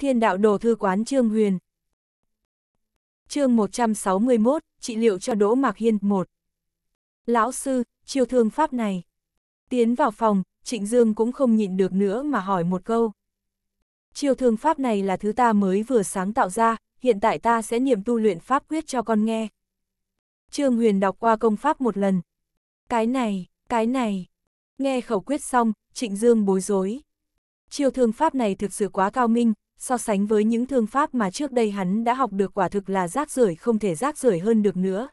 Thiên đạo đồ thư quán Trương Huyền. chương 161, trị liệu cho Đỗ Mạc Hiên 1. Lão sư, chiêu thương pháp này. Tiến vào phòng, Trịnh Dương cũng không nhịn được nữa mà hỏi một câu. Chiêu thương pháp này là thứ ta mới vừa sáng tạo ra, hiện tại ta sẽ niệm tu luyện pháp quyết cho con nghe. Trương Huyền đọc qua công pháp một lần. Cái này, cái này. Nghe khẩu quyết xong, Trịnh Dương bối rối. Chiêu thương pháp này thực sự quá cao minh, so sánh với những thương pháp mà trước đây hắn đã học được quả thực là rác rưởi không thể rác rưởi hơn được nữa.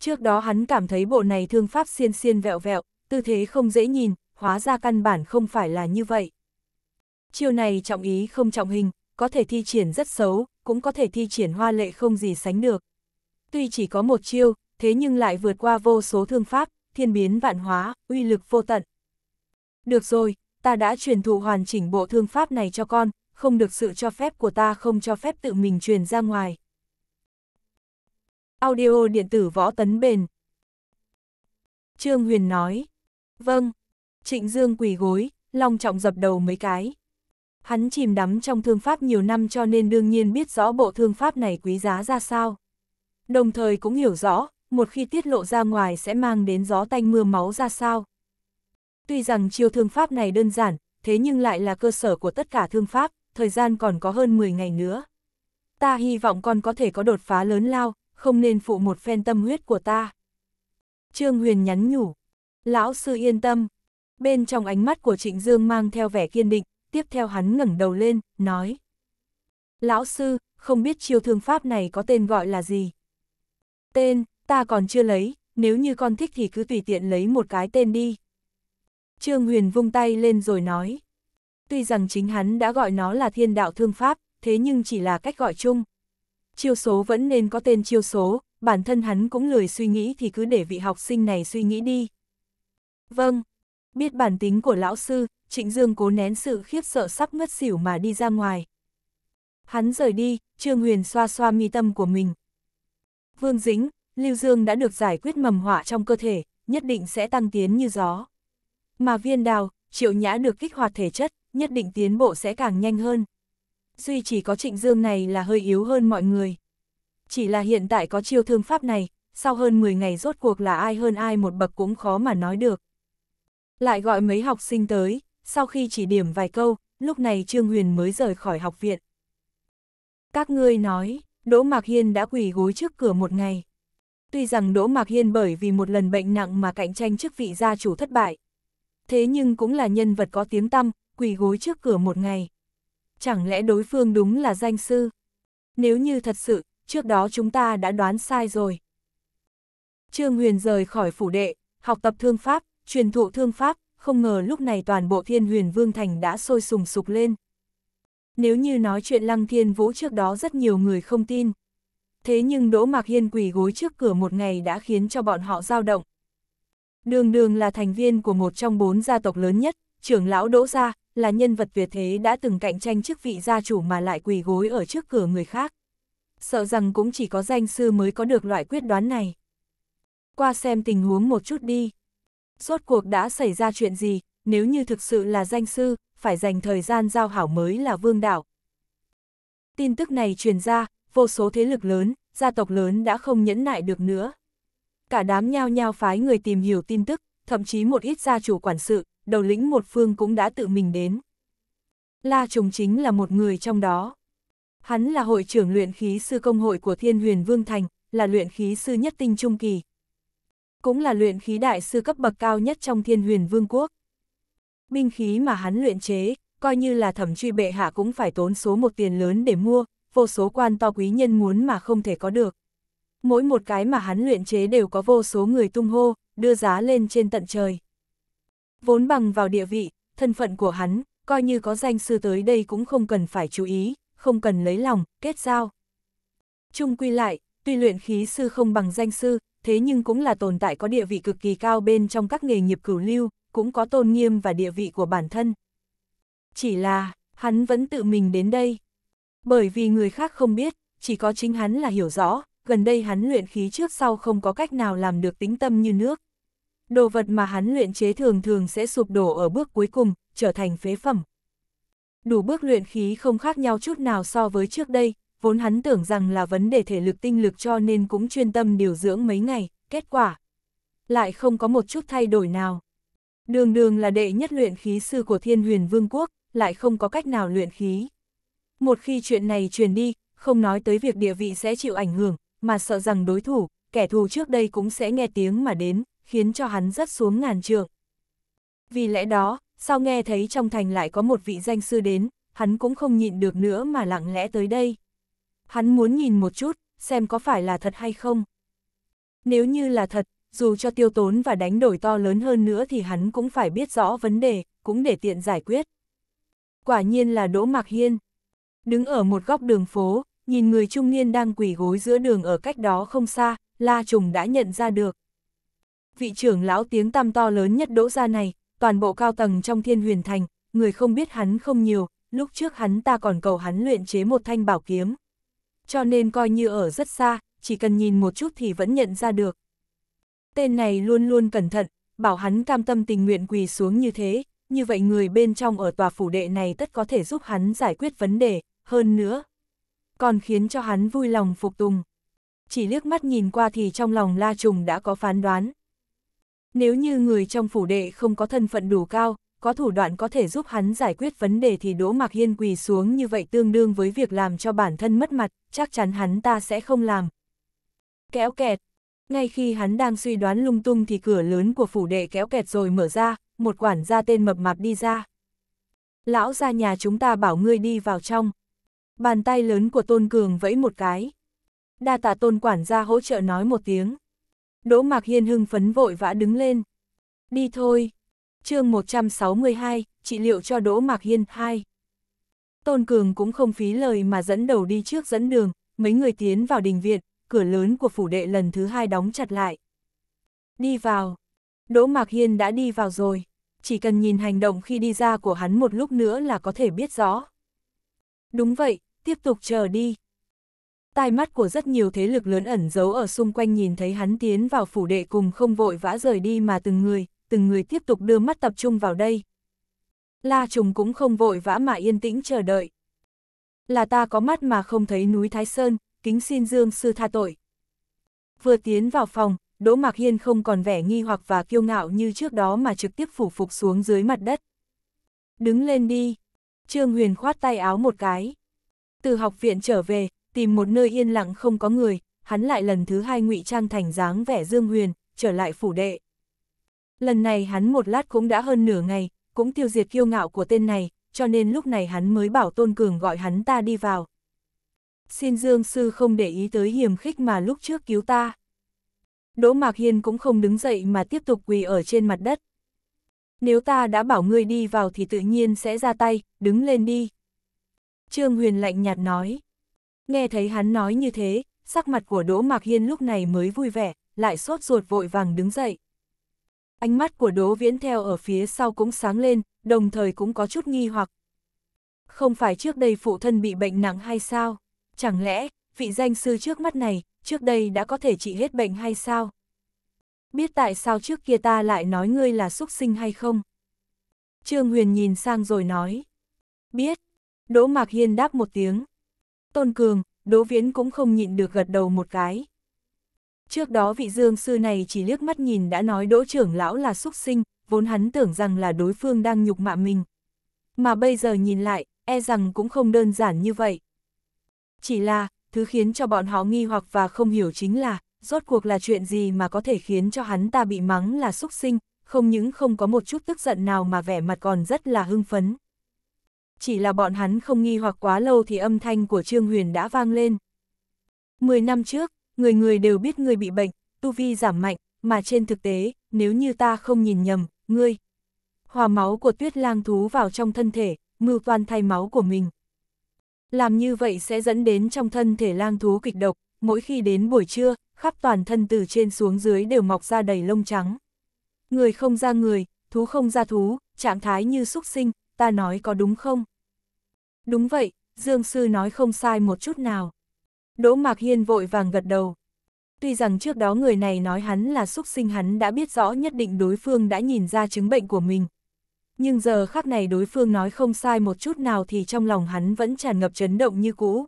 Trước đó hắn cảm thấy bộ này thương pháp xiên xiên vẹo vẹo, tư thế không dễ nhìn, hóa ra căn bản không phải là như vậy. Chiêu này trọng ý không trọng hình, có thể thi triển rất xấu, cũng có thể thi triển hoa lệ không gì sánh được. Tuy chỉ có một chiêu, thế nhưng lại vượt qua vô số thương pháp, thiên biến vạn hóa, uy lực vô tận. Được rồi, ta đã truyền thụ hoàn chỉnh bộ thương pháp này cho con, không được sự cho phép của ta không cho phép tự mình truyền ra ngoài. Audio điện tử võ tấn bền. Trương Huyền nói, vâng, trịnh dương quỳ gối, long trọng dập đầu mấy cái. Hắn chìm đắm trong thương pháp nhiều năm cho nên đương nhiên biết rõ bộ thương pháp này quý giá ra sao. Đồng thời cũng hiểu rõ, một khi tiết lộ ra ngoài sẽ mang đến gió tanh mưa máu ra sao. Tuy rằng chiêu thương pháp này đơn giản, thế nhưng lại là cơ sở của tất cả thương pháp thời gian còn có hơn 10 ngày nữa. Ta hy vọng con có thể có đột phá lớn lao, không nên phụ một phen tâm huyết của ta. Trương Huyền nhắn nhủ, lão sư yên tâm. Bên trong ánh mắt của Trịnh Dương mang theo vẻ kiên định, tiếp theo hắn ngẩng đầu lên, nói. Lão sư, không biết chiêu thương pháp này có tên gọi là gì? Tên, ta còn chưa lấy, nếu như con thích thì cứ tùy tiện lấy một cái tên đi. Trương Huyền vung tay lên rồi nói. Tuy rằng chính hắn đã gọi nó là thiên đạo thương pháp, thế nhưng chỉ là cách gọi chung. Chiêu số vẫn nên có tên chiêu số, bản thân hắn cũng lười suy nghĩ thì cứ để vị học sinh này suy nghĩ đi. Vâng, biết bản tính của lão sư, Trịnh Dương cố nén sự khiếp sợ sắp ngất xỉu mà đi ra ngoài. Hắn rời đi, Trương Huyền xoa xoa mi tâm của mình. Vương Dĩnh, Lưu Dương đã được giải quyết mầm họa trong cơ thể, nhất định sẽ tăng tiến như gió. Mà viên đào, triệu nhã được kích hoạt thể chất, nhất định tiến bộ sẽ càng nhanh hơn. Duy chỉ có trịnh dương này là hơi yếu hơn mọi người. Chỉ là hiện tại có chiêu thương pháp này, sau hơn 10 ngày rốt cuộc là ai hơn ai một bậc cũng khó mà nói được. Lại gọi mấy học sinh tới, sau khi chỉ điểm vài câu, lúc này Trương Huyền mới rời khỏi học viện. Các ngươi nói, Đỗ Mạc Hiên đã quỳ gối trước cửa một ngày. Tuy rằng Đỗ Mạc Hiên bởi vì một lần bệnh nặng mà cạnh tranh chức vị gia chủ thất bại. Thế nhưng cũng là nhân vật có tiếng tăm, quỳ gối trước cửa một ngày. Chẳng lẽ đối phương đúng là danh sư? Nếu như thật sự, trước đó chúng ta đã đoán sai rồi. Trương Huyền rời khỏi phủ đệ, học tập thương pháp, truyền thụ thương pháp, không ngờ lúc này toàn bộ thiên huyền vương thành đã sôi sùng sục lên. Nếu như nói chuyện lăng thiên vũ trước đó rất nhiều người không tin. Thế nhưng Đỗ Mạc Hiên quỳ gối trước cửa một ngày đã khiến cho bọn họ dao động. Đường đường là thành viên của một trong bốn gia tộc lớn nhất, trưởng lão Đỗ Gia, là nhân vật tuyệt thế đã từng cạnh tranh chức vị gia chủ mà lại quỳ gối ở trước cửa người khác. Sợ rằng cũng chỉ có danh sư mới có được loại quyết đoán này. Qua xem tình huống một chút đi. Rốt cuộc đã xảy ra chuyện gì, nếu như thực sự là danh sư, phải dành thời gian giao hảo mới là vương đạo. Tin tức này truyền ra, vô số thế lực lớn, gia tộc lớn đã không nhẫn nại được nữa. Cả đám nhao nhao phái người tìm hiểu tin tức, thậm chí một ít gia chủ quản sự, đầu lĩnh một phương cũng đã tự mình đến. La Trùng chính là một người trong đó. Hắn là hội trưởng luyện khí sư công hội của Thiên Huyền Vương Thành, là luyện khí sư nhất tinh trung kỳ. Cũng là luyện khí đại sư cấp bậc cao nhất trong Thiên Huyền Vương quốc. Binh khí mà hắn luyện chế, coi như là thẩm truy bệ hạ cũng phải tốn số một tiền lớn để mua, vô số quan to quý nhân muốn mà không thể có được. Mỗi một cái mà hắn luyện chế đều có vô số người tung hô, đưa giá lên trên tận trời. Vốn bằng vào địa vị, thân phận của hắn, coi như có danh sư tới đây cũng không cần phải chú ý, không cần lấy lòng, kết giao. Trung quy lại, tuy luyện khí sư không bằng danh sư, thế nhưng cũng là tồn tại có địa vị cực kỳ cao bên trong các nghề nghiệp cửu lưu, cũng có tôn nghiêm và địa vị của bản thân. Chỉ là, hắn vẫn tự mình đến đây. Bởi vì người khác không biết, chỉ có chính hắn là hiểu rõ, gần đây hắn luyện khí trước sau không có cách nào làm được tính tâm như nước đồ vật mà hắn luyện chế thường thường sẽ sụp đổ ở bước cuối cùng, trở thành phế phẩm. Đủ bước luyện khí không khác nhau chút nào so với trước đây, vốn hắn tưởng rằng là vấn đề thể lực tinh lực cho nên cũng chuyên tâm điều dưỡng mấy ngày, kết quả. Lại không có một chút thay đổi nào. Đường đường là đệ nhất luyện khí sư của thiên huyền vương quốc, lại không có cách nào luyện khí. Một khi chuyện này truyền đi, không nói tới việc địa vị sẽ chịu ảnh hưởng, mà sợ rằng đối thủ, kẻ thù trước đây cũng sẽ nghe tiếng mà đến, khiến cho hắn rất xuống ngàn trượng. Vì lẽ đó, sau nghe thấy trong thành lại có một vị danh sư đến, hắn cũng không nhịn được nữa mà lặng lẽ tới đây. Hắn muốn nhìn một chút, xem có phải là thật hay không. Nếu như là thật, dù cho tiêu tốn và đánh đổi to lớn hơn nữa thì hắn cũng phải biết rõ vấn đề, cũng để tiện giải quyết. Quả nhiên là Đỗ Mạc Hiên. Đứng ở một góc đường phố, nhìn người trung niên đang quỳ gối giữa đường ở cách đó không xa, La Trùng đã nhận ra được vị trưởng lão tiếng tăm to lớn nhất đỗ gia này, toàn bộ cao tầng trong thiên huyền thành, người không biết hắn không nhiều, lúc trước hắn ta còn cầu hắn luyện chế một thanh bảo kiếm. Cho nên coi như ở rất xa, chỉ cần nhìn một chút thì vẫn nhận ra được. Tên này luôn luôn cẩn thận, bảo hắn cam tâm tình nguyện quỳ xuống như thế, như vậy người bên trong ở tòa phủ đệ này tất có thể giúp hắn giải quyết vấn đề, hơn nữa. Còn khiến cho hắn vui lòng phục tùng. Chỉ liếc mắt nhìn qua thì trong lòng La Trùng đã có phán đoán. Nếu như người trong phủ đệ không có thân phận đủ cao, có thủ đoạn có thể giúp hắn giải quyết vấn đề thì Đỗ Mạc Hiên quỳ xuống như vậy tương đương với việc làm cho bản thân mất mặt, chắc chắn hắn ta sẽ không làm. Kéo kẹt. Ngay khi hắn đang suy đoán lung tung thì cửa lớn của phủ đệ kéo kẹt rồi mở ra, một quản gia tên mập mạp đi ra. Lão ra nhà chúng ta bảo ngươi đi vào trong. Bàn tay lớn của Tôn Cường vẫy một cái. Đa tạ Tôn quản gia hỗ trợ nói một tiếng. Đỗ Mạc Hiên hưng phấn vội vã đứng lên. Đi thôi. chương 162, trị liệu cho Đỗ Mạc Hiên 2. Tôn Cường cũng không phí lời mà dẫn đầu đi trước dẫn đường, mấy người tiến vào đình viện, cửa lớn của phủ đệ lần thứ hai đóng chặt lại. Đi vào. Đỗ Mạc Hiên đã đi vào rồi, chỉ cần nhìn hành động khi đi ra của hắn một lúc nữa là có thể biết rõ. Đúng vậy, tiếp tục chờ đi tai mắt của rất nhiều thế lực lớn ẩn giấu ở xung quanh nhìn thấy hắn tiến vào phủ đệ cùng không vội vã rời đi mà từng người, từng người tiếp tục đưa mắt tập trung vào đây. La trùng cũng không vội vã mà yên tĩnh chờ đợi. Là ta có mắt mà không thấy núi Thái Sơn, kính xin Dương Sư tha tội. Vừa tiến vào phòng, Đỗ Mạc Hiên không còn vẻ nghi hoặc và kiêu ngạo như trước đó mà trực tiếp phủ phục xuống dưới mặt đất. Đứng lên đi. Trương Huyền khoát tay áo một cái. Từ học viện trở về, tìm một nơi yên lặng không có người, hắn lại lần thứ hai ngụy trang thành dáng vẻ Dương Huyền, trở lại phủ đệ. Lần này hắn một lát cũng đã hơn nửa ngày, cũng tiêu diệt kiêu ngạo của tên này, cho nên lúc này hắn mới bảo Tôn Cường gọi hắn ta đi vào. Xin Dương Sư không để ý tới hiềm khích mà lúc trước cứu ta. Đỗ Mạc Hiên cũng không đứng dậy mà tiếp tục quỳ ở trên mặt đất. Nếu ta đã bảo ngươi đi vào thì tự nhiên sẽ ra tay, đứng lên đi. Trương Huyền lạnh nhạt nói. Nghe thấy hắn nói như thế, sắc mặt của Đỗ Mạc Hiên lúc này mới vui vẻ, lại sốt ruột vội vàng đứng dậy. Ánh mắt của Đỗ Viễn theo ở phía sau cũng sáng lên, đồng thời cũng có chút nghi hoặc. Không phải trước đây phụ thân bị bệnh nặng hay sao? Chẳng lẽ, vị danh sư trước mắt này, trước đây đã có thể trị hết bệnh hay sao? Biết tại sao trước kia ta lại nói ngươi là xuất sinh hay không? Trương Huyền nhìn sang rồi nói. Biết. Đỗ Mạc Hiên đáp một tiếng. Tôn Cường, Đỗ Viễn cũng không nhịn được gật đầu một cái. Trước đó vị dương sư này chỉ liếc mắt nhìn đã nói đỗ trưởng lão là xuất sinh, vốn hắn tưởng rằng là đối phương đang nhục mạ mình. Mà bây giờ nhìn lại, e rằng cũng không đơn giản như vậy. Chỉ là, thứ khiến cho bọn họ nghi hoặc và không hiểu chính là, rốt cuộc là chuyện gì mà có thể khiến cho hắn ta bị mắng là xuất sinh, không những không có một chút tức giận nào mà vẻ mặt còn rất là hưng phấn chỉ là bọn hắn không nghi hoặc quá lâu thì âm thanh của Trương Huyền đã vang lên. Mười năm trước, người người đều biết người bị bệnh, tu vi giảm mạnh, mà trên thực tế, nếu như ta không nhìn nhầm, ngươi hòa máu của tuyết lang thú vào trong thân thể, mưu toan thay máu của mình. Làm như vậy sẽ dẫn đến trong thân thể lang thú kịch độc, mỗi khi đến buổi trưa, khắp toàn thân từ trên xuống dưới đều mọc ra đầy lông trắng. Người không ra người, thú không ra thú, trạng thái như súc sinh, ta nói có đúng không? Đúng vậy, Dương Sư nói không sai một chút nào. Đỗ Mạc Hiên vội vàng gật đầu. Tuy rằng trước đó người này nói hắn là xúc sinh hắn đã biết rõ nhất định đối phương đã nhìn ra chứng bệnh của mình. Nhưng giờ khắc này đối phương nói không sai một chút nào thì trong lòng hắn vẫn tràn ngập chấn động như cũ.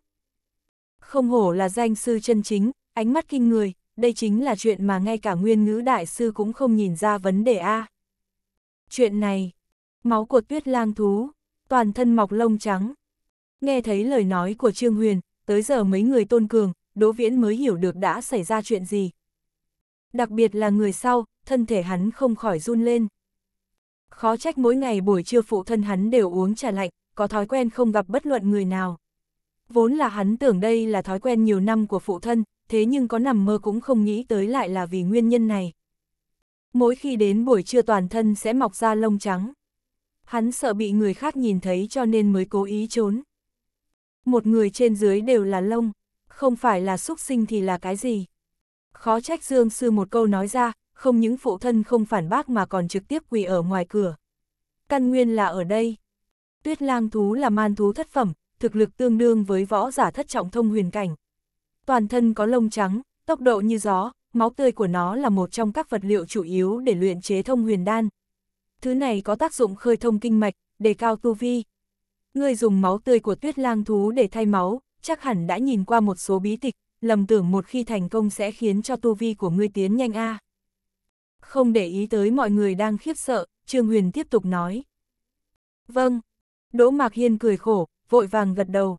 Không hổ là danh sư chân chính, ánh mắt kinh người, đây chính là chuyện mà ngay cả nguyên ngữ đại sư cũng không nhìn ra vấn đề A. Chuyện này, máu của tuyết lang thú, toàn thân mọc lông trắng, Nghe thấy lời nói của Trương Huyền, tới giờ mấy người tôn cường, Đỗ Viễn mới hiểu được đã xảy ra chuyện gì. Đặc biệt là người sau, thân thể hắn không khỏi run lên. Khó trách mỗi ngày buổi trưa phụ thân hắn đều uống trà lạnh, có thói quen không gặp bất luận người nào. Vốn là hắn tưởng đây là thói quen nhiều năm của phụ thân, thế nhưng có nằm mơ cũng không nghĩ tới lại là vì nguyên nhân này. Mỗi khi đến buổi trưa toàn thân sẽ mọc ra lông trắng. Hắn sợ bị người khác nhìn thấy cho nên mới cố ý trốn một người trên dưới đều là lông, không phải là xúc sinh thì là cái gì. Khó trách Dương Sư một câu nói ra, không những phụ thân không phản bác mà còn trực tiếp quỳ ở ngoài cửa. Căn nguyên là ở đây. Tuyết lang thú là man thú thất phẩm, thực lực tương đương với võ giả thất trọng thông huyền cảnh. Toàn thân có lông trắng, tốc độ như gió, máu tươi của nó là một trong các vật liệu chủ yếu để luyện chế thông huyền đan. Thứ này có tác dụng khơi thông kinh mạch, đề cao tu vi, ngươi dùng máu tươi của tuyết lang thú để thay máu, chắc hẳn đã nhìn qua một số bí tịch, lầm tưởng một khi thành công sẽ khiến cho tu vi của ngươi tiến nhanh a. À. Không để ý tới mọi người đang khiếp sợ, Trương Huyền tiếp tục nói. Vâng, Đỗ Mạc Hiên cười khổ, vội vàng gật đầu.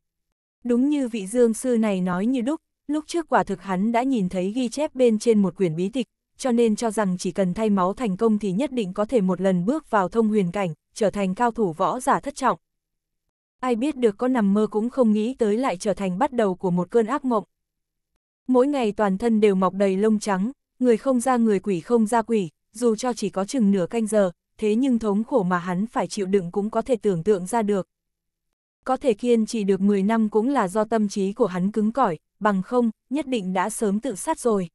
Đúng như vị dương sư này nói như đúc, lúc trước quả thực hắn đã nhìn thấy ghi chép bên trên một quyển bí tịch, cho nên cho rằng chỉ cần thay máu thành công thì nhất định có thể một lần bước vào thông huyền cảnh, trở thành cao thủ võ giả thất trọng ai biết được có nằm mơ cũng không nghĩ tới lại trở thành bắt đầu của một cơn ác mộng. Mỗi ngày toàn thân đều mọc đầy lông trắng, người không ra người quỷ không ra quỷ, dù cho chỉ có chừng nửa canh giờ, thế nhưng thống khổ mà hắn phải chịu đựng cũng có thể tưởng tượng ra được. Có thể kiên trì được 10 năm cũng là do tâm trí của hắn cứng cỏi, bằng không, nhất định đã sớm tự sát rồi.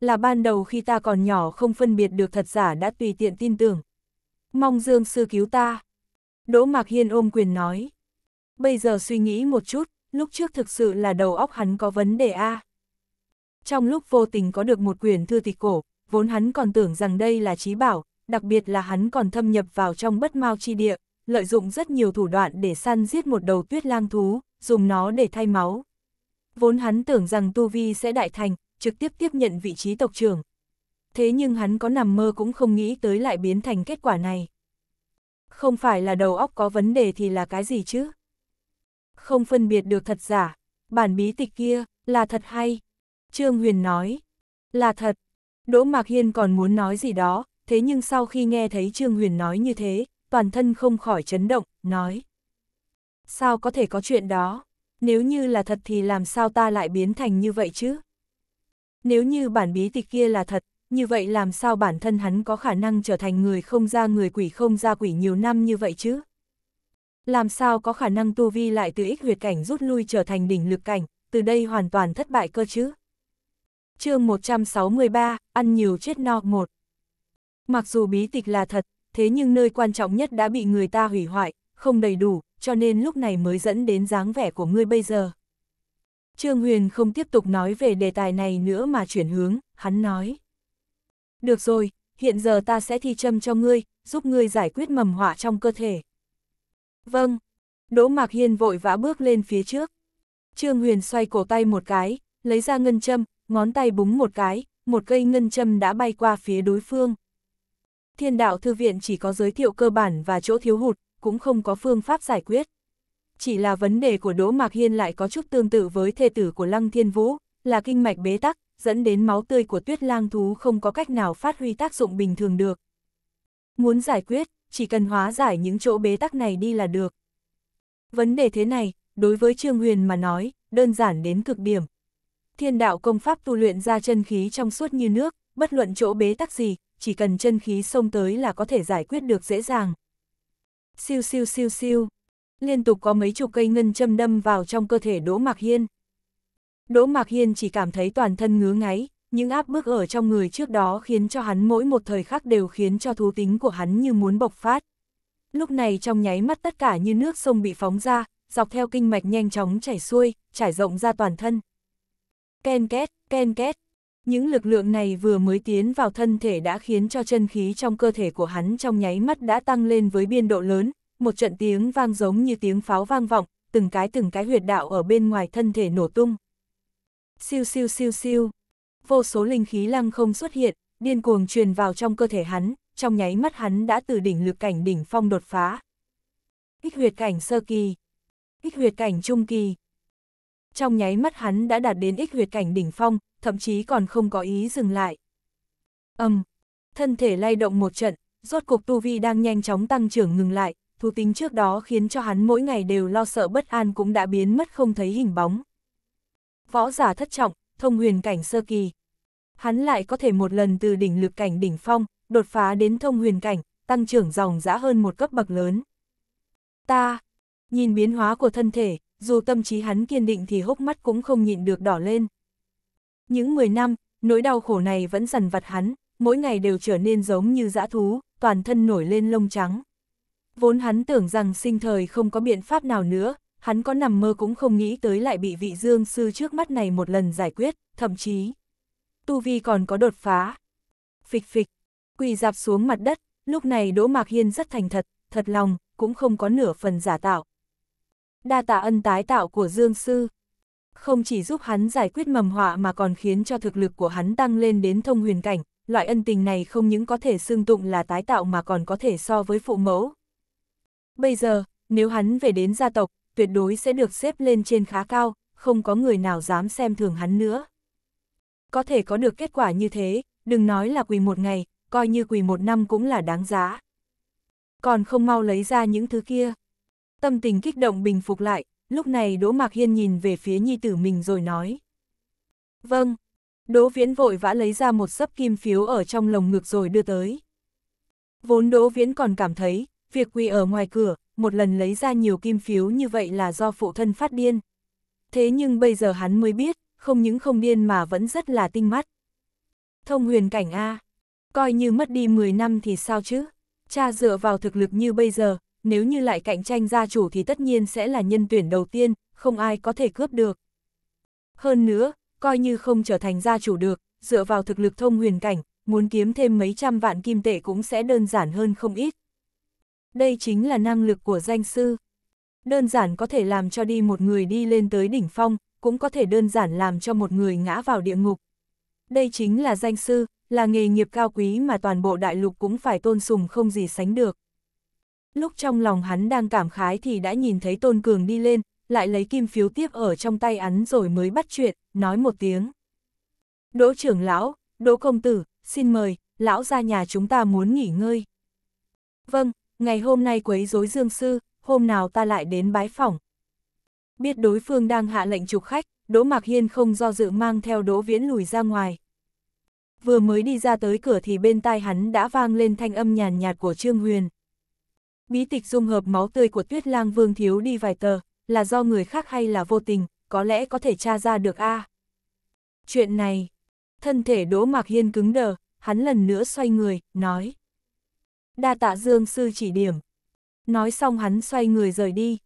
Là ban đầu khi ta còn nhỏ không phân biệt được thật giả đã tùy tiện tin tưởng. Mong Dương sư cứu ta. Đỗ Mạc Hiên ôm quyền nói. Bây giờ suy nghĩ một chút, lúc trước thực sự là đầu óc hắn có vấn đề a. Trong lúc vô tình có được một quyền thư tịch cổ, vốn hắn còn tưởng rằng đây là trí bảo, đặc biệt là hắn còn thâm nhập vào trong bất mau chi địa, lợi dụng rất nhiều thủ đoạn để săn giết một đầu tuyết lang thú, dùng nó để thay máu. Vốn hắn tưởng rằng Tu Vi sẽ đại thành, trực tiếp tiếp nhận vị trí tộc trưởng. Thế nhưng hắn có nằm mơ cũng không nghĩ tới lại biến thành kết quả này. Không phải là đầu óc có vấn đề thì là cái gì chứ? Không phân biệt được thật giả, bản bí tịch kia, là thật hay? Trương Huyền nói, là thật. Đỗ Mạc Hiên còn muốn nói gì đó, thế nhưng sau khi nghe thấy Trương Huyền nói như thế, toàn thân không khỏi chấn động, nói. Sao có thể có chuyện đó? Nếu như là thật thì làm sao ta lại biến thành như vậy chứ? Nếu như bản bí tịch kia là thật, như vậy làm sao bản thân hắn có khả năng trở thành người không ra người quỷ không ra quỷ nhiều năm như vậy chứ? Làm sao có khả năng tu vi lại từ ích huyệt cảnh rút lui trở thành đỉnh lực cảnh, từ đây hoàn toàn thất bại cơ chứ? chương 163, ăn nhiều chết no một. Mặc dù bí tịch là thật, thế nhưng nơi quan trọng nhất đã bị người ta hủy hoại, không đầy đủ, cho nên lúc này mới dẫn đến dáng vẻ của ngươi bây giờ. Trương Huyền không tiếp tục nói về đề tài này nữa mà chuyển hướng, hắn nói. Được rồi, hiện giờ ta sẽ thi châm cho ngươi, giúp ngươi giải quyết mầm hỏa trong cơ thể. Vâng. Đỗ Mạc Hiên vội vã bước lên phía trước. Trương Huyền xoay cổ tay một cái, lấy ra ngân châm, ngón tay búng một cái, một cây ngân châm đã bay qua phía đối phương. Thiên đạo thư viện chỉ có giới thiệu cơ bản và chỗ thiếu hụt, cũng không có phương pháp giải quyết. Chỉ là vấn đề của Đỗ Mạc Hiên lại có chút tương tự với thê tử của Lăng Thiên Vũ, là kinh mạch bế tắc, dẫn đến máu tươi của tuyết lang thú không có cách nào phát huy tác dụng bình thường được. Muốn giải quyết, chỉ cần hóa giải những chỗ bế tắc này đi là được. Vấn đề thế này, đối với Trương Huyền mà nói, đơn giản đến cực điểm. Thiên đạo công pháp tu luyện ra chân khí trong suốt như nước, bất luận chỗ bế tắc gì, chỉ cần chân khí xông tới là có thể giải quyết được dễ dàng. Siêu siêu siêu siêu, liên tục có mấy chục cây ngân châm đâm vào trong cơ thể Đỗ Mạc Hiên. Đỗ Mạc Hiên chỉ cảm thấy toàn thân ngứa ngáy, những áp bức ở trong người trước đó khiến cho hắn mỗi một thời khắc đều khiến cho thú tính của hắn như muốn bộc phát. Lúc này trong nháy mắt tất cả như nước sông bị phóng ra, dọc theo kinh mạch nhanh chóng chảy xuôi, trải rộng ra toàn thân. Ken két, ken két. Những lực lượng này vừa mới tiến vào thân thể đã khiến cho chân khí trong cơ thể của hắn trong nháy mắt đã tăng lên với biên độ lớn, một trận tiếng vang giống như tiếng pháo vang vọng, từng cái từng cái huyệt đạo ở bên ngoài thân thể nổ tung. Siêu siêu siêu siêu. Vô số linh khí lăng không xuất hiện, điên cuồng truyền vào trong cơ thể hắn, trong nháy mắt hắn đã từ đỉnh lực cảnh đỉnh phong đột phá. kích huyệt cảnh sơ kỳ. kích huyệt cảnh trung kỳ. Trong nháy mắt hắn đã đạt đến ích huyệt cảnh đỉnh phong, thậm chí còn không có ý dừng lại. Âm. Um, thân thể lay động một trận, rốt cuộc tu vi đang nhanh chóng tăng trưởng ngừng lại, thú tính trước đó khiến cho hắn mỗi ngày đều lo sợ bất an cũng đã biến mất không thấy hình bóng võ giả thất trọng, thông huyền cảnh sơ kỳ. Hắn lại có thể một lần từ đỉnh lực cảnh đỉnh phong, đột phá đến thông huyền cảnh, tăng trưởng dòng dã hơn một cấp bậc lớn. Ta, nhìn biến hóa của thân thể, dù tâm trí hắn kiên định thì hốc mắt cũng không nhịn được đỏ lên. Những 10 năm, nỗi đau khổ này vẫn dần vặt hắn, mỗi ngày đều trở nên giống như dã thú, toàn thân nổi lên lông trắng. Vốn hắn tưởng rằng sinh thời không có biện pháp nào nữa, hắn có nằm mơ cũng không nghĩ tới lại bị vị dương sư trước mắt này một lần giải quyết, thậm chí. Tu Vi còn có đột phá. Phịch phịch, quỳ dạp xuống mặt đất, lúc này Đỗ Mạc Hiên rất thành thật, thật lòng, cũng không có nửa phần giả tạo. Đa tạ ân tái tạo của Dương Sư, không chỉ giúp hắn giải quyết mầm họa mà còn khiến cho thực lực của hắn tăng lên đến thông huyền cảnh, loại ân tình này không những có thể xưng tụng là tái tạo mà còn có thể so với phụ mẫu. Bây giờ, nếu hắn về đến gia tộc, tuyệt đối sẽ được xếp lên trên khá cao, không có người nào dám xem thường hắn nữa. Có thể có được kết quả như thế, đừng nói là quỳ một ngày, coi như quỳ một năm cũng là đáng giá. Còn không mau lấy ra những thứ kia. Tâm tình kích động bình phục lại, lúc này Đỗ Mạc Hiên nhìn về phía nhi tử mình rồi nói. Vâng, Đỗ Viễn vội vã lấy ra một sấp kim phiếu ở trong lồng ngực rồi đưa tới. Vốn Đỗ Viễn còn cảm thấy, việc quỳ ở ngoài cửa, một lần lấy ra nhiều kim phiếu như vậy là do phụ thân phát điên. Thế nhưng bây giờ hắn mới biết, không những không điên mà vẫn rất là tinh mắt. Thông huyền cảnh A, coi như mất đi 10 năm thì sao chứ? Cha dựa vào thực lực như bây giờ, nếu như lại cạnh tranh gia chủ thì tất nhiên sẽ là nhân tuyển đầu tiên, không ai có thể cướp được. Hơn nữa, coi như không trở thành gia chủ được, dựa vào thực lực thông huyền cảnh, muốn kiếm thêm mấy trăm vạn kim tệ cũng sẽ đơn giản hơn không ít. Đây chính là năng lực của danh sư. Đơn giản có thể làm cho đi một người đi lên tới đỉnh phong, cũng có thể đơn giản làm cho một người ngã vào địa ngục. Đây chính là danh sư, là nghề nghiệp cao quý mà toàn bộ đại lục cũng phải tôn sùng không gì sánh được. Lúc trong lòng hắn đang cảm khái thì đã nhìn thấy Tôn Cường đi lên, lại lấy kim phiếu tiếp ở trong tay hắn rồi mới bắt chuyện, nói một tiếng. Đỗ trưởng lão, Đỗ công tử, xin mời, lão ra nhà chúng ta muốn nghỉ ngơi. Vâng, ngày hôm nay quấy rối dương sư, hôm nào ta lại đến bái phỏng. Biết đối phương đang hạ lệnh trục khách, Đỗ Mạc Hiên không do dự mang theo Đỗ Viễn lùi ra ngoài. Vừa mới đi ra tới cửa thì bên tai hắn đã vang lên thanh âm nhàn nhạt của Trương Huyền. Bí tịch dung hợp máu tươi của Tuyết Lang Vương thiếu đi vài tờ, là do người khác hay là vô tình, có lẽ có thể tra ra được a. À. Chuyện này, thân thể Đỗ Mạc Hiên cứng đờ, hắn lần nữa xoay người, nói đa tạ Dương sư chỉ điểm. Nói xong hắn xoay người rời đi.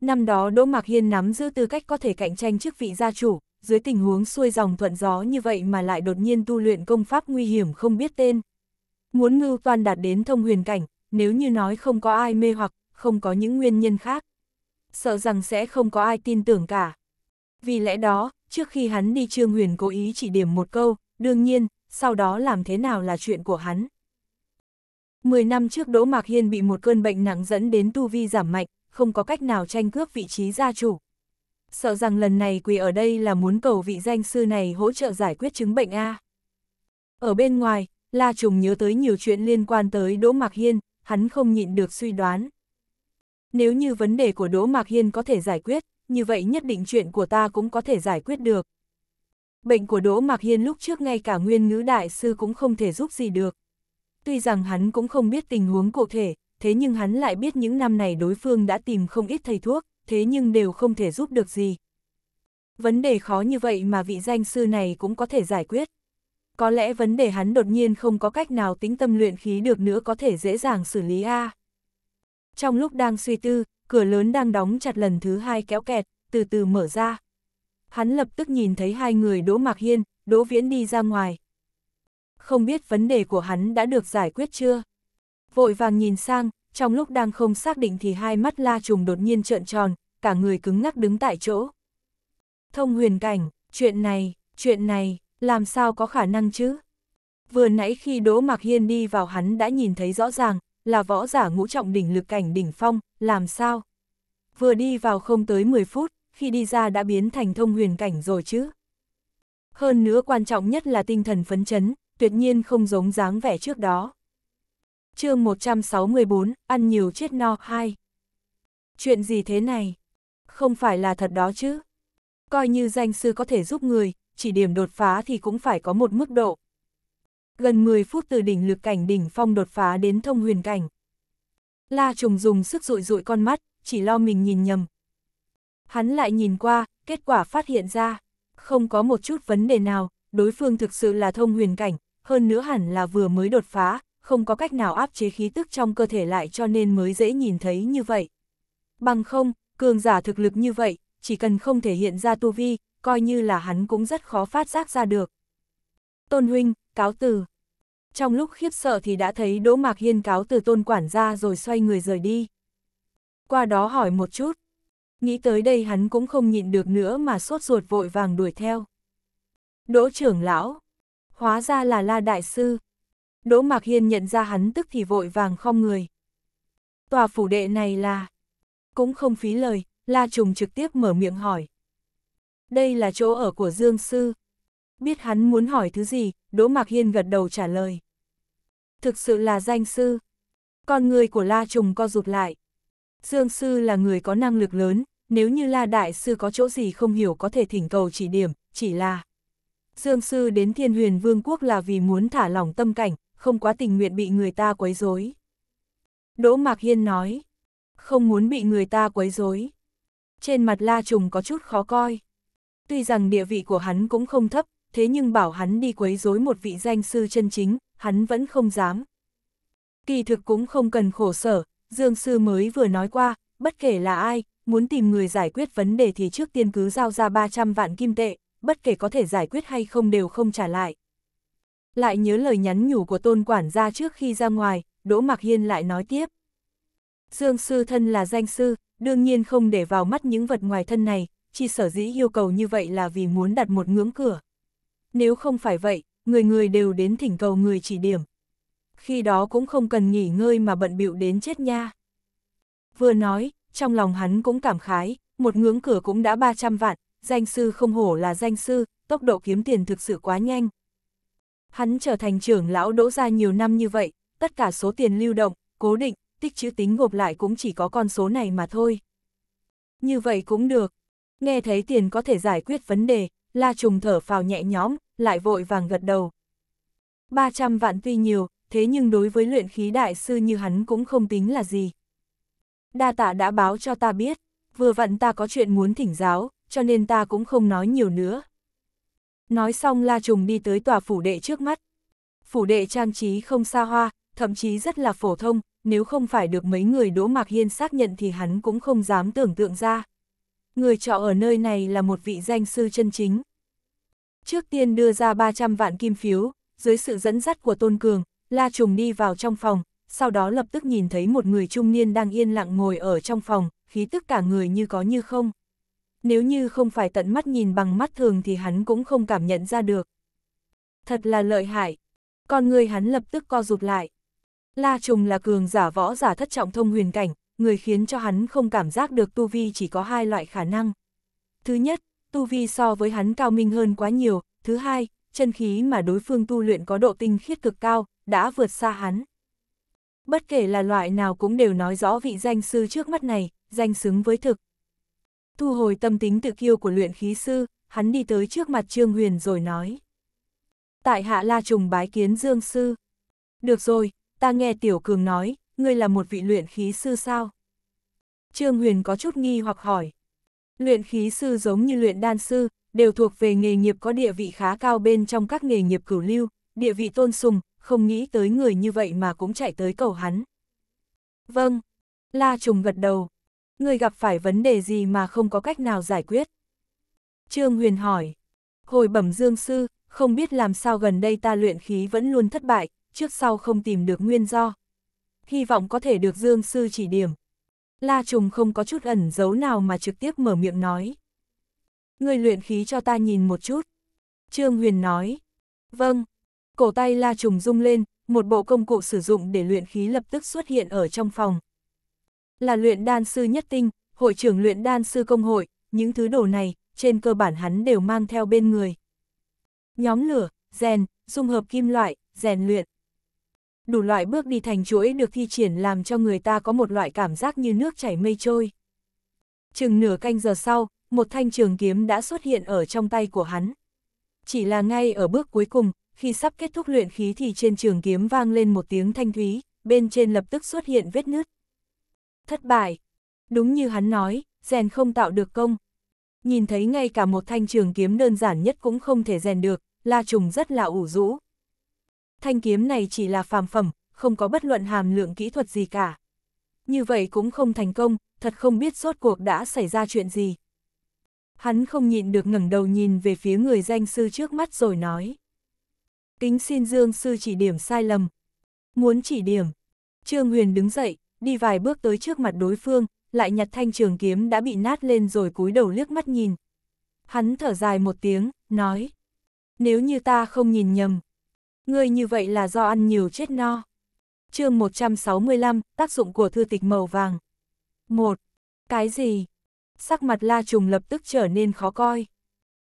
Năm đó Đỗ Mạc Hiên nắm giữ tư cách có thể cạnh tranh chức vị gia chủ, dưới tình huống xuôi dòng thuận gió như vậy mà lại đột nhiên tu luyện công pháp nguy hiểm không biết tên. Muốn ngưu toàn đạt đến thông huyền cảnh, nếu như nói không có ai mê hoặc, không có những nguyên nhân khác. Sợ rằng sẽ không có ai tin tưởng cả. Vì lẽ đó, trước khi hắn đi Trương Huyền cố ý chỉ điểm một câu, đương nhiên, sau đó làm thế nào là chuyện của hắn. 10 năm trước Đỗ Mạc Hiên bị một cơn bệnh nặng dẫn đến tu vi giảm mạnh, không có cách nào tranh cướp vị trí gia chủ. Sợ rằng lần này quỳ ở đây là muốn cầu vị danh sư này hỗ trợ giải quyết chứng bệnh A. Ở bên ngoài, La Trùng nhớ tới nhiều chuyện liên quan tới Đỗ Mạc Hiên, hắn không nhịn được suy đoán. Nếu như vấn đề của Đỗ Mạc Hiên có thể giải quyết, như vậy nhất định chuyện của ta cũng có thể giải quyết được. Bệnh của Đỗ Mạc Hiên lúc trước ngay cả nguyên ngữ đại sư cũng không thể giúp gì được tuy rằng hắn cũng không biết tình huống cụ thể, thế nhưng hắn lại biết những năm này đối phương đã tìm không ít thầy thuốc, thế nhưng đều không thể giúp được gì. Vấn đề khó như vậy mà vị danh sư này cũng có thể giải quyết. Có lẽ vấn đề hắn đột nhiên không có cách nào tính tâm luyện khí được nữa có thể dễ dàng xử lý a. Trong lúc đang suy tư, cửa lớn đang đóng chặt lần thứ hai kéo kẹt, từ từ mở ra. Hắn lập tức nhìn thấy hai người Đỗ Mạc Hiên, Đỗ Viễn đi ra ngoài, không biết vấn đề của hắn đã được giải quyết chưa. Vội vàng nhìn sang, trong lúc đang không xác định thì hai mắt la trùng đột nhiên trợn tròn, cả người cứng ngắc đứng tại chỗ. Thông huyền cảnh, chuyện này, chuyện này, làm sao có khả năng chứ? Vừa nãy khi Đỗ Mạc Hiên đi vào hắn đã nhìn thấy rõ ràng, là võ giả ngũ trọng đỉnh lực cảnh đỉnh phong, làm sao? Vừa đi vào không tới 10 phút, khi đi ra đã biến thành thông huyền cảnh rồi chứ. Hơn nữa quan trọng nhất là tinh thần phấn chấn, tuyệt nhiên không giống dáng vẻ trước đó. chương 164, ăn nhiều chết no 2. Chuyện gì thế này? Không phải là thật đó chứ? Coi như danh sư có thể giúp người, chỉ điểm đột phá thì cũng phải có một mức độ. Gần 10 phút từ đỉnh lực cảnh đỉnh phong đột phá đến thông huyền cảnh. La trùng dùng sức rụi rụi con mắt, chỉ lo mình nhìn nhầm. Hắn lại nhìn qua, kết quả phát hiện ra, không có một chút vấn đề nào, đối phương thực sự là thông huyền cảnh, hơn nữa hẳn là vừa mới đột phá, không có cách nào áp chế khí tức trong cơ thể lại cho nên mới dễ nhìn thấy như vậy. Bằng không, cường giả thực lực như vậy, chỉ cần không thể hiện ra tu vi, coi như là hắn cũng rất khó phát giác ra được. Tôn huynh, cáo từ. Trong lúc khiếp sợ thì đã thấy Đỗ Mạc Hiên cáo từ tôn quản ra rồi xoay người rời đi. Qua đó hỏi một chút. Nghĩ tới đây hắn cũng không nhịn được nữa mà sốt ruột vội vàng đuổi theo. Đỗ trưởng lão, hóa ra là La Đại Sư. Đỗ Mạc Hiên nhận ra hắn tức thì vội vàng không người. Tòa phủ đệ này là... Cũng không phí lời, La Trùng trực tiếp mở miệng hỏi. Đây là chỗ ở của Dương Sư. Biết hắn muốn hỏi thứ gì, Đỗ Mạc Hiên gật đầu trả lời. Thực sự là danh sư. Con người của La Trùng co rụt lại. Dương Sư là người có năng lực lớn, nếu như La Đại Sư có chỗ gì không hiểu có thể thỉnh cầu chỉ điểm, chỉ là... Dương Sư đến Thiên Huyền Vương quốc là vì muốn thả lỏng tâm cảnh, không quá tình nguyện bị người ta quấy rối. Đỗ Mạc Hiên nói, không muốn bị người ta quấy rối. Trên mặt La Trùng có chút khó coi. Tuy rằng địa vị của hắn cũng không thấp, thế nhưng bảo hắn đi quấy rối một vị danh sư chân chính, hắn vẫn không dám. Kỳ thực cũng không cần khổ sở, Dương Sư mới vừa nói qua, bất kể là ai, muốn tìm người giải quyết vấn đề thì trước tiên cứ giao ra 300 vạn kim tệ bất kể có thể giải quyết hay không đều không trả lại. Lại nhớ lời nhắn nhủ của tôn quản gia trước khi ra ngoài, Đỗ Mạc Hiên lại nói tiếp. Dương sư thân là danh sư, đương nhiên không để vào mắt những vật ngoài thân này, chỉ sở dĩ yêu cầu như vậy là vì muốn đặt một ngưỡng cửa. Nếu không phải vậy, người người đều đến thỉnh cầu người chỉ điểm. Khi đó cũng không cần nghỉ ngơi mà bận bịu đến chết nha. Vừa nói, trong lòng hắn cũng cảm khái, một ngưỡng cửa cũng đã 300 vạn, danh sư không hổ là danh sư, tốc độ kiếm tiền thực sự quá nhanh. Hắn trở thành trưởng lão đỗ ra nhiều năm như vậy, tất cả số tiền lưu động, cố định, tích chữ tính gộp lại cũng chỉ có con số này mà thôi. Như vậy cũng được. Nghe thấy tiền có thể giải quyết vấn đề, La Trùng thở phào nhẹ nhõm, lại vội vàng gật đầu. 300 vạn tuy nhiều, thế nhưng đối với luyện khí đại sư như hắn cũng không tính là gì. Đa tạ đã báo cho ta biết, vừa vặn ta có chuyện muốn thỉnh giáo, cho nên ta cũng không nói nhiều nữa. Nói xong La Trùng đi tới tòa phủ đệ trước mắt. Phủ đệ trang trí không xa hoa, thậm chí rất là phổ thông, nếu không phải được mấy người Đỗ Mạc Hiên xác nhận thì hắn cũng không dám tưởng tượng ra. Người trọ ở nơi này là một vị danh sư chân chính. Trước tiên đưa ra 300 vạn kim phiếu, dưới sự dẫn dắt của Tôn Cường, La Trùng đi vào trong phòng, sau đó lập tức nhìn thấy một người trung niên đang yên lặng ngồi ở trong phòng, khí tức cả người như có như không nếu như không phải tận mắt nhìn bằng mắt thường thì hắn cũng không cảm nhận ra được. Thật là lợi hại. Con người hắn lập tức co rụt lại. La Trùng là cường giả võ giả thất trọng thông huyền cảnh, người khiến cho hắn không cảm giác được tu vi chỉ có hai loại khả năng. Thứ nhất, tu vi so với hắn cao minh hơn quá nhiều, thứ hai, chân khí mà đối phương tu luyện có độ tinh khiết cực cao, đã vượt xa hắn. Bất kể là loại nào cũng đều nói rõ vị danh sư trước mắt này, danh xứng với thực, Thu hồi tâm tính tự kiêu của luyện khí sư, hắn đi tới trước mặt Trương Huyền rồi nói. Tại hạ la trùng bái kiến Dương Sư. Được rồi, ta nghe Tiểu Cường nói, ngươi là một vị luyện khí sư sao? Trương Huyền có chút nghi hoặc hỏi. Luyện khí sư giống như luyện đan sư, đều thuộc về nghề nghiệp có địa vị khá cao bên trong các nghề nghiệp cửu lưu, địa vị tôn sùng, không nghĩ tới người như vậy mà cũng chạy tới cầu hắn. Vâng, La Trùng gật đầu. Người gặp phải vấn đề gì mà không có cách nào giải quyết? Trương Huyền hỏi. Hồi bẩm Dương Sư, không biết làm sao gần đây ta luyện khí vẫn luôn thất bại, trước sau không tìm được nguyên do. Hy vọng có thể được Dương Sư chỉ điểm. La Trùng không có chút ẩn giấu nào mà trực tiếp mở miệng nói. Người luyện khí cho ta nhìn một chút. Trương Huyền nói. Vâng. Cổ tay La Trùng rung lên, một bộ công cụ sử dụng để luyện khí lập tức xuất hiện ở trong phòng, là luyện đan sư nhất tinh, hội trưởng luyện đan sư công hội, những thứ đồ này, trên cơ bản hắn đều mang theo bên người. Nhóm lửa, rèn, dung hợp kim loại, rèn luyện. Đủ loại bước đi thành chuỗi được thi triển làm cho người ta có một loại cảm giác như nước chảy mây trôi. Chừng nửa canh giờ sau, một thanh trường kiếm đã xuất hiện ở trong tay của hắn. Chỉ là ngay ở bước cuối cùng, khi sắp kết thúc luyện khí thì trên trường kiếm vang lên một tiếng thanh thúy, bên trên lập tức xuất hiện vết nứt thất bại. Đúng như hắn nói, rèn không tạo được công. Nhìn thấy ngay cả một thanh trường kiếm đơn giản nhất cũng không thể rèn được, La Trùng rất là ủ rũ. Thanh kiếm này chỉ là phàm phẩm, không có bất luận hàm lượng kỹ thuật gì cả. Như vậy cũng không thành công, thật không biết rốt cuộc đã xảy ra chuyện gì. Hắn không nhịn được ngẩng đầu nhìn về phía người danh sư trước mắt rồi nói. Kính xin Dương sư chỉ điểm sai lầm. Muốn chỉ điểm. Trương Huyền đứng dậy, đi vài bước tới trước mặt đối phương, lại nhặt thanh trường kiếm đã bị nát lên rồi cúi đầu liếc mắt nhìn. Hắn thở dài một tiếng, nói, nếu như ta không nhìn nhầm, ngươi như vậy là do ăn nhiều chết no. chương 165, tác dụng của thư tịch màu vàng. một Cái gì? Sắc mặt la trùng lập tức trở nên khó coi.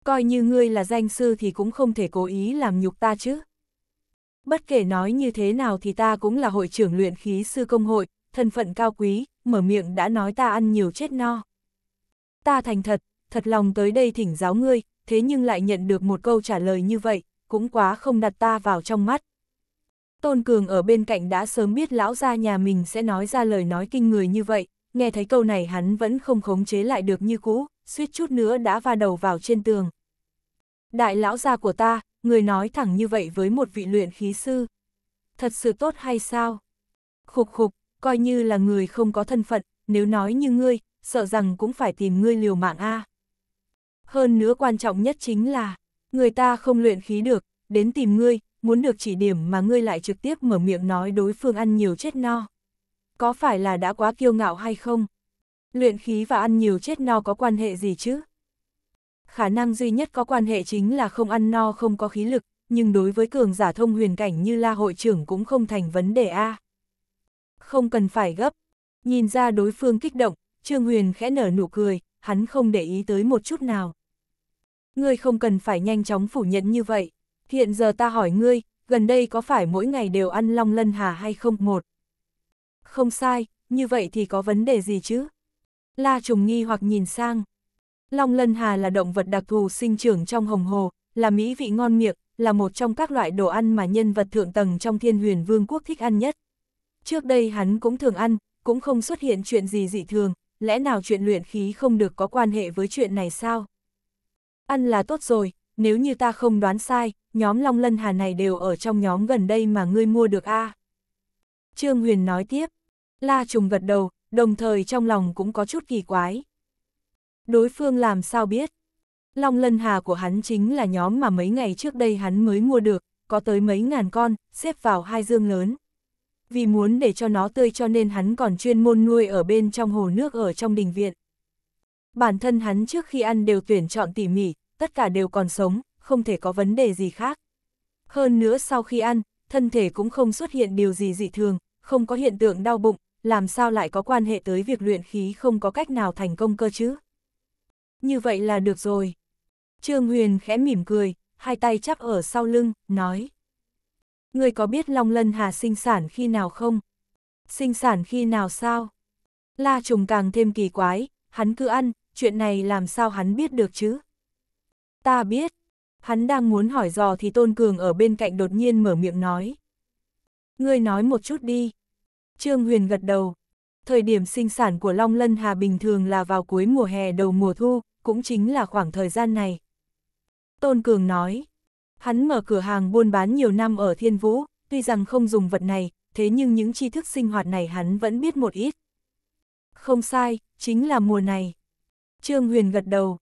Coi như ngươi là danh sư thì cũng không thể cố ý làm nhục ta chứ. Bất kể nói như thế nào thì ta cũng là hội trưởng luyện khí sư công hội, thân phận cao quý, mở miệng đã nói ta ăn nhiều chết no. Ta thành thật, thật lòng tới đây thỉnh giáo ngươi, thế nhưng lại nhận được một câu trả lời như vậy, cũng quá không đặt ta vào trong mắt. Tôn Cường ở bên cạnh đã sớm biết lão gia nhà mình sẽ nói ra lời nói kinh người như vậy, nghe thấy câu này hắn vẫn không khống chế lại được như cũ, suýt chút nữa đã va đầu vào trên tường. Đại lão gia của ta, người nói thẳng như vậy với một vị luyện khí sư. Thật sự tốt hay sao? Khục khục, coi như là người không có thân phận, nếu nói như ngươi, sợ rằng cũng phải tìm ngươi liều mạng a. Hơn nữa quan trọng nhất chính là, người ta không luyện khí được, đến tìm ngươi, muốn được chỉ điểm mà ngươi lại trực tiếp mở miệng nói đối phương ăn nhiều chết no. Có phải là đã quá kiêu ngạo hay không? Luyện khí và ăn nhiều chết no có quan hệ gì chứ? Khả năng duy nhất có quan hệ chính là không ăn no không có khí lực, nhưng đối với cường giả thông huyền cảnh như La hội trưởng cũng không thành vấn đề A không cần phải gấp. Nhìn ra đối phương kích động, Trương Huyền khẽ nở nụ cười, hắn không để ý tới một chút nào. Ngươi không cần phải nhanh chóng phủ nhận như vậy. Hiện giờ ta hỏi ngươi, gần đây có phải mỗi ngày đều ăn long lân hà hay không một? Không sai, như vậy thì có vấn đề gì chứ? La trùng nghi hoặc nhìn sang. Long lân hà là động vật đặc thù sinh trưởng trong hồng hồ, là mỹ vị ngon miệng, là một trong các loại đồ ăn mà nhân vật thượng tầng trong thiên huyền vương quốc thích ăn nhất. Trước đây hắn cũng thường ăn, cũng không xuất hiện chuyện gì dị thường, lẽ nào chuyện luyện khí không được có quan hệ với chuyện này sao? Ăn là tốt rồi, nếu như ta không đoán sai, nhóm Long Lân Hà này đều ở trong nhóm gần đây mà ngươi mua được a. À? Trương Huyền nói tiếp, la trùng gật đầu, đồng thời trong lòng cũng có chút kỳ quái. Đối phương làm sao biết? Long Lân Hà của hắn chính là nhóm mà mấy ngày trước đây hắn mới mua được, có tới mấy ngàn con, xếp vào hai dương lớn vì muốn để cho nó tươi cho nên hắn còn chuyên môn nuôi ở bên trong hồ nước ở trong đình viện. Bản thân hắn trước khi ăn đều tuyển chọn tỉ mỉ, tất cả đều còn sống, không thể có vấn đề gì khác. Hơn nữa sau khi ăn, thân thể cũng không xuất hiện điều gì dị thường, không có hiện tượng đau bụng, làm sao lại có quan hệ tới việc luyện khí không có cách nào thành công cơ chứ. Như vậy là được rồi. Trương Huyền khẽ mỉm cười, hai tay chắp ở sau lưng, nói. Ngươi có biết Long Lân Hà sinh sản khi nào không? Sinh sản khi nào sao? La trùng càng thêm kỳ quái, hắn cứ ăn, chuyện này làm sao hắn biết được chứ? Ta biết. Hắn đang muốn hỏi dò thì Tôn Cường ở bên cạnh đột nhiên mở miệng nói. Ngươi nói một chút đi. Trương Huyền gật đầu. Thời điểm sinh sản của Long Lân Hà bình thường là vào cuối mùa hè đầu mùa thu, cũng chính là khoảng thời gian này. Tôn Cường nói. Hắn mở cửa hàng buôn bán nhiều năm ở Thiên Vũ, tuy rằng không dùng vật này, thế nhưng những tri thức sinh hoạt này hắn vẫn biết một ít. Không sai, chính là mùa này. Trương Huyền gật đầu.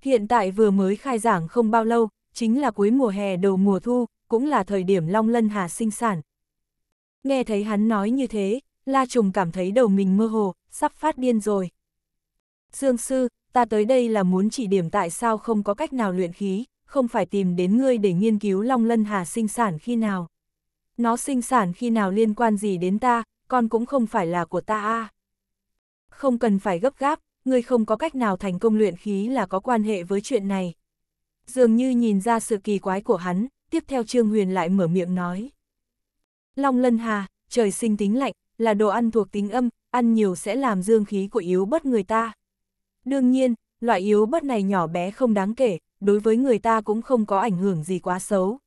Hiện tại vừa mới khai giảng không bao lâu, chính là cuối mùa hè đầu mùa thu, cũng là thời điểm Long Lân Hà sinh sản. Nghe thấy hắn nói như thế, La Trùng cảm thấy đầu mình mơ hồ, sắp phát điên rồi. Dương sư, ta tới đây là muốn chỉ điểm tại sao không có cách nào luyện khí, không phải tìm đến ngươi để nghiên cứu Long Lân Hà sinh sản khi nào. Nó sinh sản khi nào liên quan gì đến ta, con cũng không phải là của ta a. Không cần phải gấp gáp, ngươi không có cách nào thành công luyện khí là có quan hệ với chuyện này. Dường như nhìn ra sự kỳ quái của hắn, tiếp theo Trương Huyền lại mở miệng nói. Long Lân Hà, trời sinh tính lạnh, là đồ ăn thuộc tính âm, ăn nhiều sẽ làm dương khí của yếu bất người ta. Đương nhiên, loại yếu bất này nhỏ bé không đáng kể, đối với người ta cũng không có ảnh hưởng gì quá xấu.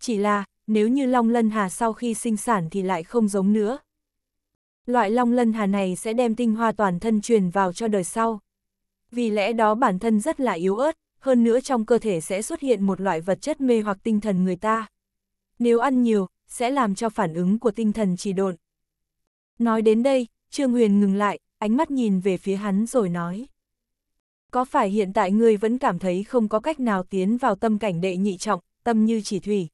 Chỉ là, nếu như Long Lân Hà sau khi sinh sản thì lại không giống nữa. Loại Long Lân Hà này sẽ đem tinh hoa toàn thân truyền vào cho đời sau. Vì lẽ đó bản thân rất là yếu ớt, hơn nữa trong cơ thể sẽ xuất hiện một loại vật chất mê hoặc tinh thần người ta. Nếu ăn nhiều, sẽ làm cho phản ứng của tinh thần trì độn. Nói đến đây, Trương Huyền ngừng lại, ánh mắt nhìn về phía hắn rồi nói. Có phải hiện tại ngươi vẫn cảm thấy không có cách nào tiến vào tâm cảnh đệ nhị trọng, tâm như chỉ thủy?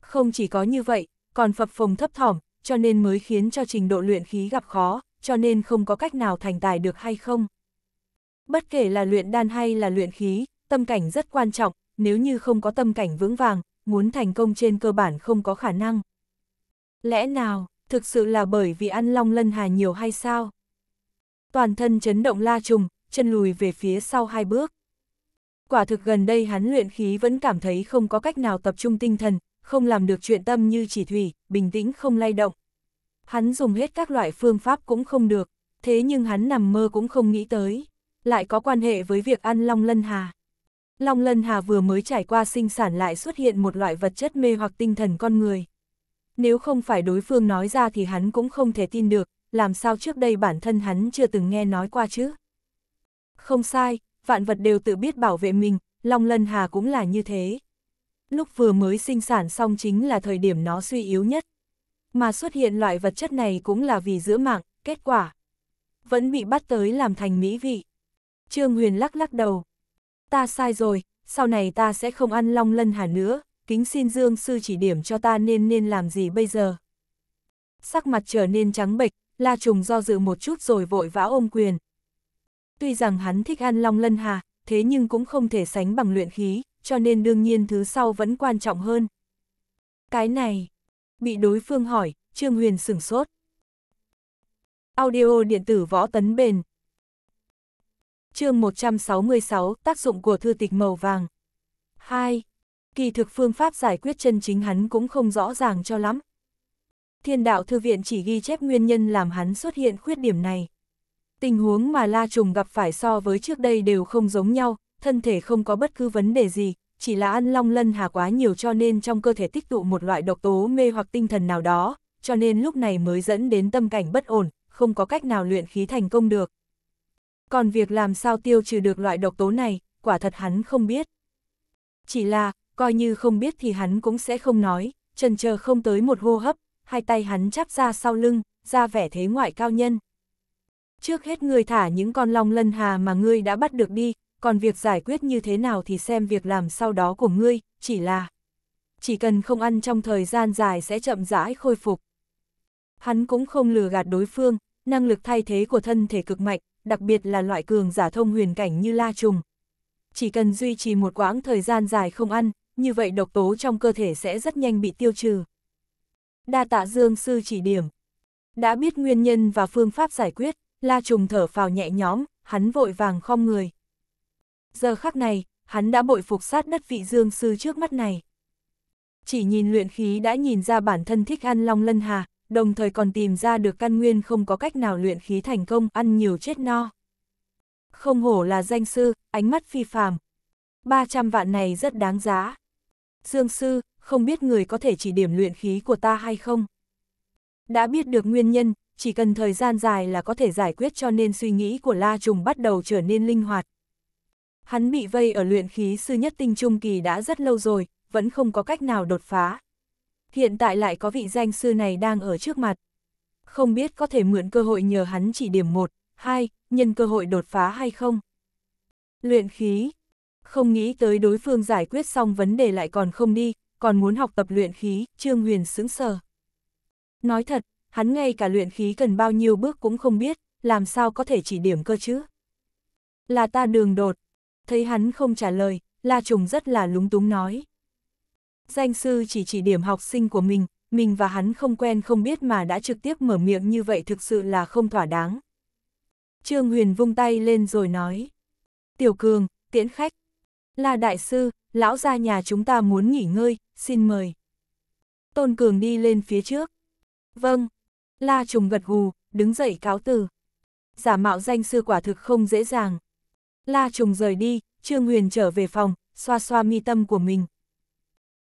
Không chỉ có như vậy, còn phập phồng thấp thỏm, cho nên mới khiến cho trình độ luyện khí gặp khó, cho nên không có cách nào thành tài được hay không? Bất kể là luyện đan hay là luyện khí, tâm cảnh rất quan trọng, nếu như không có tâm cảnh vững vàng, muốn thành công trên cơ bản không có khả năng. Lẽ nào, thực sự là bởi vì ăn long lân hà nhiều hay sao? Toàn thân chấn động la trùng, chân lùi về phía sau hai bước. Quả thực gần đây hắn luyện khí vẫn cảm thấy không có cách nào tập trung tinh thần, không làm được chuyện tâm như chỉ thủy, bình tĩnh không lay động. Hắn dùng hết các loại phương pháp cũng không được, thế nhưng hắn nằm mơ cũng không nghĩ tới, lại có quan hệ với việc ăn Long Lân Hà. Long Lân Hà vừa mới trải qua sinh sản lại xuất hiện một loại vật chất mê hoặc tinh thần con người. Nếu không phải đối phương nói ra thì hắn cũng không thể tin được, làm sao trước đây bản thân hắn chưa từng nghe nói qua chứ. Không sai, vạn vật đều tự biết bảo vệ mình, Long Lân Hà cũng là như thế. Lúc vừa mới sinh sản xong chính là thời điểm nó suy yếu nhất. Mà xuất hiện loại vật chất này cũng là vì giữa mạng, kết quả. Vẫn bị bắt tới làm thành mỹ vị. Trương Huyền lắc lắc đầu. Ta sai rồi, sau này ta sẽ không ăn Long Lân Hà nữa, kính xin Dương Sư chỉ điểm cho ta nên nên làm gì bây giờ. Sắc mặt trở nên trắng bệch, La Trùng do dự một chút rồi vội vã ôm quyền, Tuy rằng hắn thích ăn long lân hà, thế nhưng cũng không thể sánh bằng luyện khí, cho nên đương nhiên thứ sau vẫn quan trọng hơn. Cái này, bị đối phương hỏi, Trương Huyền sửng sốt. Audio điện tử võ tấn bền. Chương 166, tác dụng của thư tịch màu vàng. 2. Kỳ thực phương pháp giải quyết chân chính hắn cũng không rõ ràng cho lắm. Thiên đạo thư viện chỉ ghi chép nguyên nhân làm hắn xuất hiện khuyết điểm này. Tình huống mà La Trùng gặp phải so với trước đây đều không giống nhau, thân thể không có bất cứ vấn đề gì, chỉ là ăn long lân hà quá nhiều cho nên trong cơ thể tích tụ một loại độc tố mê hoặc tinh thần nào đó, cho nên lúc này mới dẫn đến tâm cảnh bất ổn, không có cách nào luyện khí thành công được. Còn việc làm sao tiêu trừ được loại độc tố này, quả thật hắn không biết. Chỉ là, coi như không biết thì hắn cũng sẽ không nói, trần chờ không tới một hô hấp, hai tay hắn chắp ra sau lưng, ra vẻ thế ngoại cao nhân, Trước hết ngươi thả những con long lân hà mà ngươi đã bắt được đi, còn việc giải quyết như thế nào thì xem việc làm sau đó của ngươi, chỉ là chỉ cần không ăn trong thời gian dài sẽ chậm rãi khôi phục. Hắn cũng không lừa gạt đối phương, năng lực thay thế của thân thể cực mạnh, đặc biệt là loại cường giả thông huyền cảnh như La Trùng. Chỉ cần duy trì một quãng thời gian dài không ăn, như vậy độc tố trong cơ thể sẽ rất nhanh bị tiêu trừ. Đa tạ Dương Sư chỉ điểm. Đã biết nguyên nhân và phương pháp giải quyết, La Trùng thở phào nhẹ nhõm, hắn vội vàng khom người. Giờ khắc này, hắn đã bội phục sát đất vị dương sư trước mắt này. Chỉ nhìn luyện khí đã nhìn ra bản thân thích ăn long lân hà, đồng thời còn tìm ra được căn nguyên không có cách nào luyện khí thành công, ăn nhiều chết no. Không hổ là danh sư, ánh mắt phi phàm. 300 vạn này rất đáng giá. Dương sư, không biết người có thể chỉ điểm luyện khí của ta hay không? Đã biết được nguyên nhân, chỉ cần thời gian dài là có thể giải quyết cho nên suy nghĩ của La Trùng bắt đầu trở nên linh hoạt. Hắn bị vây ở luyện khí sư nhất tinh trung kỳ đã rất lâu rồi, vẫn không có cách nào đột phá. Hiện tại lại có vị danh sư này đang ở trước mặt. Không biết có thể mượn cơ hội nhờ hắn chỉ điểm một, hai, nhân cơ hội đột phá hay không. Luyện khí. Không nghĩ tới đối phương giải quyết xong vấn đề lại còn không đi, còn muốn học tập luyện khí, Trương Huyền sững sờ. Nói thật, hắn ngay cả luyện khí cần bao nhiêu bước cũng không biết, làm sao có thể chỉ điểm cơ chứ. Là ta đường đột, thấy hắn không trả lời, La Trùng rất là lúng túng nói. Danh sư chỉ chỉ điểm học sinh của mình, mình và hắn không quen không biết mà đã trực tiếp mở miệng như vậy thực sự là không thỏa đáng. Trương Huyền vung tay lên rồi nói. Tiểu Cường, tiễn khách. Là đại sư, lão gia nhà chúng ta muốn nghỉ ngơi, xin mời. Tôn Cường đi lên phía trước. Vâng. La Trùng gật gù, đứng dậy cáo từ. Giả mạo danh sư quả thực không dễ dàng. La Trùng rời đi, Trương Huyền trở về phòng, xoa xoa mi tâm của mình.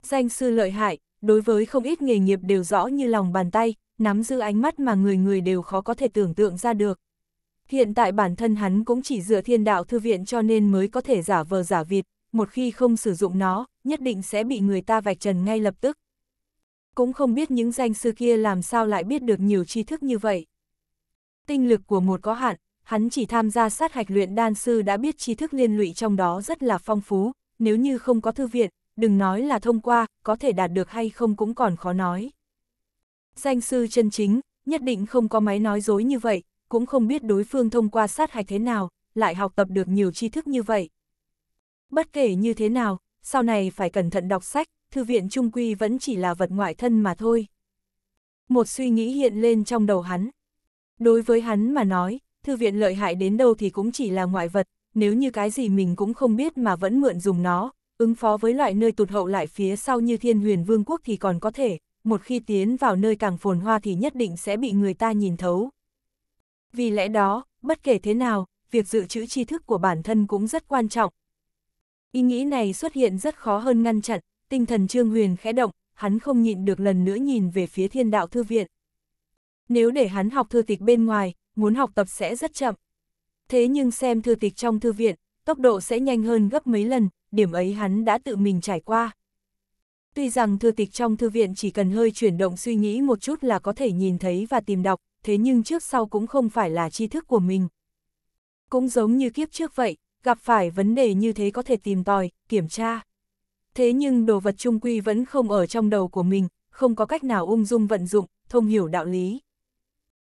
Danh sư lợi hại, đối với không ít nghề nghiệp đều rõ như lòng bàn tay, nắm giữ ánh mắt mà người người đều khó có thể tưởng tượng ra được. Hiện tại bản thân hắn cũng chỉ dựa thiên đạo thư viện cho nên mới có thể giả vờ giả vịt, một khi không sử dụng nó, nhất định sẽ bị người ta vạch trần ngay lập tức cũng không biết những danh sư kia làm sao lại biết được nhiều tri thức như vậy. Tinh lực của một có hạn, hắn chỉ tham gia sát hạch luyện đan sư đã biết tri thức liên lụy trong đó rất là phong phú, nếu như không có thư viện, đừng nói là thông qua, có thể đạt được hay không cũng còn khó nói. Danh sư chân chính, nhất định không có máy nói dối như vậy, cũng không biết đối phương thông qua sát hạch thế nào, lại học tập được nhiều tri thức như vậy. Bất kể như thế nào, sau này phải cẩn thận đọc sách, thư viện trung quy vẫn chỉ là vật ngoại thân mà thôi. Một suy nghĩ hiện lên trong đầu hắn. Đối với hắn mà nói, thư viện lợi hại đến đâu thì cũng chỉ là ngoại vật, nếu như cái gì mình cũng không biết mà vẫn mượn dùng nó, ứng phó với loại nơi tụt hậu lại phía sau như thiên huyền vương quốc thì còn có thể, một khi tiến vào nơi càng phồn hoa thì nhất định sẽ bị người ta nhìn thấu. Vì lẽ đó, bất kể thế nào, việc dự trữ tri thức của bản thân cũng rất quan trọng. Ý nghĩ này xuất hiện rất khó hơn ngăn chặn, tinh thần Trương Huyền khẽ động, hắn không nhịn được lần nữa nhìn về phía thiên đạo thư viện. Nếu để hắn học thư tịch bên ngoài, muốn học tập sẽ rất chậm. Thế nhưng xem thư tịch trong thư viện, tốc độ sẽ nhanh hơn gấp mấy lần, điểm ấy hắn đã tự mình trải qua. Tuy rằng thư tịch trong thư viện chỉ cần hơi chuyển động suy nghĩ một chút là có thể nhìn thấy và tìm đọc, thế nhưng trước sau cũng không phải là tri thức của mình. Cũng giống như kiếp trước vậy, gặp phải vấn đề như thế có thể tìm tòi, kiểm tra thế nhưng đồ vật trung quy vẫn không ở trong đầu của mình, không có cách nào ung dung vận dụng, thông hiểu đạo lý.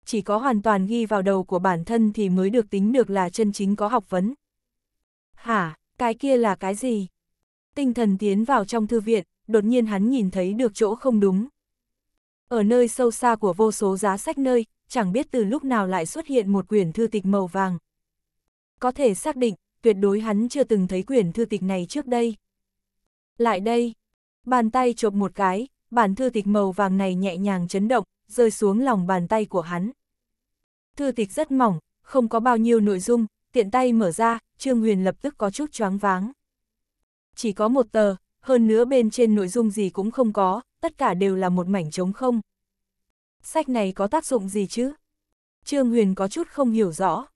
Chỉ có hoàn toàn ghi vào đầu của bản thân thì mới được tính được là chân chính có học vấn. Hả, cái kia là cái gì? Tinh thần tiến vào trong thư viện, đột nhiên hắn nhìn thấy được chỗ không đúng. Ở nơi sâu xa của vô số giá sách nơi, chẳng biết từ lúc nào lại xuất hiện một quyển thư tịch màu vàng. Có thể xác định, tuyệt đối hắn chưa từng thấy quyển thư tịch này trước đây. Lại đây, bàn tay chộp một cái, bản thư tịch màu vàng này nhẹ nhàng chấn động, rơi xuống lòng bàn tay của hắn. Thư tịch rất mỏng, không có bao nhiêu nội dung, tiện tay mở ra, Trương Huyền lập tức có chút choáng váng. Chỉ có một tờ, hơn nữa bên trên nội dung gì cũng không có, tất cả đều là một mảnh trống không. Sách này có tác dụng gì chứ? Trương Huyền có chút không hiểu rõ.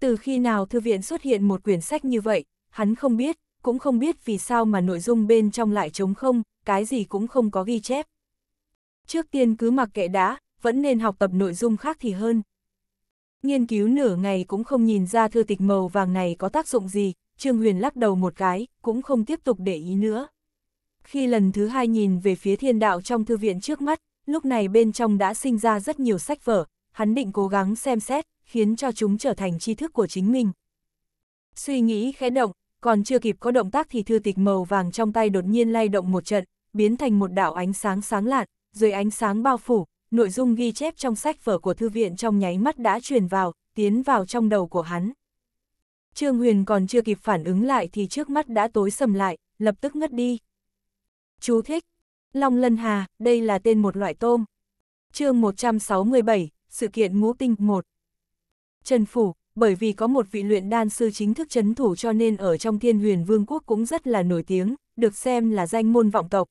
Từ khi nào thư viện xuất hiện một quyển sách như vậy, hắn không biết, cũng không biết vì sao mà nội dung bên trong lại trống không, cái gì cũng không có ghi chép. Trước tiên cứ mặc kệ đã, vẫn nên học tập nội dung khác thì hơn. Nghiên cứu nửa ngày cũng không nhìn ra thư tịch màu vàng này có tác dụng gì, Trương Huyền lắc đầu một cái, cũng không tiếp tục để ý nữa. Khi lần thứ hai nhìn về phía thiên đạo trong thư viện trước mắt, lúc này bên trong đã sinh ra rất nhiều sách vở, hắn định cố gắng xem xét, khiến cho chúng trở thành tri thức của chính mình. Suy nghĩ khẽ động, còn chưa kịp có động tác thì thư tịch màu vàng trong tay đột nhiên lay động một trận, biến thành một đảo ánh sáng sáng lạn, dưới ánh sáng bao phủ, nội dung ghi chép trong sách vở của thư viện trong nháy mắt đã truyền vào, tiến vào trong đầu của hắn. Trương Huyền còn chưa kịp phản ứng lại thì trước mắt đã tối sầm lại, lập tức ngất đi. Chú thích. Long Lân Hà, đây là tên một loại tôm. chương 167, sự kiện ngũ tinh 1. Trần Phủ, bởi vì có một vị luyện đan sư chính thức chấn thủ cho nên ở trong thiên huyền vương quốc cũng rất là nổi tiếng, được xem là danh môn vọng tộc.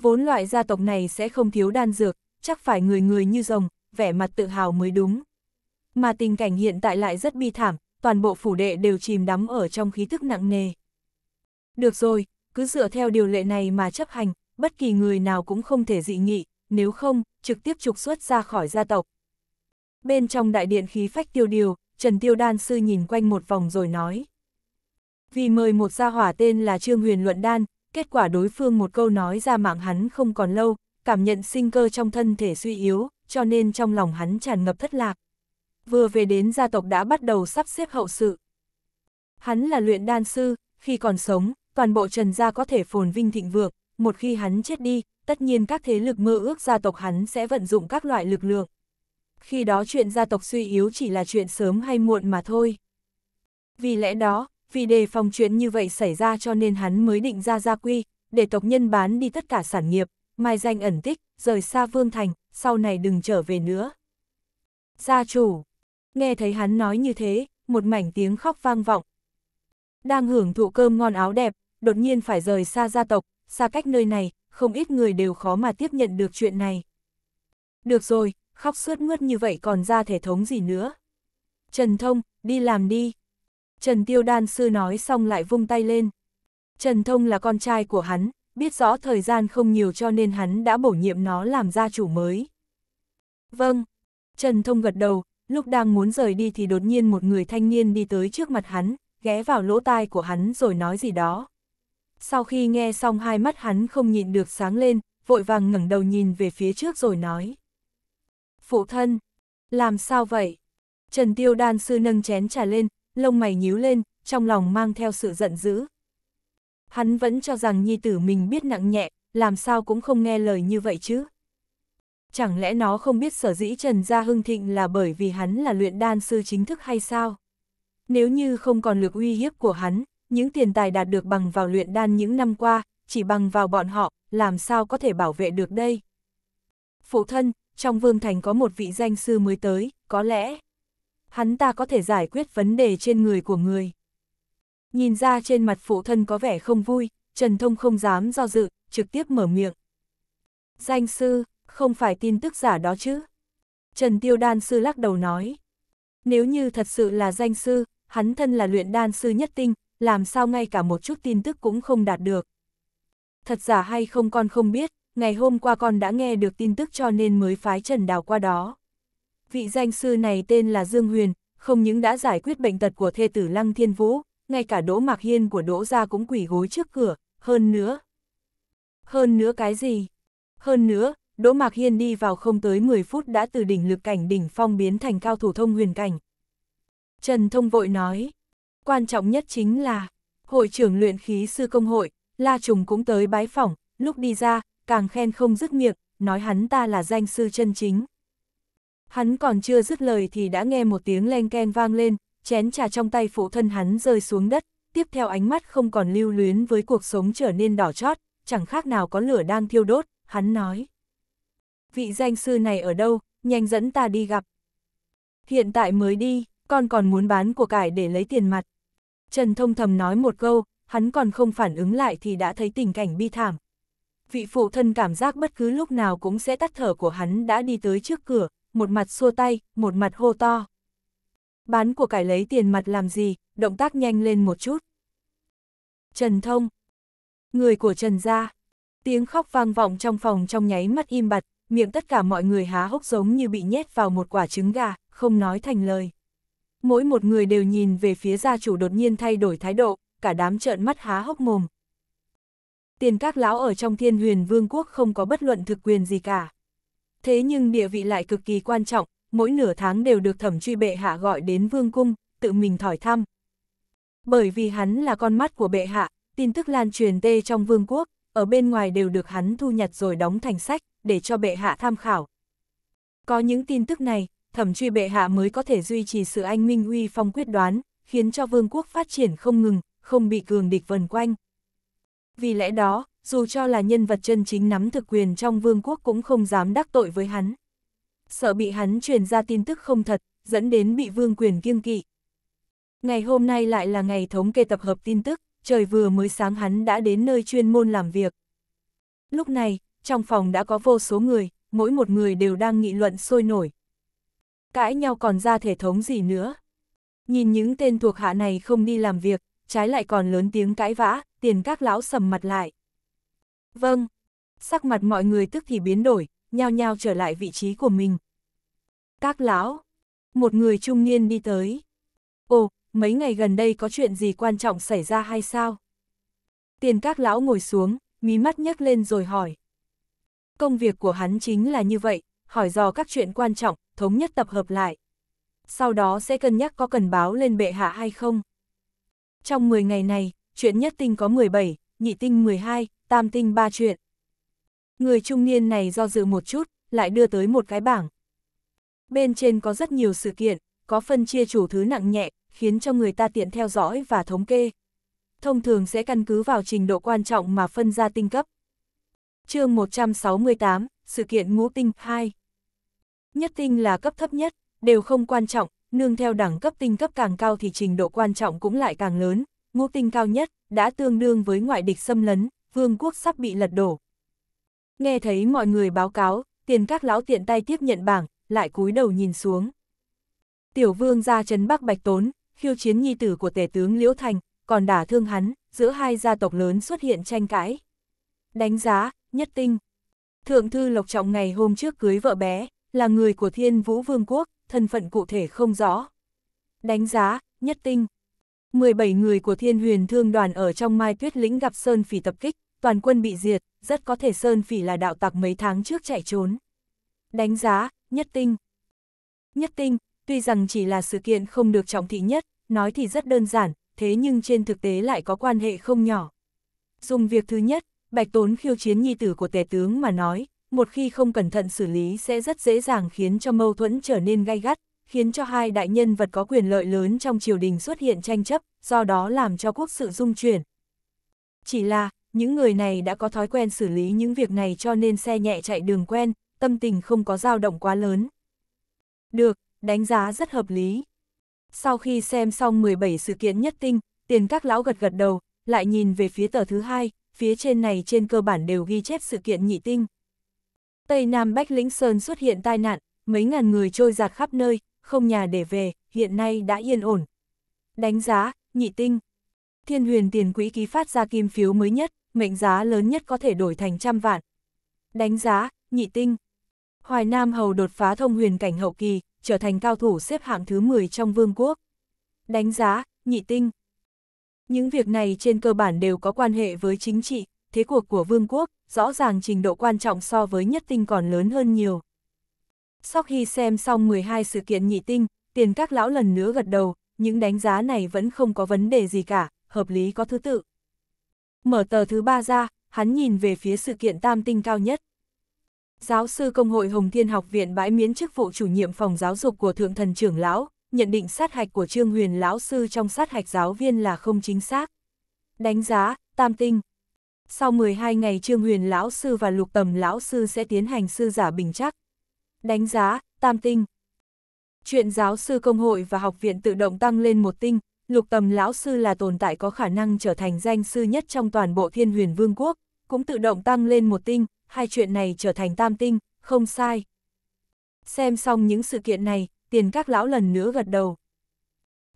Vốn loại gia tộc này sẽ không thiếu đan dược, chắc phải người người như rồng, vẻ mặt tự hào mới đúng. Mà tình cảnh hiện tại lại rất bi thảm, toàn bộ phủ đệ đều chìm đắm ở trong khí thức nặng nề. Được rồi, cứ dựa theo điều lệ này mà chấp hành, bất kỳ người nào cũng không thể dị nghị, nếu không, trực tiếp trục xuất ra khỏi gia tộc. Bên trong đại điện khí phách tiêu điều, Trần Tiêu Đan sư nhìn quanh một vòng rồi nói. Vì mời một gia hỏa tên là Trương Huyền Luận Đan, kết quả đối phương một câu nói ra mạng hắn không còn lâu, cảm nhận sinh cơ trong thân thể suy yếu, cho nên trong lòng hắn tràn ngập thất lạc. Vừa về đến gia tộc đã bắt đầu sắp xếp hậu sự. Hắn là luyện đan sư, khi còn sống, toàn bộ Trần gia có thể phồn vinh thịnh vượng, một khi hắn chết đi, tất nhiên các thế lực mơ ước gia tộc hắn sẽ vận dụng các loại lực lượng khi đó chuyện gia tộc suy yếu chỉ là chuyện sớm hay muộn mà thôi. Vì lẽ đó, vì đề phòng chuyện như vậy xảy ra cho nên hắn mới định ra gia quy, để tộc nhân bán đi tất cả sản nghiệp, mai danh ẩn tích, rời xa vương thành, sau này đừng trở về nữa. Gia chủ, nghe thấy hắn nói như thế, một mảnh tiếng khóc vang vọng. Đang hưởng thụ cơm ngon áo đẹp, đột nhiên phải rời xa gia tộc, xa cách nơi này, không ít người đều khó mà tiếp nhận được chuyện này. Được rồi, khóc suốt mướt như vậy còn ra thể thống gì nữa. Trần Thông, đi làm đi. Trần Tiêu Đan Sư nói xong lại vung tay lên. Trần Thông là con trai của hắn, biết rõ thời gian không nhiều cho nên hắn đã bổ nhiệm nó làm gia chủ mới. Vâng. Trần Thông gật đầu, lúc đang muốn rời đi thì đột nhiên một người thanh niên đi tới trước mặt hắn, ghé vào lỗ tai của hắn rồi nói gì đó. Sau khi nghe xong hai mắt hắn không nhịn được sáng lên, vội vàng ngẩng đầu nhìn về phía trước rồi nói phụ thân, làm sao vậy? Trần Tiêu Đan sư nâng chén trà lên, lông mày nhíu lên, trong lòng mang theo sự giận dữ. Hắn vẫn cho rằng nhi tử mình biết nặng nhẹ, làm sao cũng không nghe lời như vậy chứ. Chẳng lẽ nó không biết sở dĩ Trần Gia Hưng Thịnh là bởi vì hắn là luyện đan sư chính thức hay sao? Nếu như không còn lực uy hiếp của hắn, những tiền tài đạt được bằng vào luyện đan những năm qua, chỉ bằng vào bọn họ, làm sao có thể bảo vệ được đây? Phụ thân, trong vương thành có một vị danh sư mới tới, có lẽ hắn ta có thể giải quyết vấn đề trên người của người. Nhìn ra trên mặt phụ thân có vẻ không vui, Trần Thông không dám do dự, trực tiếp mở miệng. Danh sư, không phải tin tức giả đó chứ? Trần Tiêu Đan Sư lắc đầu nói. Nếu như thật sự là danh sư, hắn thân là luyện đan sư nhất tinh, làm sao ngay cả một chút tin tức cũng không đạt được. Thật giả hay không con không biết, ngày hôm qua con đã nghe được tin tức cho nên mới phái Trần Đào qua đó. Vị danh sư này tên là Dương Huyền, không những đã giải quyết bệnh tật của thê tử Lăng Thiên Vũ, ngay cả Đỗ Mạc Hiên của Đỗ Gia cũng quỷ gối trước cửa, hơn nữa. Hơn nữa cái gì? Hơn nữa, Đỗ Mạc Hiên đi vào không tới 10 phút đã từ đỉnh lực cảnh đỉnh phong biến thành cao thủ thông huyền cảnh. Trần Thông vội nói, quan trọng nhất chính là, hội trưởng luyện khí sư công hội, La Trùng cũng tới bái phỏng, lúc đi ra, càng khen không dứt miệng, nói hắn ta là danh sư chân chính. Hắn còn chưa dứt lời thì đã nghe một tiếng len ken vang lên, chén trà trong tay phụ thân hắn rơi xuống đất, tiếp theo ánh mắt không còn lưu luyến với cuộc sống trở nên đỏ chót, chẳng khác nào có lửa đang thiêu đốt, hắn nói. Vị danh sư này ở đâu, nhanh dẫn ta đi gặp. Hiện tại mới đi, con còn muốn bán của cải để lấy tiền mặt. Trần thông thầm nói một câu, hắn còn không phản ứng lại thì đã thấy tình cảnh bi thảm, vị phụ thân cảm giác bất cứ lúc nào cũng sẽ tắt thở của hắn đã đi tới trước cửa, một mặt xua tay, một mặt hô to. Bán của cải lấy tiền mặt làm gì, động tác nhanh lên một chút. Trần Thông Người của Trần gia Tiếng khóc vang vọng trong phòng trong nháy mắt im bặt, miệng tất cả mọi người há hốc giống như bị nhét vào một quả trứng gà, không nói thành lời. Mỗi một người đều nhìn về phía gia chủ đột nhiên thay đổi thái độ, cả đám trợn mắt há hốc mồm, tiền các lão ở trong thiên huyền vương quốc không có bất luận thực quyền gì cả. Thế nhưng địa vị lại cực kỳ quan trọng, mỗi nửa tháng đều được thẩm truy bệ hạ gọi đến vương cung, tự mình thỏi thăm. Bởi vì hắn là con mắt của bệ hạ, tin tức lan truyền tê trong vương quốc, ở bên ngoài đều được hắn thu nhặt rồi đóng thành sách, để cho bệ hạ tham khảo. Có những tin tức này, thẩm truy bệ hạ mới có thể duy trì sự anh minh uy phong quyết đoán, khiến cho vương quốc phát triển không ngừng, không bị cường địch vần quanh. Vì lẽ đó, dù cho là nhân vật chân chính nắm thực quyền trong vương quốc cũng không dám đắc tội với hắn. Sợ bị hắn truyền ra tin tức không thật, dẫn đến bị vương quyền kiêng kỵ. Ngày hôm nay lại là ngày thống kê tập hợp tin tức, trời vừa mới sáng hắn đã đến nơi chuyên môn làm việc. Lúc này, trong phòng đã có vô số người, mỗi một người đều đang nghị luận sôi nổi. Cãi nhau còn ra thể thống gì nữa. Nhìn những tên thuộc hạ này không đi làm việc, trái lại còn lớn tiếng cãi vã, tiền các lão sầm mặt lại. Vâng, sắc mặt mọi người tức thì biến đổi, nhao nhao trở lại vị trí của mình. Các lão, một người trung niên đi tới. Ồ, mấy ngày gần đây có chuyện gì quan trọng xảy ra hay sao? Tiền các lão ngồi xuống, mí mắt nhấc lên rồi hỏi. Công việc của hắn chính là như vậy, hỏi dò các chuyện quan trọng, thống nhất tập hợp lại. Sau đó sẽ cân nhắc có cần báo lên bệ hạ hay không. Trong 10 ngày này, chuyện nhất tinh có 17, nhị tinh 12, tam tinh 3 chuyện. Người trung niên này do dự một chút, lại đưa tới một cái bảng. Bên trên có rất nhiều sự kiện, có phân chia chủ thứ nặng nhẹ, khiến cho người ta tiện theo dõi và thống kê. Thông thường sẽ căn cứ vào trình độ quan trọng mà phân ra tinh cấp. chương 168, sự kiện ngũ tinh 2. Nhất tinh là cấp thấp nhất, đều không quan trọng, nương theo đẳng cấp tinh cấp càng cao thì trình độ quan trọng cũng lại càng lớn, ngũ tinh cao nhất, đã tương đương với ngoại địch xâm lấn, vương quốc sắp bị lật đổ. Nghe thấy mọi người báo cáo, tiền các lão tiện tay tiếp nhận bảng, lại cúi đầu nhìn xuống. Tiểu vương ra trấn Bắc Bạch Tốn, khiêu chiến nhi tử của tể tướng Liễu Thành, còn đả thương hắn, giữa hai gia tộc lớn xuất hiện tranh cãi. Đánh giá, nhất tinh. Thượng thư Lộc Trọng ngày hôm trước cưới vợ bé, là người của Thiên Vũ Vương quốc, thân phận cụ thể không rõ. Đánh giá, nhất tinh. 17 người của thiên huyền thương đoàn ở trong mai tuyết lĩnh gặp Sơn Phỉ tập kích, toàn quân bị diệt, rất có thể Sơn Phỉ là đạo tặc mấy tháng trước chạy trốn. Đánh giá, nhất tinh. Nhất tinh, tuy rằng chỉ là sự kiện không được trọng thị nhất, nói thì rất đơn giản, thế nhưng trên thực tế lại có quan hệ không nhỏ. Dùng việc thứ nhất, bạch tốn khiêu chiến nhi tử của tề tướng mà nói, một khi không cẩn thận xử lý sẽ rất dễ dàng khiến cho mâu thuẫn trở nên gay gắt, khiến cho hai đại nhân vật có quyền lợi lớn trong triều đình xuất hiện tranh chấp, do đó làm cho quốc sự dung chuyển. Chỉ là, những người này đã có thói quen xử lý những việc này cho nên xe nhẹ chạy đường quen, tâm tình không có dao động quá lớn. Được, đánh giá rất hợp lý. Sau khi xem xong 17 sự kiện nhất tinh, tiền các lão gật gật đầu, lại nhìn về phía tờ thứ hai, phía trên này trên cơ bản đều ghi chép sự kiện nhị tinh. Tây Nam Bách Lĩnh Sơn xuất hiện tai nạn, mấy ngàn người trôi giạt khắp nơi, không nhà để về, hiện nay đã yên ổn. Đánh giá, nhị tinh. Thiên huyền tiền quỹ ký phát ra kim phiếu mới nhất, mệnh giá lớn nhất có thể đổi thành trăm vạn. Đánh giá, nhị tinh. Hoài Nam Hầu đột phá thông huyền cảnh hậu kỳ, trở thành cao thủ xếp hạng thứ 10 trong vương quốc. Đánh giá, nhị tinh. Những việc này trên cơ bản đều có quan hệ với chính trị, thế cuộc của vương quốc, rõ ràng trình độ quan trọng so với nhất tinh còn lớn hơn nhiều. Sau khi xem xong 12 sự kiện nhị tinh, tiền các lão lần nữa gật đầu, những đánh giá này vẫn không có vấn đề gì cả, hợp lý có thứ tự. Mở tờ thứ ba ra, hắn nhìn về phía sự kiện tam tinh cao nhất. Giáo sư Công hội Hồng Thiên Học viện bãi miễn chức vụ chủ nhiệm phòng giáo dục của Thượng thần trưởng lão, nhận định sát hạch của Trương Huyền lão sư trong sát hạch giáo viên là không chính xác. Đánh giá, tam tinh. Sau 12 ngày Trương Huyền lão sư và Lục Tầm lão sư sẽ tiến hành sư giả bình chắc, Đánh giá, tam tinh. Chuyện giáo sư công hội và học viện tự động tăng lên một tinh, lục tầm lão sư là tồn tại có khả năng trở thành danh sư nhất trong toàn bộ thiên huyền vương quốc, cũng tự động tăng lên một tinh, hai chuyện này trở thành tam tinh, không sai. Xem xong những sự kiện này, tiền các lão lần nữa gật đầu.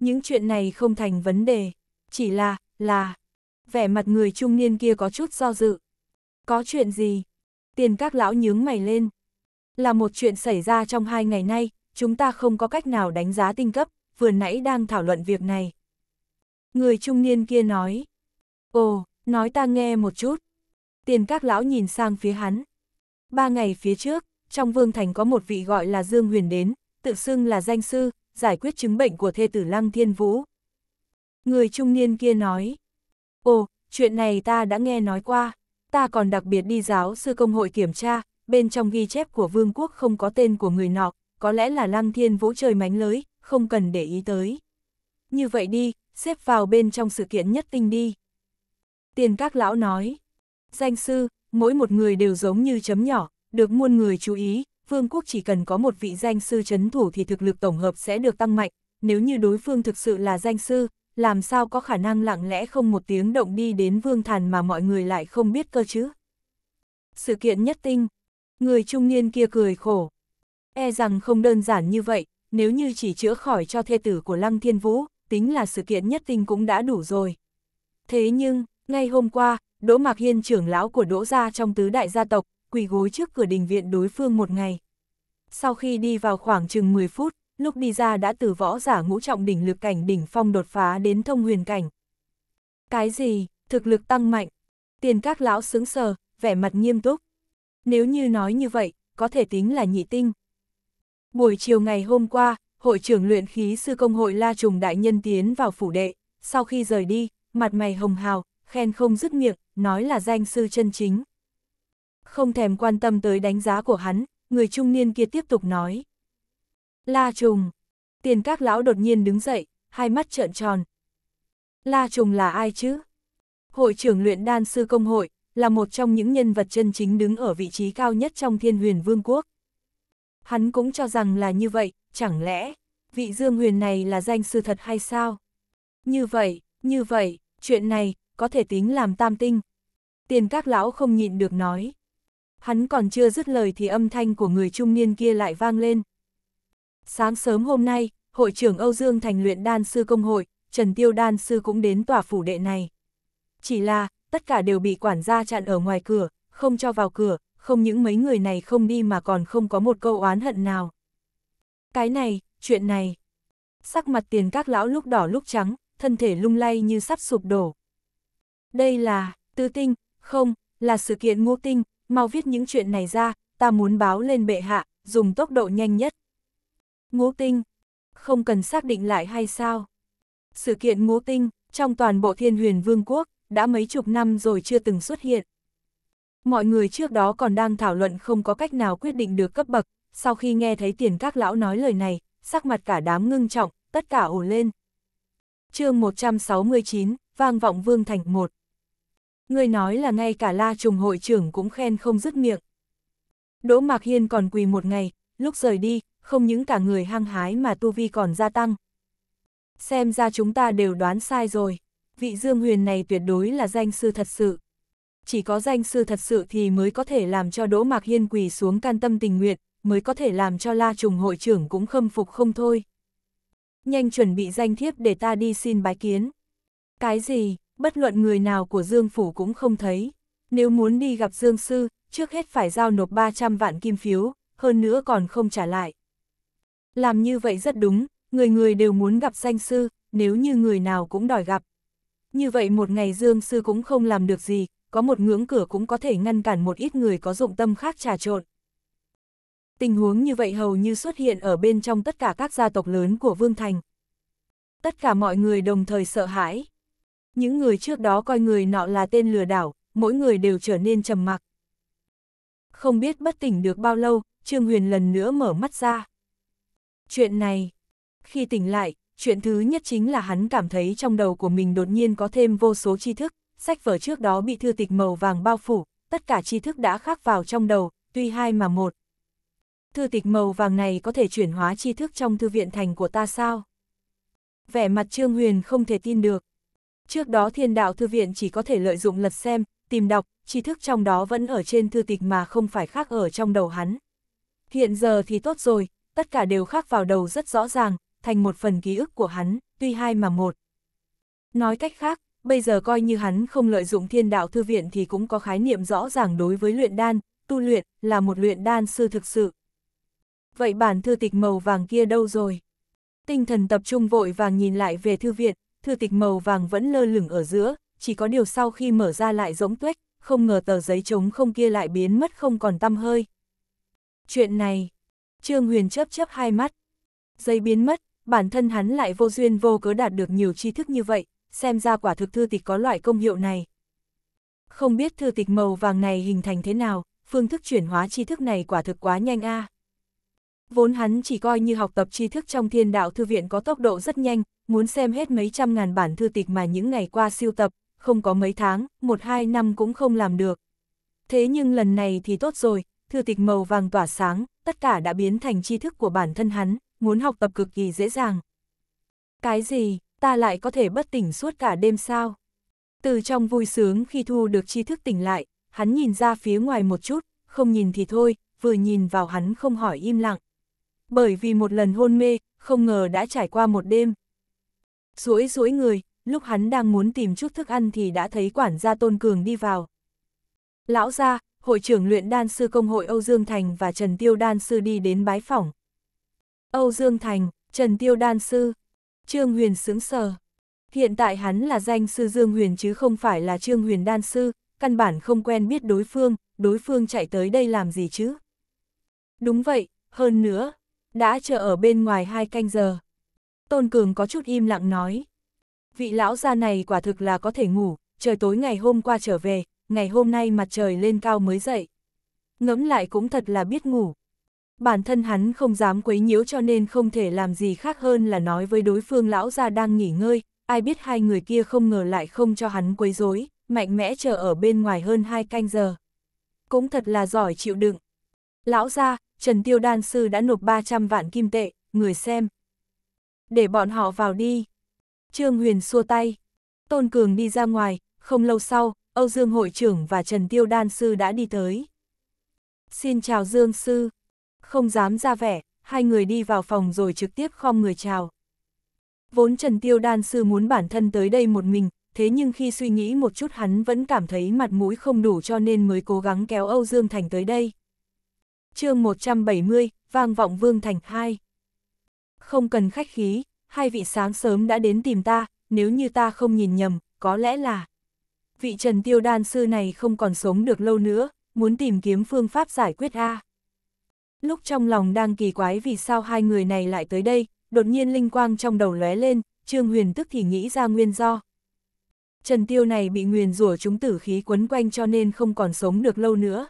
Những chuyện này không thành vấn đề, chỉ là, là, vẻ mặt người trung niên kia có chút do dự. Có chuyện gì? Tiền các lão nhướng mày lên. Là một chuyện xảy ra trong hai ngày nay, chúng ta không có cách nào đánh giá tinh cấp, vừa nãy đang thảo luận việc này. Người trung niên kia nói, ồ, nói ta nghe một chút. Tiền các lão nhìn sang phía hắn. Ba ngày phía trước, trong vương thành có một vị gọi là Dương Huyền đến, tự xưng là danh sư, giải quyết chứng bệnh của thê tử Lăng Thiên Vũ. Người trung niên kia nói, ồ, chuyện này ta đã nghe nói qua, ta còn đặc biệt đi giáo sư công hội kiểm tra, bên trong ghi chép của vương quốc không có tên của người nọ, có lẽ là lăng thiên vũ trời mánh lới, không cần để ý tới. Như vậy đi, xếp vào bên trong sự kiện nhất tinh đi. Tiền các lão nói, danh sư, mỗi một người đều giống như chấm nhỏ, được muôn người chú ý, vương quốc chỉ cần có một vị danh sư chấn thủ thì thực lực tổng hợp sẽ được tăng mạnh, nếu như đối phương thực sự là danh sư, làm sao có khả năng lặng lẽ không một tiếng động đi đến vương thàn mà mọi người lại không biết cơ chứ. Sự kiện nhất tinh, Người trung niên kia cười khổ. E rằng không đơn giản như vậy, nếu như chỉ chữa khỏi cho thê tử của Lăng Thiên Vũ, tính là sự kiện nhất tinh cũng đã đủ rồi. Thế nhưng, ngay hôm qua, Đỗ Mạc Hiên trưởng lão của Đỗ Gia trong tứ đại gia tộc, quỳ gối trước cửa đình viện đối phương một ngày. Sau khi đi vào khoảng chừng 10 phút, lúc đi ra đã từ võ giả ngũ trọng đỉnh lực cảnh đỉnh phong đột phá đến thông huyền cảnh. Cái gì, thực lực tăng mạnh. Tiền các lão sướng sờ, vẻ mặt nghiêm túc. Nếu như nói như vậy, có thể tính là nhị tinh. Buổi chiều ngày hôm qua, hội trưởng luyện khí sư công hội La Trùng Đại Nhân tiến vào phủ đệ, sau khi rời đi, mặt mày hồng hào, khen không dứt miệng, nói là danh sư chân chính. Không thèm quan tâm tới đánh giá của hắn, người trung niên kia tiếp tục nói. La Trùng, tiền các lão đột nhiên đứng dậy, hai mắt trợn tròn. La Trùng là ai chứ? Hội trưởng luyện đan sư công hội, là một trong những nhân vật chân chính đứng ở vị trí cao nhất trong thiên huyền vương quốc. Hắn cũng cho rằng là như vậy, chẳng lẽ, vị dương huyền này là danh sư thật hay sao? Như vậy, như vậy, chuyện này, có thể tính làm tam tinh. Tiền các lão không nhịn được nói. Hắn còn chưa dứt lời thì âm thanh của người trung niên kia lại vang lên. Sáng sớm hôm nay, hội trưởng Âu Dương thành luyện đan sư công hội, Trần Tiêu đan sư cũng đến tòa phủ đệ này. Chỉ là, tất cả đều bị quản gia chặn ở ngoài cửa, không cho vào cửa, không những mấy người này không đi mà còn không có một câu oán hận nào. Cái này, chuyện này. Sắc mặt tiền các lão lúc đỏ lúc trắng, thân thể lung lay như sắp sụp đổ. Đây là, tư tinh, không, là sự kiện ngũ tinh, mau viết những chuyện này ra, ta muốn báo lên bệ hạ, dùng tốc độ nhanh nhất. Ngũ tinh, không cần xác định lại hay sao? Sự kiện ngũ tinh, trong toàn bộ thiên huyền vương quốc, đã mấy chục năm rồi chưa từng xuất hiện. Mọi người trước đó còn đang thảo luận không có cách nào quyết định được cấp bậc, sau khi nghe thấy tiền các lão nói lời này, sắc mặt cả đám ngưng trọng, tất cả ổ lên. chương 169, vang vọng vương thành 1. Người nói là ngay cả la trùng hội trưởng cũng khen không dứt miệng. Đỗ Mạc Hiên còn quỳ một ngày, lúc rời đi, không những cả người hăng hái mà tu vi còn gia tăng. Xem ra chúng ta đều đoán sai rồi vị Dương Huyền này tuyệt đối là danh sư thật sự. Chỉ có danh sư thật sự thì mới có thể làm cho Đỗ Mạc Hiên quỳ xuống can tâm tình nguyện, mới có thể làm cho La Trùng hội trưởng cũng khâm phục không thôi. Nhanh chuẩn bị danh thiếp để ta đi xin bái kiến. Cái gì, bất luận người nào của Dương Phủ cũng không thấy. Nếu muốn đi gặp Dương Sư, trước hết phải giao nộp 300 vạn kim phiếu, hơn nữa còn không trả lại. Làm như vậy rất đúng, người người đều muốn gặp danh sư, nếu như người nào cũng đòi gặp, như vậy một ngày Dương Sư cũng không làm được gì, có một ngưỡng cửa cũng có thể ngăn cản một ít người có dụng tâm khác trà trộn. Tình huống như vậy hầu như xuất hiện ở bên trong tất cả các gia tộc lớn của Vương Thành. Tất cả mọi người đồng thời sợ hãi. Những người trước đó coi người nọ là tên lừa đảo, mỗi người đều trở nên trầm mặc. Không biết bất tỉnh được bao lâu, Trương Huyền lần nữa mở mắt ra. Chuyện này, khi tỉnh lại, Chuyện thứ nhất chính là hắn cảm thấy trong đầu của mình đột nhiên có thêm vô số tri thức, sách vở trước đó bị thư tịch màu vàng bao phủ, tất cả tri thức đã khắc vào trong đầu, tuy hai mà một. Thư tịch màu vàng này có thể chuyển hóa tri thức trong thư viện thành của ta sao? Vẻ mặt Trương Huyền không thể tin được. Trước đó thiên đạo thư viện chỉ có thể lợi dụng lật xem, tìm đọc, tri thức trong đó vẫn ở trên thư tịch mà không phải khác ở trong đầu hắn. Hiện giờ thì tốt rồi, tất cả đều khắc vào đầu rất rõ ràng, thành một phần ký ức của hắn, tuy hai mà một. Nói cách khác, bây giờ coi như hắn không lợi dụng thiên đạo thư viện thì cũng có khái niệm rõ ràng đối với luyện đan, tu luyện, là một luyện đan sư thực sự. Vậy bản thư tịch màu vàng kia đâu rồi? Tinh thần tập trung vội vàng nhìn lại về thư viện, thư tịch màu vàng vẫn lơ lửng ở giữa, chỉ có điều sau khi mở ra lại rỗng tuếch, không ngờ tờ giấy trống không kia lại biến mất không còn tăm hơi. Chuyện này, Trương Huyền chớp chớp hai mắt. Giấy biến mất, bản thân hắn lại vô duyên vô cớ đạt được nhiều tri thức như vậy, xem ra quả thực thư tịch có loại công hiệu này. Không biết thư tịch màu vàng này hình thành thế nào, phương thức chuyển hóa tri thức này quả thực quá nhanh a. Vốn hắn chỉ coi như học tập tri thức trong thiên đạo thư viện có tốc độ rất nhanh, muốn xem hết mấy trăm ngàn bản thư tịch mà những ngày qua siêu tập, không có mấy tháng, một hai năm cũng không làm được. Thế nhưng lần này thì tốt rồi, thư tịch màu vàng tỏa sáng, tất cả đã biến thành tri thức của bản thân hắn, muốn học tập cực kỳ dễ dàng. Cái gì, ta lại có thể bất tỉnh suốt cả đêm sao? Từ trong vui sướng khi thu được tri thức tỉnh lại, hắn nhìn ra phía ngoài một chút, không nhìn thì thôi, vừa nhìn vào hắn không hỏi im lặng. Bởi vì một lần hôn mê, không ngờ đã trải qua một đêm. Rũi rũi người, lúc hắn đang muốn tìm chút thức ăn thì đã thấy quản gia Tôn Cường đi vào. Lão gia, hội trưởng luyện đan sư công hội Âu Dương Thành và Trần Tiêu đan sư đi đến bái phỏng. Âu Dương Thành, Trần Tiêu Đan Sư, Trương Huyền sướng sờ. Hiện tại hắn là danh sư Dương Huyền chứ không phải là Trương Huyền Đan Sư, căn bản không quen biết đối phương, đối phương chạy tới đây làm gì chứ? Đúng vậy, hơn nữa, đã chờ ở bên ngoài hai canh giờ. Tôn Cường có chút im lặng nói. Vị lão gia này quả thực là có thể ngủ, trời tối ngày hôm qua trở về, ngày hôm nay mặt trời lên cao mới dậy. Ngẫm lại cũng thật là biết ngủ bản thân hắn không dám quấy nhiễu cho nên không thể làm gì khác hơn là nói với đối phương lão gia đang nghỉ ngơi, ai biết hai người kia không ngờ lại không cho hắn quấy rối, mạnh mẽ chờ ở bên ngoài hơn hai canh giờ. Cũng thật là giỏi chịu đựng. Lão gia Trần Tiêu Đan Sư đã nộp 300 vạn kim tệ, người xem. Để bọn họ vào đi. Trương Huyền xua tay. Tôn Cường đi ra ngoài, không lâu sau, Âu Dương hội trưởng và Trần Tiêu Đan Sư đã đi tới. Xin chào Dương Sư không dám ra vẻ, hai người đi vào phòng rồi trực tiếp khom người chào. Vốn Trần Tiêu Đan Sư muốn bản thân tới đây một mình, thế nhưng khi suy nghĩ một chút hắn vẫn cảm thấy mặt mũi không đủ cho nên mới cố gắng kéo Âu Dương Thành tới đây. chương 170, Vang Vọng Vương Thành 2 Không cần khách khí, hai vị sáng sớm đã đến tìm ta, nếu như ta không nhìn nhầm, có lẽ là... Vị Trần Tiêu Đan Sư này không còn sống được lâu nữa, muốn tìm kiếm phương pháp giải quyết A. À. Lúc trong lòng đang kỳ quái vì sao hai người này lại tới đây, đột nhiên linh quang trong đầu lóe lên, Trương Huyền tức thì nghĩ ra nguyên do. Trần Tiêu này bị nguyền rủa chúng tử khí quấn quanh cho nên không còn sống được lâu nữa.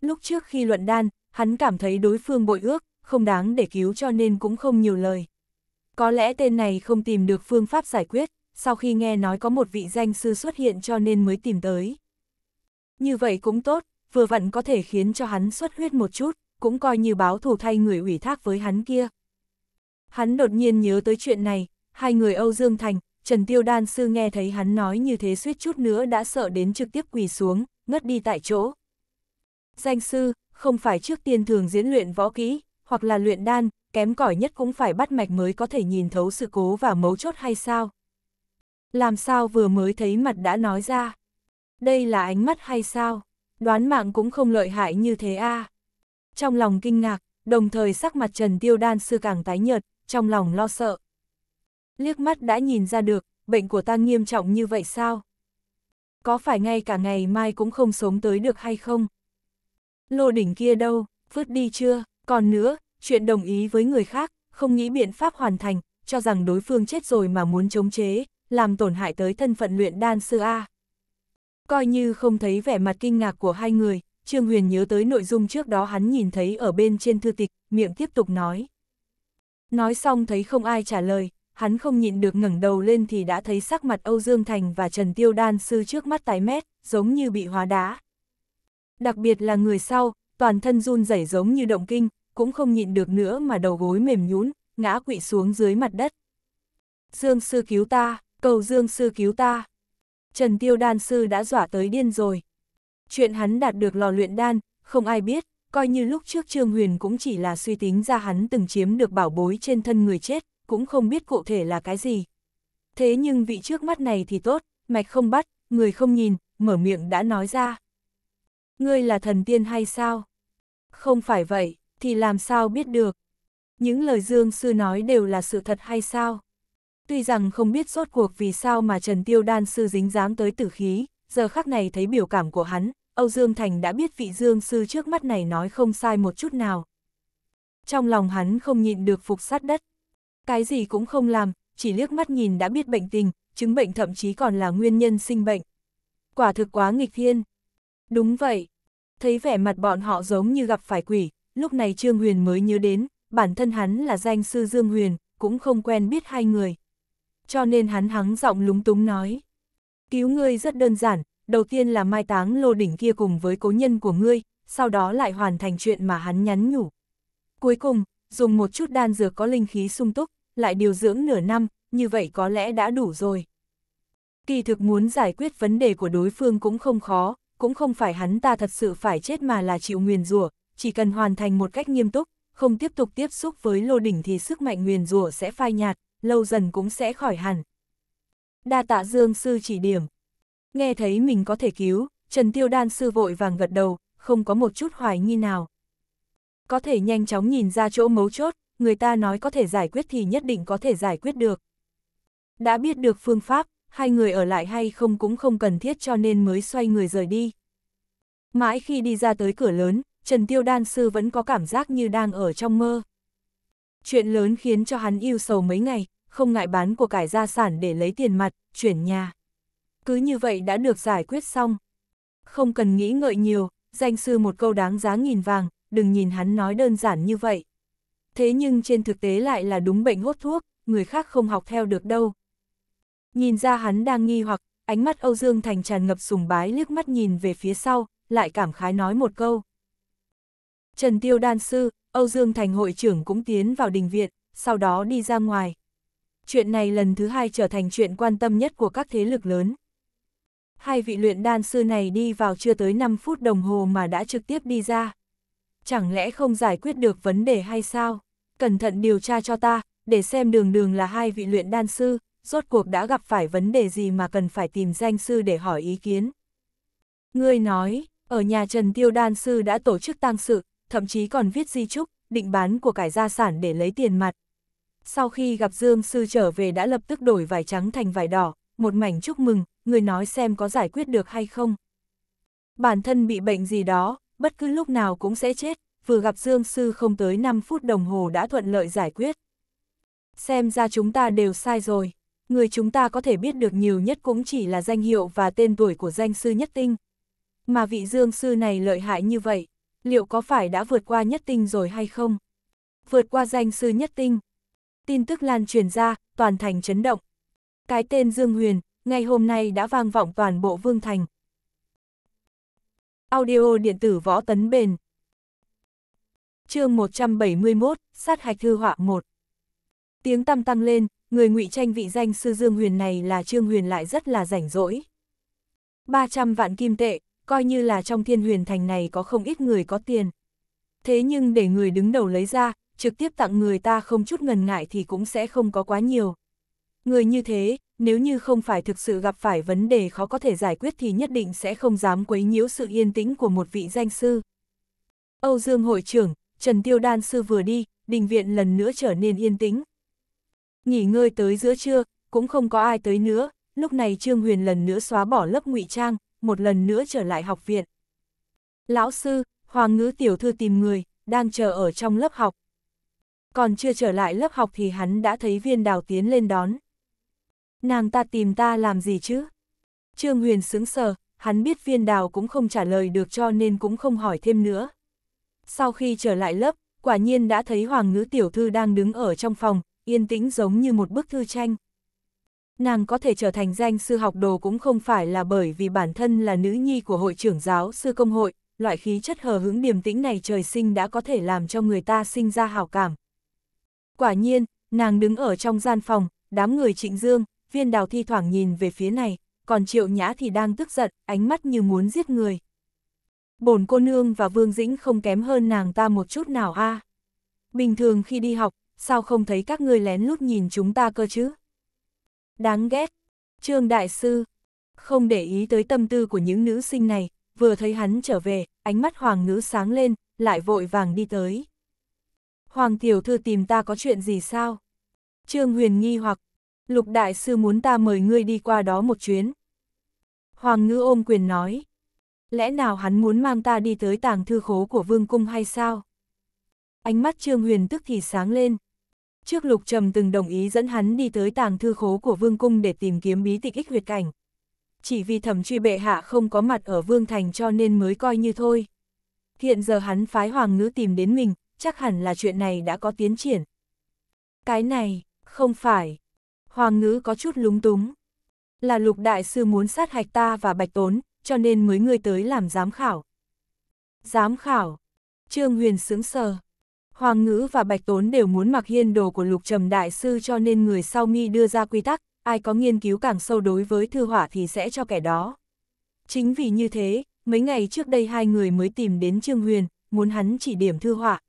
Lúc trước khi luận đan, hắn cảm thấy đối phương bội ước, không đáng để cứu cho nên cũng không nhiều lời. Có lẽ tên này không tìm được phương pháp giải quyết, sau khi nghe nói có một vị danh sư xuất hiện cho nên mới tìm tới. Như vậy cũng tốt, vừa vặn có thể khiến cho hắn xuất huyết một chút cũng coi như báo thù thay người ủy thác với hắn kia. Hắn đột nhiên nhớ tới chuyện này, hai người Âu Dương Thành, Trần Tiêu Đan Sư nghe thấy hắn nói như thế suýt chút nữa đã sợ đến trực tiếp quỳ xuống, ngất đi tại chỗ. Danh sư, không phải trước tiên thường diễn luyện võ kỹ, hoặc là luyện đan, kém cỏi nhất cũng phải bắt mạch mới có thể nhìn thấu sự cố và mấu chốt hay sao? Làm sao vừa mới thấy mặt đã nói ra? Đây là ánh mắt hay sao? Đoán mạng cũng không lợi hại như thế a à? trong lòng kinh ngạc, đồng thời sắc mặt Trần Tiêu Đan sư càng tái nhợt, trong lòng lo sợ. Liếc mắt đã nhìn ra được, bệnh của ta nghiêm trọng như vậy sao? Có phải ngay cả ngày mai cũng không sống tới được hay không? Lô đỉnh kia đâu, vứt đi chưa? Còn nữa, chuyện đồng ý với người khác, không nghĩ biện pháp hoàn thành, cho rằng đối phương chết rồi mà muốn chống chế, làm tổn hại tới thân phận luyện đan sư A. Coi như không thấy vẻ mặt kinh ngạc của hai người, Trương Huyền nhớ tới nội dung trước đó hắn nhìn thấy ở bên trên thư tịch, miệng tiếp tục nói. Nói xong thấy không ai trả lời, hắn không nhịn được ngẩng đầu lên thì đã thấy sắc mặt Âu Dương Thành và Trần Tiêu Đan sư trước mắt tái mét, giống như bị hóa đá. Đặc biệt là người sau, toàn thân run rẩy giống như động kinh, cũng không nhịn được nữa mà đầu gối mềm nhũn, ngã quỵ xuống dưới mặt đất. Dương sư cứu ta, cầu Dương sư cứu ta. Trần Tiêu Đan sư đã dọa tới điên rồi, Chuyện hắn đạt được lò luyện đan, không ai biết, coi như lúc trước Trương Huyền cũng chỉ là suy tính ra hắn từng chiếm được bảo bối trên thân người chết, cũng không biết cụ thể là cái gì. Thế nhưng vị trước mắt này thì tốt, mạch không bắt, người không nhìn, mở miệng đã nói ra. Ngươi là thần tiên hay sao? Không phải vậy, thì làm sao biết được? Những lời Dương Sư nói đều là sự thật hay sao? Tuy rằng không biết rốt cuộc vì sao mà Trần Tiêu Đan Sư dính dáng tới tử khí, giờ khắc này thấy biểu cảm của hắn, Âu Dương Thành đã biết vị Dương sư trước mắt này nói không sai một chút nào. Trong lòng hắn không nhịn được phục sát đất. Cái gì cũng không làm, chỉ liếc mắt nhìn đã biết bệnh tình, chứng bệnh thậm chí còn là nguyên nhân sinh bệnh. Quả thực quá nghịch thiên. Đúng vậy. Thấy vẻ mặt bọn họ giống như gặp phải quỷ, lúc này Trương Huyền mới nhớ đến, bản thân hắn là danh sư Dương Huyền, cũng không quen biết hai người. Cho nên hắn hắng giọng lúng túng nói. Cứu ngươi rất đơn giản, đầu tiên là mai táng lô đỉnh kia cùng với cố nhân của ngươi, sau đó lại hoàn thành chuyện mà hắn nhắn nhủ. Cuối cùng, dùng một chút đan dược có linh khí sung túc, lại điều dưỡng nửa năm, như vậy có lẽ đã đủ rồi. Kỳ thực muốn giải quyết vấn đề của đối phương cũng không khó, cũng không phải hắn ta thật sự phải chết mà là chịu nguyền rủa, chỉ cần hoàn thành một cách nghiêm túc, không tiếp tục tiếp xúc với lô đỉnh thì sức mạnh nguyền rủa sẽ phai nhạt, lâu dần cũng sẽ khỏi hẳn. Đa tạ Dương sư chỉ điểm, Nghe thấy mình có thể cứu, Trần Tiêu Đan sư vội vàng gật đầu, không có một chút hoài nghi nào. Có thể nhanh chóng nhìn ra chỗ mấu chốt, người ta nói có thể giải quyết thì nhất định có thể giải quyết được. Đã biết được phương pháp, hai người ở lại hay không cũng không cần thiết cho nên mới xoay người rời đi. Mãi khi đi ra tới cửa lớn, Trần Tiêu Đan Sư vẫn có cảm giác như đang ở trong mơ. Chuyện lớn khiến cho hắn yêu sầu mấy ngày, không ngại bán của cải gia sản để lấy tiền mặt, chuyển nhà cứ như vậy đã được giải quyết xong. Không cần nghĩ ngợi nhiều, danh sư một câu đáng giá nghìn vàng, đừng nhìn hắn nói đơn giản như vậy. Thế nhưng trên thực tế lại là đúng bệnh hốt thuốc, người khác không học theo được đâu. Nhìn ra hắn đang nghi hoặc, ánh mắt Âu Dương Thành tràn ngập sùng bái liếc mắt nhìn về phía sau, lại cảm khái nói một câu. Trần Tiêu Đan Sư, Âu Dương Thành hội trưởng cũng tiến vào đình viện, sau đó đi ra ngoài. Chuyện này lần thứ hai trở thành chuyện quan tâm nhất của các thế lực lớn hai vị luyện đan sư này đi vào chưa tới 5 phút đồng hồ mà đã trực tiếp đi ra. Chẳng lẽ không giải quyết được vấn đề hay sao? Cẩn thận điều tra cho ta, để xem đường đường là hai vị luyện đan sư, rốt cuộc đã gặp phải vấn đề gì mà cần phải tìm danh sư để hỏi ý kiến. Ngươi nói, ở nhà Trần Tiêu Đan Sư đã tổ chức tang sự, thậm chí còn viết di chúc, định bán của cải gia sản để lấy tiền mặt. Sau khi gặp Dương Sư trở về đã lập tức đổi vải trắng thành vải đỏ, một mảnh chúc mừng, người nói xem có giải quyết được hay không. Bản thân bị bệnh gì đó, bất cứ lúc nào cũng sẽ chết, vừa gặp Dương Sư không tới 5 phút đồng hồ đã thuận lợi giải quyết. Xem ra chúng ta đều sai rồi, người chúng ta có thể biết được nhiều nhất cũng chỉ là danh hiệu và tên tuổi của danh sư nhất tinh. Mà vị Dương Sư này lợi hại như vậy, liệu có phải đã vượt qua nhất tinh rồi hay không? Vượt qua danh sư nhất tinh. Tin tức lan truyền ra, toàn thành chấn động cái tên Dương Huyền, ngày hôm nay đã vang vọng toàn bộ Vương Thành. Audio điện tử võ tấn bền chương 171, sát hạch thư họa 1 Tiếng tăm tăng lên, người ngụy tranh vị danh sư Dương Huyền này là Trương Huyền lại rất là rảnh rỗi. 300 vạn kim tệ, coi như là trong thiên huyền thành này có không ít người có tiền. Thế nhưng để người đứng đầu lấy ra, trực tiếp tặng người ta không chút ngần ngại thì cũng sẽ không có quá nhiều. Người như thế, nếu như không phải thực sự gặp phải vấn đề khó có thể giải quyết thì nhất định sẽ không dám quấy nhiễu sự yên tĩnh của một vị danh sư. Âu Dương hội trưởng, Trần Tiêu Đan sư vừa đi, đình viện lần nữa trở nên yên tĩnh. Nghỉ ngơi tới giữa trưa, cũng không có ai tới nữa, lúc này Trương Huyền lần nữa xóa bỏ lớp ngụy trang, một lần nữa trở lại học viện. Lão sư, Hoàng ngữ tiểu thư tìm người, đang chờ ở trong lớp học. Còn chưa trở lại lớp học thì hắn đã thấy viên đào tiến lên đón. Nàng ta tìm ta làm gì chứ? Trương Huyền sững sờ, hắn biết viên đào cũng không trả lời được cho nên cũng không hỏi thêm nữa. Sau khi trở lại lớp, quả nhiên đã thấy Hoàng ngữ tiểu thư đang đứng ở trong phòng, yên tĩnh giống như một bức thư tranh. Nàng có thể trở thành danh sư học đồ cũng không phải là bởi vì bản thân là nữ nhi của hội trưởng giáo sư công hội, loại khí chất hờ hứng điềm tĩnh này trời sinh đã có thể làm cho người ta sinh ra hào cảm. Quả nhiên, nàng đứng ở trong gian phòng, đám người trịnh dương, viên đào thi thoảng nhìn về phía này, còn triệu nhã thì đang tức giận, ánh mắt như muốn giết người. Bổn cô nương và Vương Dĩnh không kém hơn nàng ta một chút nào a. À. Bình thường khi đi học, sao không thấy các ngươi lén lút nhìn chúng ta cơ chứ? Đáng ghét. Trương Đại Sư, không để ý tới tâm tư của những nữ sinh này, vừa thấy hắn trở về, ánh mắt Hoàng ngữ sáng lên, lại vội vàng đi tới. Hoàng tiểu thư tìm ta có chuyện gì sao? Trương Huyền nghi hoặc, Lục Đại Sư muốn ta mời ngươi đi qua đó một chuyến. Hoàng ngữ ôm quyền nói. Lẽ nào hắn muốn mang ta đi tới tàng thư khố của vương cung hay sao? Ánh mắt Trương Huyền tức thì sáng lên. Trước Lục Trầm từng đồng ý dẫn hắn đi tới tàng thư khố của vương cung để tìm kiếm bí tịch ích huyệt cảnh. Chỉ vì thẩm truy bệ hạ không có mặt ở vương thành cho nên mới coi như thôi. Hiện giờ hắn phái hoàng ngữ tìm đến mình, chắc hẳn là chuyện này đã có tiến triển. Cái này, không phải, Hoàng ngữ có chút lúng túng. Là lục đại sư muốn sát hạch ta và bạch tốn, cho nên mới ngươi tới làm giám khảo. Giám khảo. Trương Huyền sướng sờ. Hoàng ngữ và bạch tốn đều muốn mặc hiên đồ của lục trầm đại sư cho nên người sau mi đưa ra quy tắc, ai có nghiên cứu càng sâu đối với thư hỏa thì sẽ cho kẻ đó. Chính vì như thế, mấy ngày trước đây hai người mới tìm đến Trương Huyền, muốn hắn chỉ điểm thư họa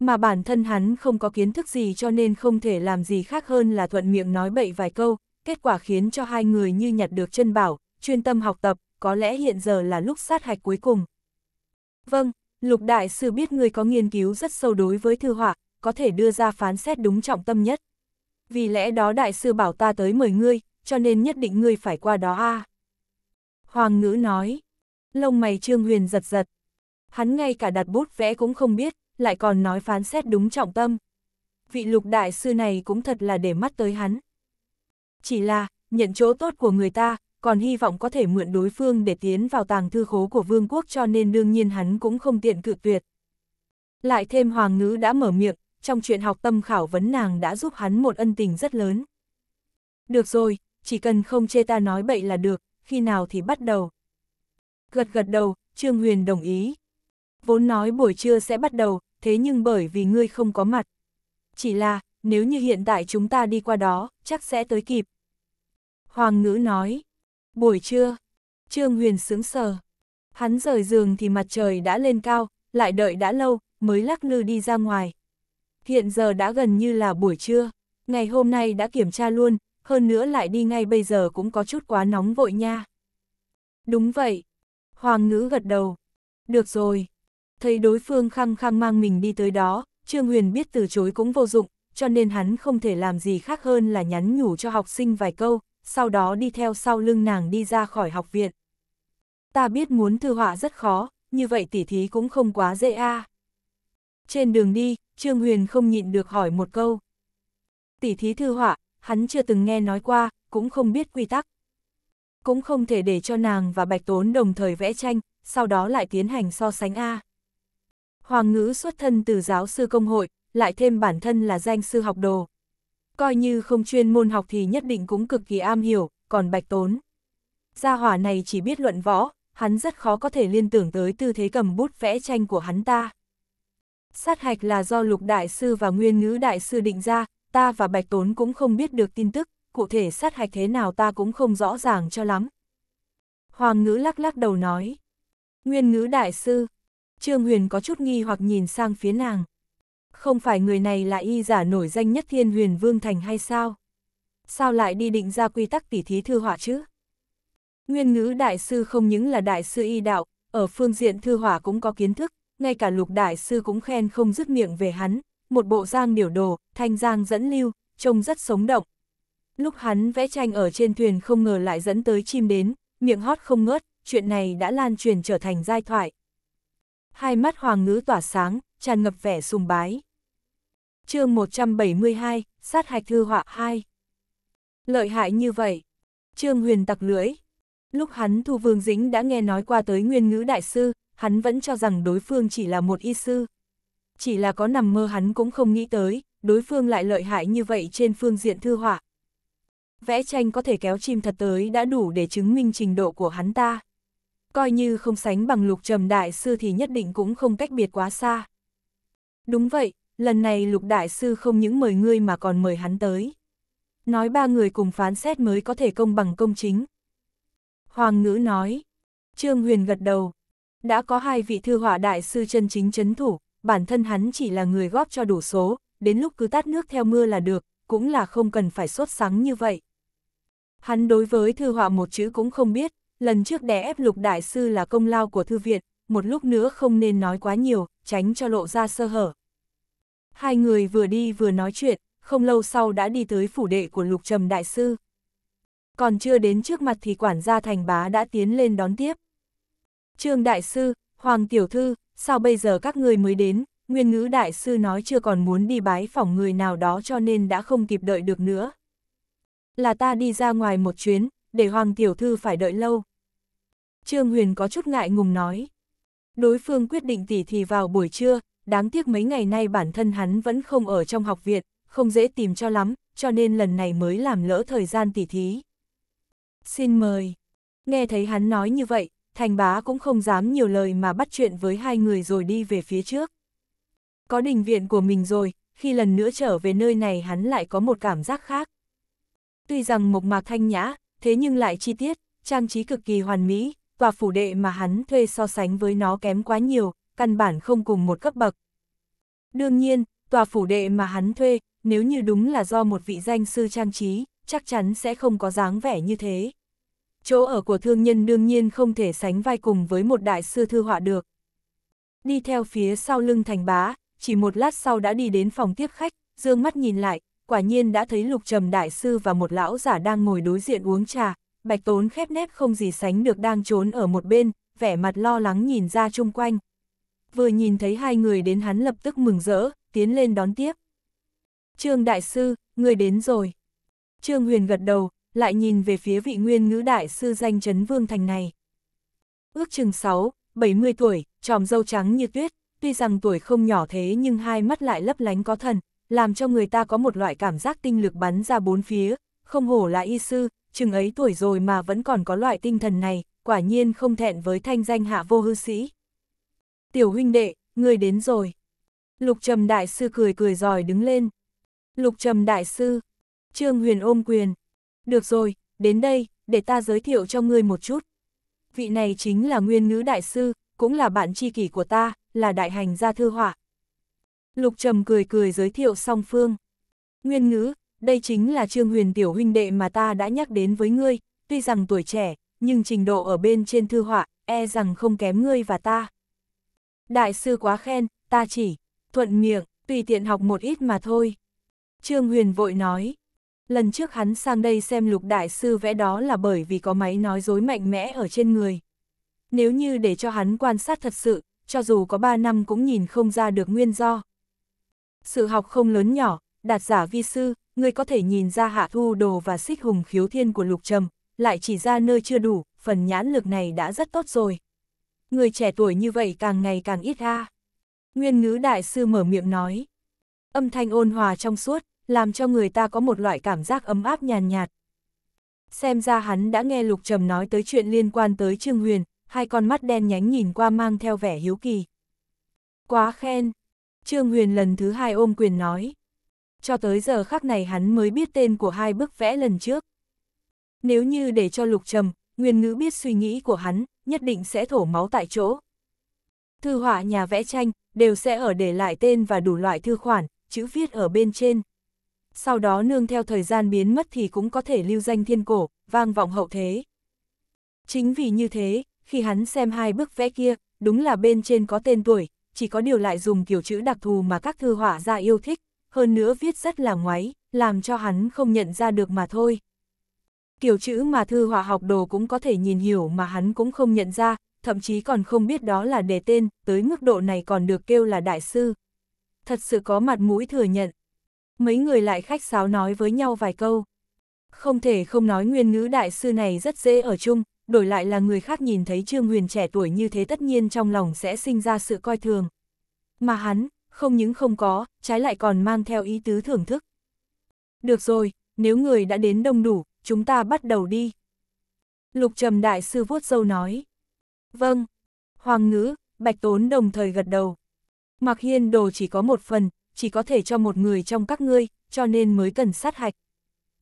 mà bản thân hắn không có kiến thức gì cho nên không thể làm gì khác hơn là thuận miệng nói bậy vài câu, kết quả khiến cho hai người như nhặt được chân bảo, chuyên tâm học tập, có lẽ hiện giờ là lúc sát hạch cuối cùng. Vâng, Lục Đại Sư biết người có nghiên cứu rất sâu đối với thư họa, có thể đưa ra phán xét đúng trọng tâm nhất. Vì lẽ đó Đại Sư bảo ta tới mời ngươi, cho nên nhất định ngươi phải qua đó a Hoàng ngữ nói, lông mày Trương Huyền giật giật. Hắn ngay cả đặt bút vẽ cũng không biết, lại còn nói phán xét đúng trọng tâm. Vị lục đại sư này cũng thật là để mắt tới hắn. Chỉ là, nhận chỗ tốt của người ta, còn hy vọng có thể mượn đối phương để tiến vào tàng thư khố của vương quốc cho nên đương nhiên hắn cũng không tiện cự tuyệt. Lại thêm hoàng ngữ đã mở miệng, trong chuyện học tâm khảo vấn nàng đã giúp hắn một ân tình rất lớn. Được rồi, chỉ cần không chê ta nói bậy là được, khi nào thì bắt đầu. Gật gật đầu, Trương Huyền đồng ý. Vốn nói buổi trưa sẽ bắt đầu, thế nhưng bởi vì ngươi không có mặt. Chỉ là, nếu như hiện tại chúng ta đi qua đó, chắc sẽ tới kịp. Hoàng ngữ nói, buổi trưa, Trương Huyền sướng sờ. Hắn rời giường thì mặt trời đã lên cao, lại đợi đã lâu, mới lắc lư đi ra ngoài. Hiện giờ đã gần như là buổi trưa, ngày hôm nay đã kiểm tra luôn, hơn nữa lại đi ngay bây giờ cũng có chút quá nóng vội nha. Đúng vậy, Hoàng ngữ gật đầu. Được rồi, thấy đối phương khăng khăng mang mình đi tới đó, Trương Huyền biết từ chối cũng vô dụng, cho nên hắn không thể làm gì khác hơn là nhắn nhủ cho học sinh vài câu, sau đó đi theo sau lưng nàng đi ra khỏi học viện. Ta biết muốn thư họa rất khó, như vậy tỉ thí cũng không quá dễ a. Trên đường đi, Trương Huyền không nhịn được hỏi một câu. Tỉ thí thư họa, hắn chưa từng nghe nói qua, cũng không biết quy tắc. Cũng không thể để cho nàng và Bạch Tốn đồng thời vẽ tranh, sau đó lại tiến hành so sánh a. À. Hoàng ngữ xuất thân từ giáo sư công hội, lại thêm bản thân là danh sư học đồ. Coi như không chuyên môn học thì nhất định cũng cực kỳ am hiểu, còn bạch tốn. Gia hỏa này chỉ biết luận võ, hắn rất khó có thể liên tưởng tới tư thế cầm bút vẽ tranh của hắn ta. Sát hạch là do lục đại sư và nguyên ngữ đại sư định ra, ta và bạch tốn cũng không biết được tin tức, cụ thể sát hạch thế nào ta cũng không rõ ràng cho lắm. Hoàng ngữ lắc lắc đầu nói. Nguyên ngữ đại sư, Trương Huyền có chút nghi hoặc nhìn sang phía nàng. Không phải người này là y giả nổi danh nhất thiên huyền vương thành hay sao? Sao lại đi định ra quy tắc tỉ thí thư họa chứ? Nguyên ngữ đại sư không những là đại sư y đạo, ở phương diện thư hỏa cũng có kiến thức, ngay cả lục đại sư cũng khen không dứt miệng về hắn, một bộ giang điểu đồ, thanh giang dẫn lưu, trông rất sống động. Lúc hắn vẽ tranh ở trên thuyền không ngờ lại dẫn tới chim đến, miệng hót không ngớt, chuyện này đã lan truyền trở thành giai thoại hai mắt hoàng ngữ tỏa sáng, tràn ngập vẻ sùng bái. chương 172, sát hạch thư họa 2. Lợi hại như vậy. Trương Huyền tặc lưỡi. Lúc hắn thu Vương dính đã nghe nói qua tới nguyên ngữ đại sư, hắn vẫn cho rằng đối phương chỉ là một y sư. Chỉ là có nằm mơ hắn cũng không nghĩ tới, đối phương lại lợi hại như vậy trên phương diện thư họa. Vẽ tranh có thể kéo chim thật tới đã đủ để chứng minh trình độ của hắn ta coi như không sánh bằng lục trầm đại sư thì nhất định cũng không cách biệt quá xa. Đúng vậy, lần này lục đại sư không những mời ngươi mà còn mời hắn tới. Nói ba người cùng phán xét mới có thể công bằng công chính. Hoàng ngữ nói, Trương Huyền gật đầu, đã có hai vị thư họa đại sư chân chính chấn thủ, bản thân hắn chỉ là người góp cho đủ số, đến lúc cứ tát nước theo mưa là được, cũng là không cần phải sốt sắng như vậy. Hắn đối với thư họa một chữ cũng không biết, lần trước đè ép lục đại sư là công lao của thư viện, một lúc nữa không nên nói quá nhiều, tránh cho lộ ra sơ hở. Hai người vừa đi vừa nói chuyện, không lâu sau đã đi tới phủ đệ của lục trầm đại sư. Còn chưa đến trước mặt thì quản gia thành bá đã tiến lên đón tiếp. Trương đại sư, hoàng tiểu thư, sao bây giờ các người mới đến, nguyên ngữ đại sư nói chưa còn muốn đi bái phỏng người nào đó cho nên đã không kịp đợi được nữa. Là ta đi ra ngoài một chuyến, để Hoàng Tiểu Thư phải đợi lâu. Trương Huyền có chút ngại ngùng nói. Đối phương quyết định tỉ thì vào buổi trưa, đáng tiếc mấy ngày nay bản thân hắn vẫn không ở trong học viện, không dễ tìm cho lắm, cho nên lần này mới làm lỡ thời gian tỉ thí. Xin mời. Nghe thấy hắn nói như vậy, thành bá cũng không dám nhiều lời mà bắt chuyện với hai người rồi đi về phía trước. Có đình viện của mình rồi, khi lần nữa trở về nơi này hắn lại có một cảm giác khác. Tuy rằng mộc mạc thanh nhã, thế nhưng lại chi tiết, trang trí cực kỳ hoàn mỹ, tòa phủ đệ mà hắn thuê so sánh với nó kém quá nhiều, căn bản không cùng một cấp bậc. Đương nhiên, tòa phủ đệ mà hắn thuê, nếu như đúng là do một vị danh sư trang trí, chắc chắn sẽ không có dáng vẻ như thế. Chỗ ở của thương nhân đương nhiên không thể sánh vai cùng với một đại sư thư họa được. Đi theo phía sau lưng thành bá, chỉ một lát sau đã đi đến phòng tiếp khách, dương mắt nhìn lại, quả nhiên đã thấy lục trầm đại sư và một lão giả đang ngồi đối diện uống trà, bạch tốn khép nép không gì sánh được đang trốn ở một bên, vẻ mặt lo lắng nhìn ra chung quanh. Vừa nhìn thấy hai người đến hắn lập tức mừng rỡ, tiến lên đón tiếp. Trương đại sư, người đến rồi. Trương huyền gật đầu, lại nhìn về phía vị nguyên ngữ đại sư danh chấn vương thành này. Ước chừng 6, 70 tuổi, tròm dâu trắng như tuyết, tuy rằng tuổi không nhỏ thế nhưng hai mắt lại lấp lánh có thần, làm cho người ta có một loại cảm giác tinh lực bắn ra bốn phía, không hổ là y sư, chừng ấy tuổi rồi mà vẫn còn có loại tinh thần này, quả nhiên không thẹn với thanh danh hạ vô hư sĩ. Tiểu huynh đệ, người đến rồi. Lục trầm đại sư cười cười giỏi đứng lên. Lục trầm đại sư, trương huyền ôm quyền. Được rồi, đến đây, để ta giới thiệu cho ngươi một chút. Vị này chính là nguyên ngữ đại sư, cũng là bạn tri kỷ của ta, là đại hành gia thư họa, Lục Trầm cười cười giới thiệu song phương. Nguyên ngữ, đây chính là Trương Huyền tiểu huynh đệ mà ta đã nhắc đến với ngươi, tuy rằng tuổi trẻ, nhưng trình độ ở bên trên thư họa, e rằng không kém ngươi và ta. Đại sư quá khen, ta chỉ, thuận miệng, tùy tiện học một ít mà thôi. Trương Huyền vội nói, lần trước hắn sang đây xem lục đại sư vẽ đó là bởi vì có máy nói dối mạnh mẽ ở trên người. Nếu như để cho hắn quan sát thật sự, cho dù có 3 năm cũng nhìn không ra được nguyên do. Sự học không lớn nhỏ, đạt giả vi sư, người có thể nhìn ra hạ thu đồ và xích hùng khiếu thiên của lục trầm, lại chỉ ra nơi chưa đủ, phần nhãn lực này đã rất tốt rồi. Người trẻ tuổi như vậy càng ngày càng ít ra. Nguyên ngữ đại sư mở miệng nói. Âm thanh ôn hòa trong suốt, làm cho người ta có một loại cảm giác ấm áp nhàn nhạt. Xem ra hắn đã nghe Lục Trầm nói tới chuyện liên quan tới Trương Huyền, hai con mắt đen nhánh nhìn qua mang theo vẻ hiếu kỳ. Quá khen, Trương Huyền lần thứ hai ôm quyền nói. Cho tới giờ khắc này hắn mới biết tên của hai bức vẽ lần trước. Nếu như để cho Lục Trầm, Nguyên Ngữ biết suy nghĩ của hắn, nhất định sẽ thổ máu tại chỗ. Thư họa nhà vẽ tranh, đều sẽ ở để lại tên và đủ loại thư khoản, chữ viết ở bên trên. Sau đó nương theo thời gian biến mất thì cũng có thể lưu danh thiên cổ, vang vọng hậu thế. Chính vì như thế, khi hắn xem hai bức vẽ kia, đúng là bên trên có tên tuổi, chỉ có điều lại dùng kiểu chữ đặc thù mà các thư họa gia yêu thích, hơn nữa viết rất là ngoáy, làm cho hắn không nhận ra được mà thôi. Kiểu chữ mà thư họa học đồ cũng có thể nhìn hiểu mà hắn cũng không nhận ra, thậm chí còn không biết đó là đề tên, tới mức độ này còn được kêu là đại sư. Thật sự có mặt mũi thừa nhận. Mấy người lại khách sáo nói với nhau vài câu. Không thể không nói nguyên ngữ đại sư này rất dễ ở chung, đổi lại là người khác nhìn thấy Trương Huyền trẻ tuổi như thế tất nhiên trong lòng sẽ sinh ra sự coi thường. Mà hắn, không những không có, trái lại còn mang theo ý tứ thưởng thức. Được rồi, nếu người đã đến đông đủ, chúng ta bắt đầu đi. Lục trầm đại sư vuốt dâu nói. Vâng. Hoàng ngữ, bạch tốn đồng thời gật đầu. Mặc hiên đồ chỉ có một phần, chỉ có thể cho một người trong các ngươi, cho nên mới cần sát hạch.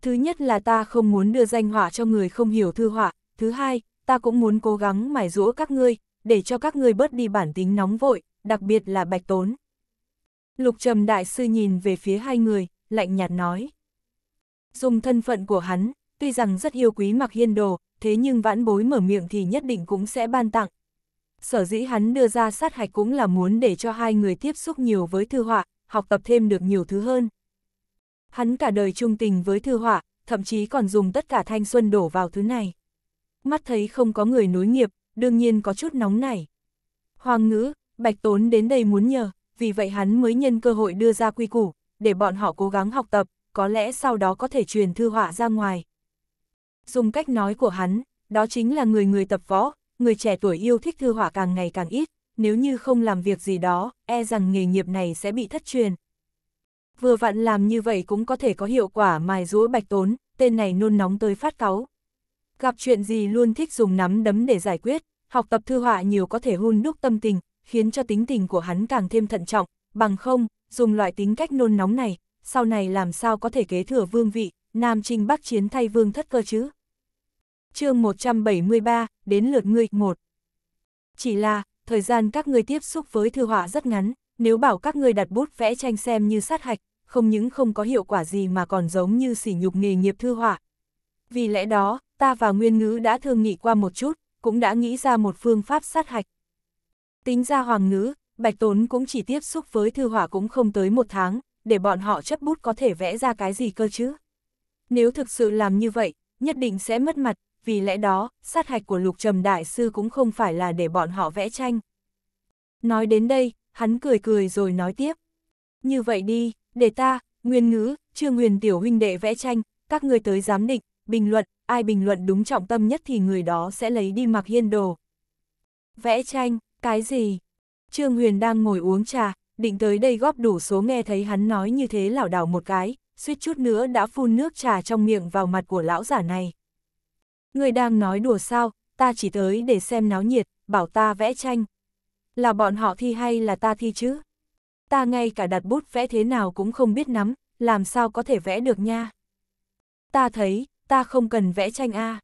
Thứ nhất là ta không muốn đưa danh họa cho người không hiểu thư họa, thứ hai, ta cũng muốn cố gắng mài rũa các ngươi, để cho các ngươi bớt đi bản tính nóng vội, đặc biệt là bạch tốn. Lục trầm đại sư nhìn về phía hai người, lạnh nhạt nói. Dùng thân phận của hắn, tuy rằng rất yêu quý mặc hiên đồ, thế nhưng vãn bối mở miệng thì nhất định cũng sẽ ban tặng. Sở dĩ hắn đưa ra sát hạch cũng là muốn để cho hai người tiếp xúc nhiều với thư họa, học tập thêm được nhiều thứ hơn. Hắn cả đời trung tình với thư họa, thậm chí còn dùng tất cả thanh xuân đổ vào thứ này mắt thấy không có người nối nghiệp, đương nhiên có chút nóng nảy. Hoàng ngữ, Bạch Tốn đến đây muốn nhờ, vì vậy hắn mới nhân cơ hội đưa ra quy củ, để bọn họ cố gắng học tập, có lẽ sau đó có thể truyền thư họa ra ngoài. Dùng cách nói của hắn, đó chính là người người tập võ, người trẻ tuổi yêu thích thư họa càng ngày càng ít, nếu như không làm việc gì đó, e rằng nghề nghiệp này sẽ bị thất truyền. Vừa vặn làm như vậy cũng có thể có hiệu quả mài rũa bạch tốn, tên này nôn nóng tới phát cáu. Gặp chuyện gì luôn thích dùng nắm đấm để giải quyết, học tập thư họa nhiều có thể hun đúc tâm tình, khiến cho tính tình của hắn càng thêm thận trọng, bằng không, dùng loại tính cách nôn nóng này, sau này làm sao có thể kế thừa vương vị, Nam Trinh Bắc chiến thay vương thất cơ chứ. chương 173, đến lượt ngươi một Chỉ là, thời gian các ngươi tiếp xúc với thư họa rất ngắn, nếu bảo các ngươi đặt bút vẽ tranh xem như sát hạch, không những không có hiệu quả gì mà còn giống như sỉ nhục nghề nghiệp thư họa, vì lẽ đó, ta và Nguyên Ngữ đã thương nghị qua một chút, cũng đã nghĩ ra một phương pháp sát hạch. Tính ra Hoàng Ngữ, Bạch Tốn cũng chỉ tiếp xúc với thư hỏa cũng không tới một tháng, để bọn họ chấp bút có thể vẽ ra cái gì cơ chứ. Nếu thực sự làm như vậy, nhất định sẽ mất mặt, vì lẽ đó, sát hạch của Lục Trầm Đại Sư cũng không phải là để bọn họ vẽ tranh. Nói đến đây, hắn cười cười rồi nói tiếp. Như vậy đi, để ta, Nguyên Ngữ, Trương Huyền Tiểu Huynh Đệ vẽ tranh, các người tới giám định, bình luận, ai bình luận đúng trọng tâm nhất thì người đó sẽ lấy đi mặc hiên đồ. Vẽ tranh, cái gì? Trương Huyền đang ngồi uống trà, định tới đây góp đủ số nghe thấy hắn nói như thế lảo đảo một cái, suýt chút nữa đã phun nước trà trong miệng vào mặt của lão giả này. Người đang nói đùa sao, ta chỉ tới để xem náo nhiệt, bảo ta vẽ tranh. Là bọn họ thi hay là ta thi chứ? Ta ngay cả đặt bút vẽ thế nào cũng không biết nắm, làm sao có thể vẽ được nha? Ta thấy, ta không cần vẽ tranh A. À.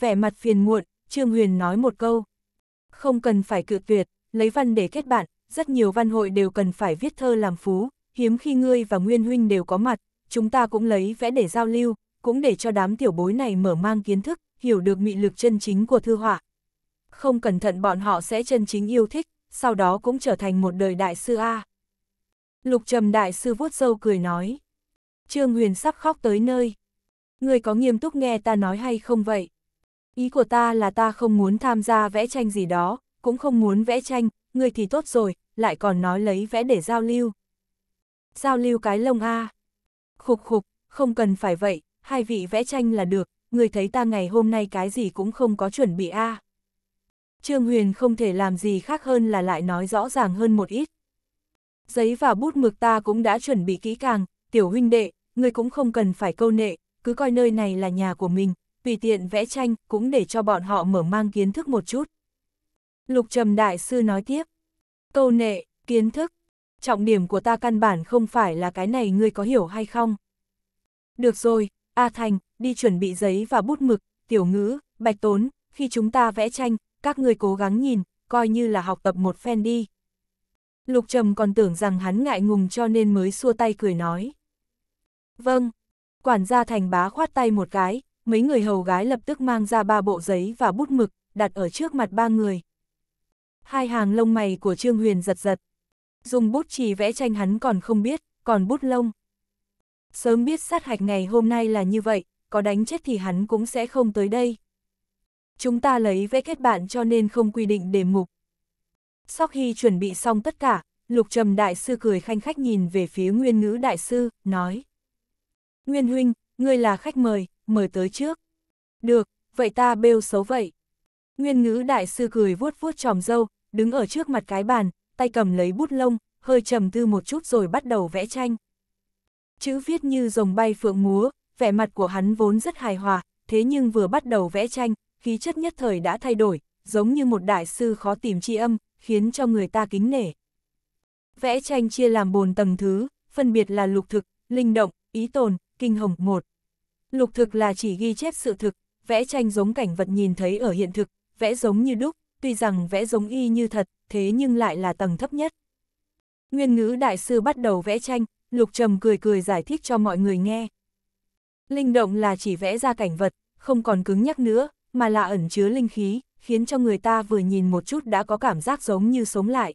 Vẻ mặt phiền muộn, Trương Huyền nói một câu. Không cần phải cự tuyệt, lấy văn để kết bạn, rất nhiều văn hội đều cần phải viết thơ làm phú, hiếm khi ngươi và Nguyên Huynh đều có mặt, chúng ta cũng lấy vẽ để giao lưu, cũng để cho đám tiểu bối này mở mang kiến thức, hiểu được mị lực chân chính của thư họa. Không cẩn thận bọn họ sẽ chân chính yêu thích, sau đó cũng trở thành một đời đại sư A. Lục trầm đại sư vuốt râu cười nói. Trương Huyền sắp khóc tới nơi. Người có nghiêm túc nghe ta nói hay không vậy? Ý của ta là ta không muốn tham gia vẽ tranh gì đó, cũng không muốn vẽ tranh, người thì tốt rồi, lại còn nói lấy vẽ để giao lưu. Giao lưu cái lông A. Khục khục, không cần phải vậy, hai vị vẽ tranh là được, người thấy ta ngày hôm nay cái gì cũng không có chuẩn bị A. Trương Huyền không thể làm gì khác hơn là lại nói rõ ràng hơn một ít. Giấy và bút mực ta cũng đã chuẩn bị kỹ càng, tiểu huynh đệ, người cũng không cần phải câu nệ, cứ coi nơi này là nhà của mình, tùy tiện vẽ tranh cũng để cho bọn họ mở mang kiến thức một chút. Lục Trầm Đại Sư nói tiếp, câu nệ, kiến thức, trọng điểm của ta căn bản không phải là cái này ngươi có hiểu hay không. Được rồi, A Thành, đi chuẩn bị giấy và bút mực, tiểu ngữ, bạch tốn, khi chúng ta vẽ tranh, các ngươi cố gắng nhìn, coi như là học tập một phen đi. Lục Trầm còn tưởng rằng hắn ngại ngùng cho nên mới xua tay cười nói. Vâng, quản gia thành bá khoát tay một cái, mấy người hầu gái lập tức mang ra ba bộ giấy và bút mực, đặt ở trước mặt ba người. Hai hàng lông mày của Trương Huyền giật giật. Dùng bút chỉ vẽ tranh hắn còn không biết, còn bút lông. Sớm biết sát hạch ngày hôm nay là như vậy, có đánh chết thì hắn cũng sẽ không tới đây. Chúng ta lấy vẽ kết bạn cho nên không quy định đề mục. Sau khi chuẩn bị xong tất cả, Lục Trầm Đại Sư cười khanh khách nhìn về phía Nguyên Ngữ Đại Sư, nói. Nguyên huynh, ngươi là khách mời, mời tới trước. Được, vậy ta bêu xấu vậy. Nguyên ngữ đại sư cười vuốt vuốt tròm dâu, đứng ở trước mặt cái bàn, tay cầm lấy bút lông, hơi trầm tư một chút rồi bắt đầu vẽ tranh. Chữ viết như rồng bay phượng múa, vẻ mặt của hắn vốn rất hài hòa, thế nhưng vừa bắt đầu vẽ tranh, khí chất nhất thời đã thay đổi, giống như một đại sư khó tìm tri âm, khiến cho người ta kính nể. Vẽ tranh chia làm bồn tầng thứ, phân biệt là lục thực, linh động, ý tồn, Kinh Hồng một Lục thực là chỉ ghi chép sự thực, vẽ tranh giống cảnh vật nhìn thấy ở hiện thực, vẽ giống như đúc, tuy rằng vẽ giống y như thật, thế nhưng lại là tầng thấp nhất. Nguyên ngữ đại sư bắt đầu vẽ tranh, Lục Trầm cười cười giải thích cho mọi người nghe. Linh động là chỉ vẽ ra cảnh vật, không còn cứng nhắc nữa, mà là ẩn chứa linh khí, khiến cho người ta vừa nhìn một chút đã có cảm giác giống như sống lại.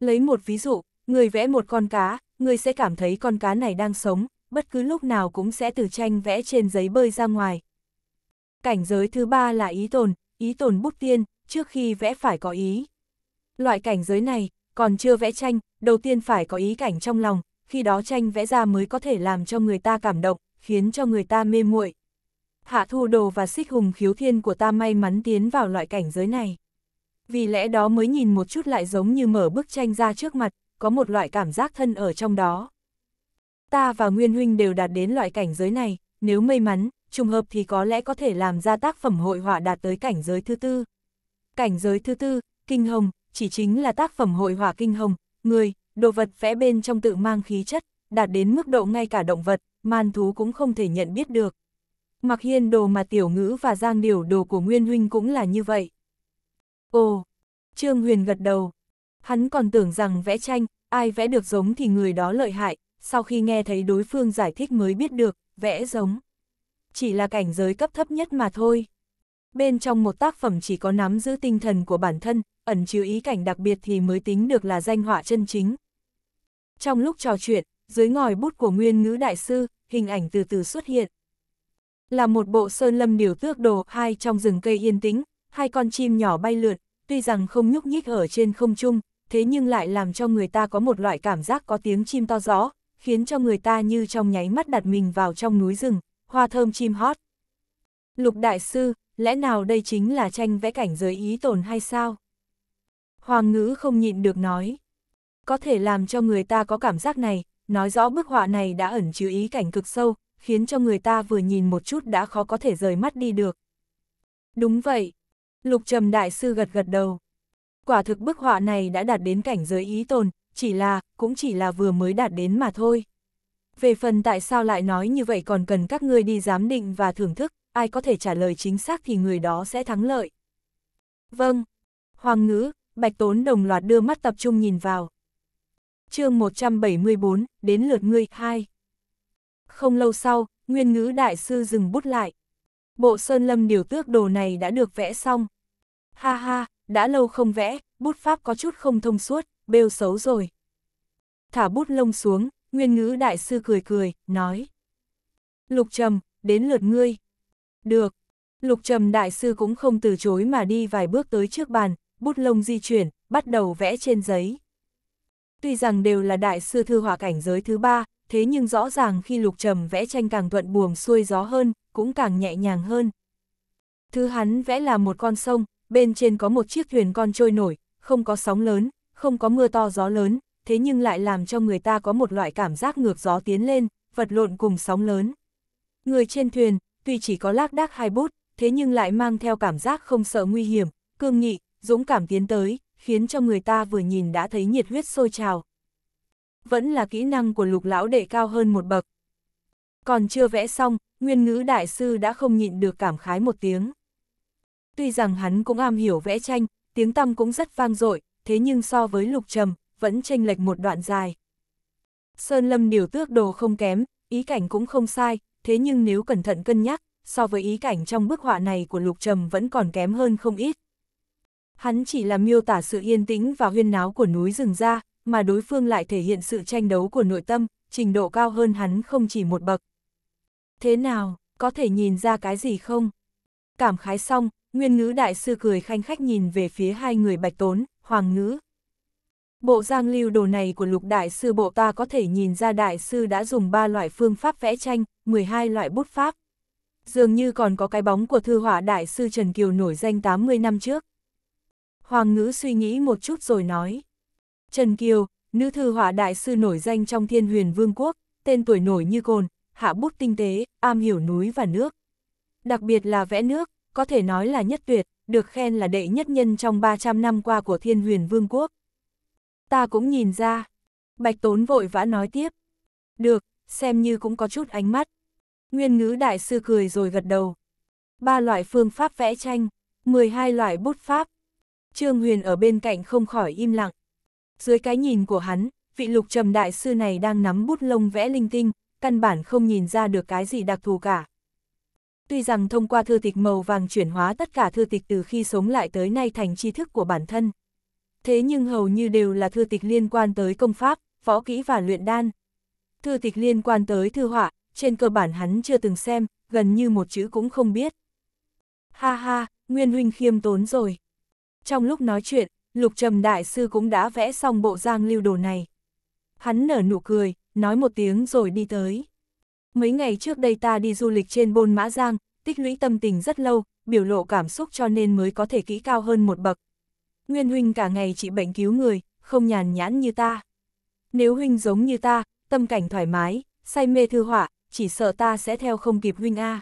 Lấy một ví dụ, người vẽ một con cá, người sẽ cảm thấy con cá này đang sống, bất cứ lúc nào cũng sẽ từ tranh vẽ trên giấy bơi ra ngoài. Cảnh giới thứ ba là ý tồn, ý tồn bút tiên, trước khi vẽ phải có ý. Loại cảnh giới này, còn chưa vẽ tranh, đầu tiên phải có ý cảnh trong lòng, khi đó tranh vẽ ra mới có thể làm cho người ta cảm động, khiến cho người ta mê muội. Hạ thu đồ và xích hùng khiếu thiên của ta may mắn tiến vào loại cảnh giới này. Vì lẽ đó mới nhìn một chút lại giống như mở bức tranh ra trước mặt, có một loại cảm giác thân ở trong đó ta và Nguyên Huynh đều đạt đến loại cảnh giới này, nếu may mắn, trùng hợp thì có lẽ có thể làm ra tác phẩm hội họa đạt tới cảnh giới thứ tư. Cảnh giới thứ tư, Kinh Hồng, chỉ chính là tác phẩm hội họa Kinh Hồng, người, đồ vật vẽ bên trong tự mang khí chất, đạt đến mức độ ngay cả động vật, man thú cũng không thể nhận biết được. Mặc hiên đồ mà tiểu ngữ và giang điều đồ của Nguyên Huynh cũng là như vậy. Ồ, Trương Huyền gật đầu. Hắn còn tưởng rằng vẽ tranh, ai vẽ được giống thì người đó lợi hại, sau khi nghe thấy đối phương giải thích mới biết được, vẽ giống. Chỉ là cảnh giới cấp thấp nhất mà thôi. Bên trong một tác phẩm chỉ có nắm giữ tinh thần của bản thân, ẩn chứa ý cảnh đặc biệt thì mới tính được là danh họa chân chính. Trong lúc trò chuyện, dưới ngòi bút của nguyên ngữ đại sư, hình ảnh từ từ xuất hiện. Là một bộ sơn lâm điều tước đồ hai trong rừng cây yên tĩnh, hai con chim nhỏ bay lượn, tuy rằng không nhúc nhích ở trên không trung, thế nhưng lại làm cho người ta có một loại cảm giác có tiếng chim to gió, khiến cho người ta như trong nháy mắt đặt mình vào trong núi rừng, hoa thơm chim hót. Lục Đại Sư, lẽ nào đây chính là tranh vẽ cảnh giới ý tồn hay sao? Hoàng ngữ không nhịn được nói. Có thể làm cho người ta có cảm giác này, nói rõ bức họa này đã ẩn chứa ý cảnh cực sâu, khiến cho người ta vừa nhìn một chút đã khó có thể rời mắt đi được. Đúng vậy. Lục Trầm Đại Sư gật gật đầu. Quả thực bức họa này đã đạt đến cảnh giới ý tồn, chỉ là, cũng chỉ là vừa mới đạt đến mà thôi. Về phần tại sao lại nói như vậy còn cần các ngươi đi giám định và thưởng thức, ai có thể trả lời chính xác thì người đó sẽ thắng lợi. Vâng. Hoàng ngữ, Bạch Tốn đồng loạt đưa mắt tập trung nhìn vào. chương 174, đến lượt ngươi, 2. Không lâu sau, nguyên ngữ đại sư dừng bút lại. Bộ sơn lâm điều tước đồ này đã được vẽ xong. Ha ha, đã lâu không vẽ, bút pháp có chút không thông suốt, bêu xấu rồi. Thả bút lông xuống, nguyên ngữ đại sư cười cười, nói. Lục trầm, đến lượt ngươi. Được. Lục trầm đại sư cũng không từ chối mà đi vài bước tới trước bàn, bút lông di chuyển, bắt đầu vẽ trên giấy. Tuy rằng đều là đại sư thư họa cảnh giới thứ ba, thế nhưng rõ ràng khi lục trầm vẽ tranh càng thuận buồm xuôi gió hơn, cũng càng nhẹ nhàng hơn. Thứ hắn vẽ là một con sông, bên trên có một chiếc thuyền con trôi nổi, không có sóng lớn, không có mưa to gió lớn, thế nhưng lại làm cho người ta có một loại cảm giác ngược gió tiến lên, vật lộn cùng sóng lớn. Người trên thuyền, tuy chỉ có lác đác hai bút, thế nhưng lại mang theo cảm giác không sợ nguy hiểm, cương nghị, dũng cảm tiến tới, khiến cho người ta vừa nhìn đã thấy nhiệt huyết sôi trào. Vẫn là kỹ năng của lục lão đệ cao hơn một bậc. Còn chưa vẽ xong, nguyên ngữ đại sư đã không nhịn được cảm khái một tiếng. Tuy rằng hắn cũng am hiểu vẽ tranh, tiếng tăm cũng rất vang dội, thế nhưng so với lục trầm, vẫn chênh lệch một đoạn dài. Sơn lâm điều tước đồ không kém, ý cảnh cũng không sai, thế nhưng nếu cẩn thận cân nhắc, so với ý cảnh trong bức họa này của lục trầm vẫn còn kém hơn không ít. Hắn chỉ là miêu tả sự yên tĩnh và huyên náo của núi rừng ra, mà đối phương lại thể hiện sự tranh đấu của nội tâm, trình độ cao hơn hắn không chỉ một bậc. Thế nào, có thể nhìn ra cái gì không? Cảm khái xong, nguyên ngữ đại sư cười khanh khách nhìn về phía hai người bạch tốn, Hoàng ngữ. Bộ giang lưu đồ này của lục đại sư bộ ta có thể nhìn ra đại sư đã dùng 3 loại phương pháp vẽ tranh, 12 loại bút pháp. Dường như còn có cái bóng của thư họa đại sư Trần Kiều nổi danh 80 năm trước. Hoàng ngữ suy nghĩ một chút rồi nói. Trần Kiều, nữ thư họa đại sư nổi danh trong thiên huyền vương quốc, tên tuổi nổi như cồn, hạ bút tinh tế, am hiểu núi và nước. Đặc biệt là vẽ nước, có thể nói là nhất tuyệt, được khen là đệ nhất nhân trong 300 năm qua của thiên huyền vương quốc. Ta cũng nhìn ra. Bạch Tốn vội vã nói tiếp. Được, xem như cũng có chút ánh mắt. Nguyên ngữ đại sư cười rồi gật đầu. Ba loại phương pháp vẽ tranh, 12 loại bút pháp. Trương Huyền ở bên cạnh không khỏi im lặng. Dưới cái nhìn của hắn, vị lục trầm đại sư này đang nắm bút lông vẽ linh tinh, căn bản không nhìn ra được cái gì đặc thù cả tuy rằng thông qua thư tịch màu vàng chuyển hóa tất cả thư tịch từ khi sống lại tới nay thành tri thức của bản thân. Thế nhưng hầu như đều là thư tịch liên quan tới công pháp, võ kỹ và luyện đan. Thư tịch liên quan tới thư họa, trên cơ bản hắn chưa từng xem, gần như một chữ cũng không biết. Ha ha, Nguyên Huynh khiêm tốn rồi. Trong lúc nói chuyện, Lục Trầm Đại Sư cũng đã vẽ xong bộ giang lưu đồ này. Hắn nở nụ cười, nói một tiếng rồi đi tới. Mấy ngày trước đây ta đi du lịch trên Bôn Mã Giang, tích lũy tâm tình rất lâu, biểu lộ cảm xúc cho nên mới có thể kỹ cao hơn một bậc. Nguyên huynh cả ngày chỉ bệnh cứu người, không nhàn nhãn như ta. Nếu huynh giống như ta, tâm cảnh thoải mái, say mê thư họa, chỉ sợ ta sẽ theo không kịp huynh A.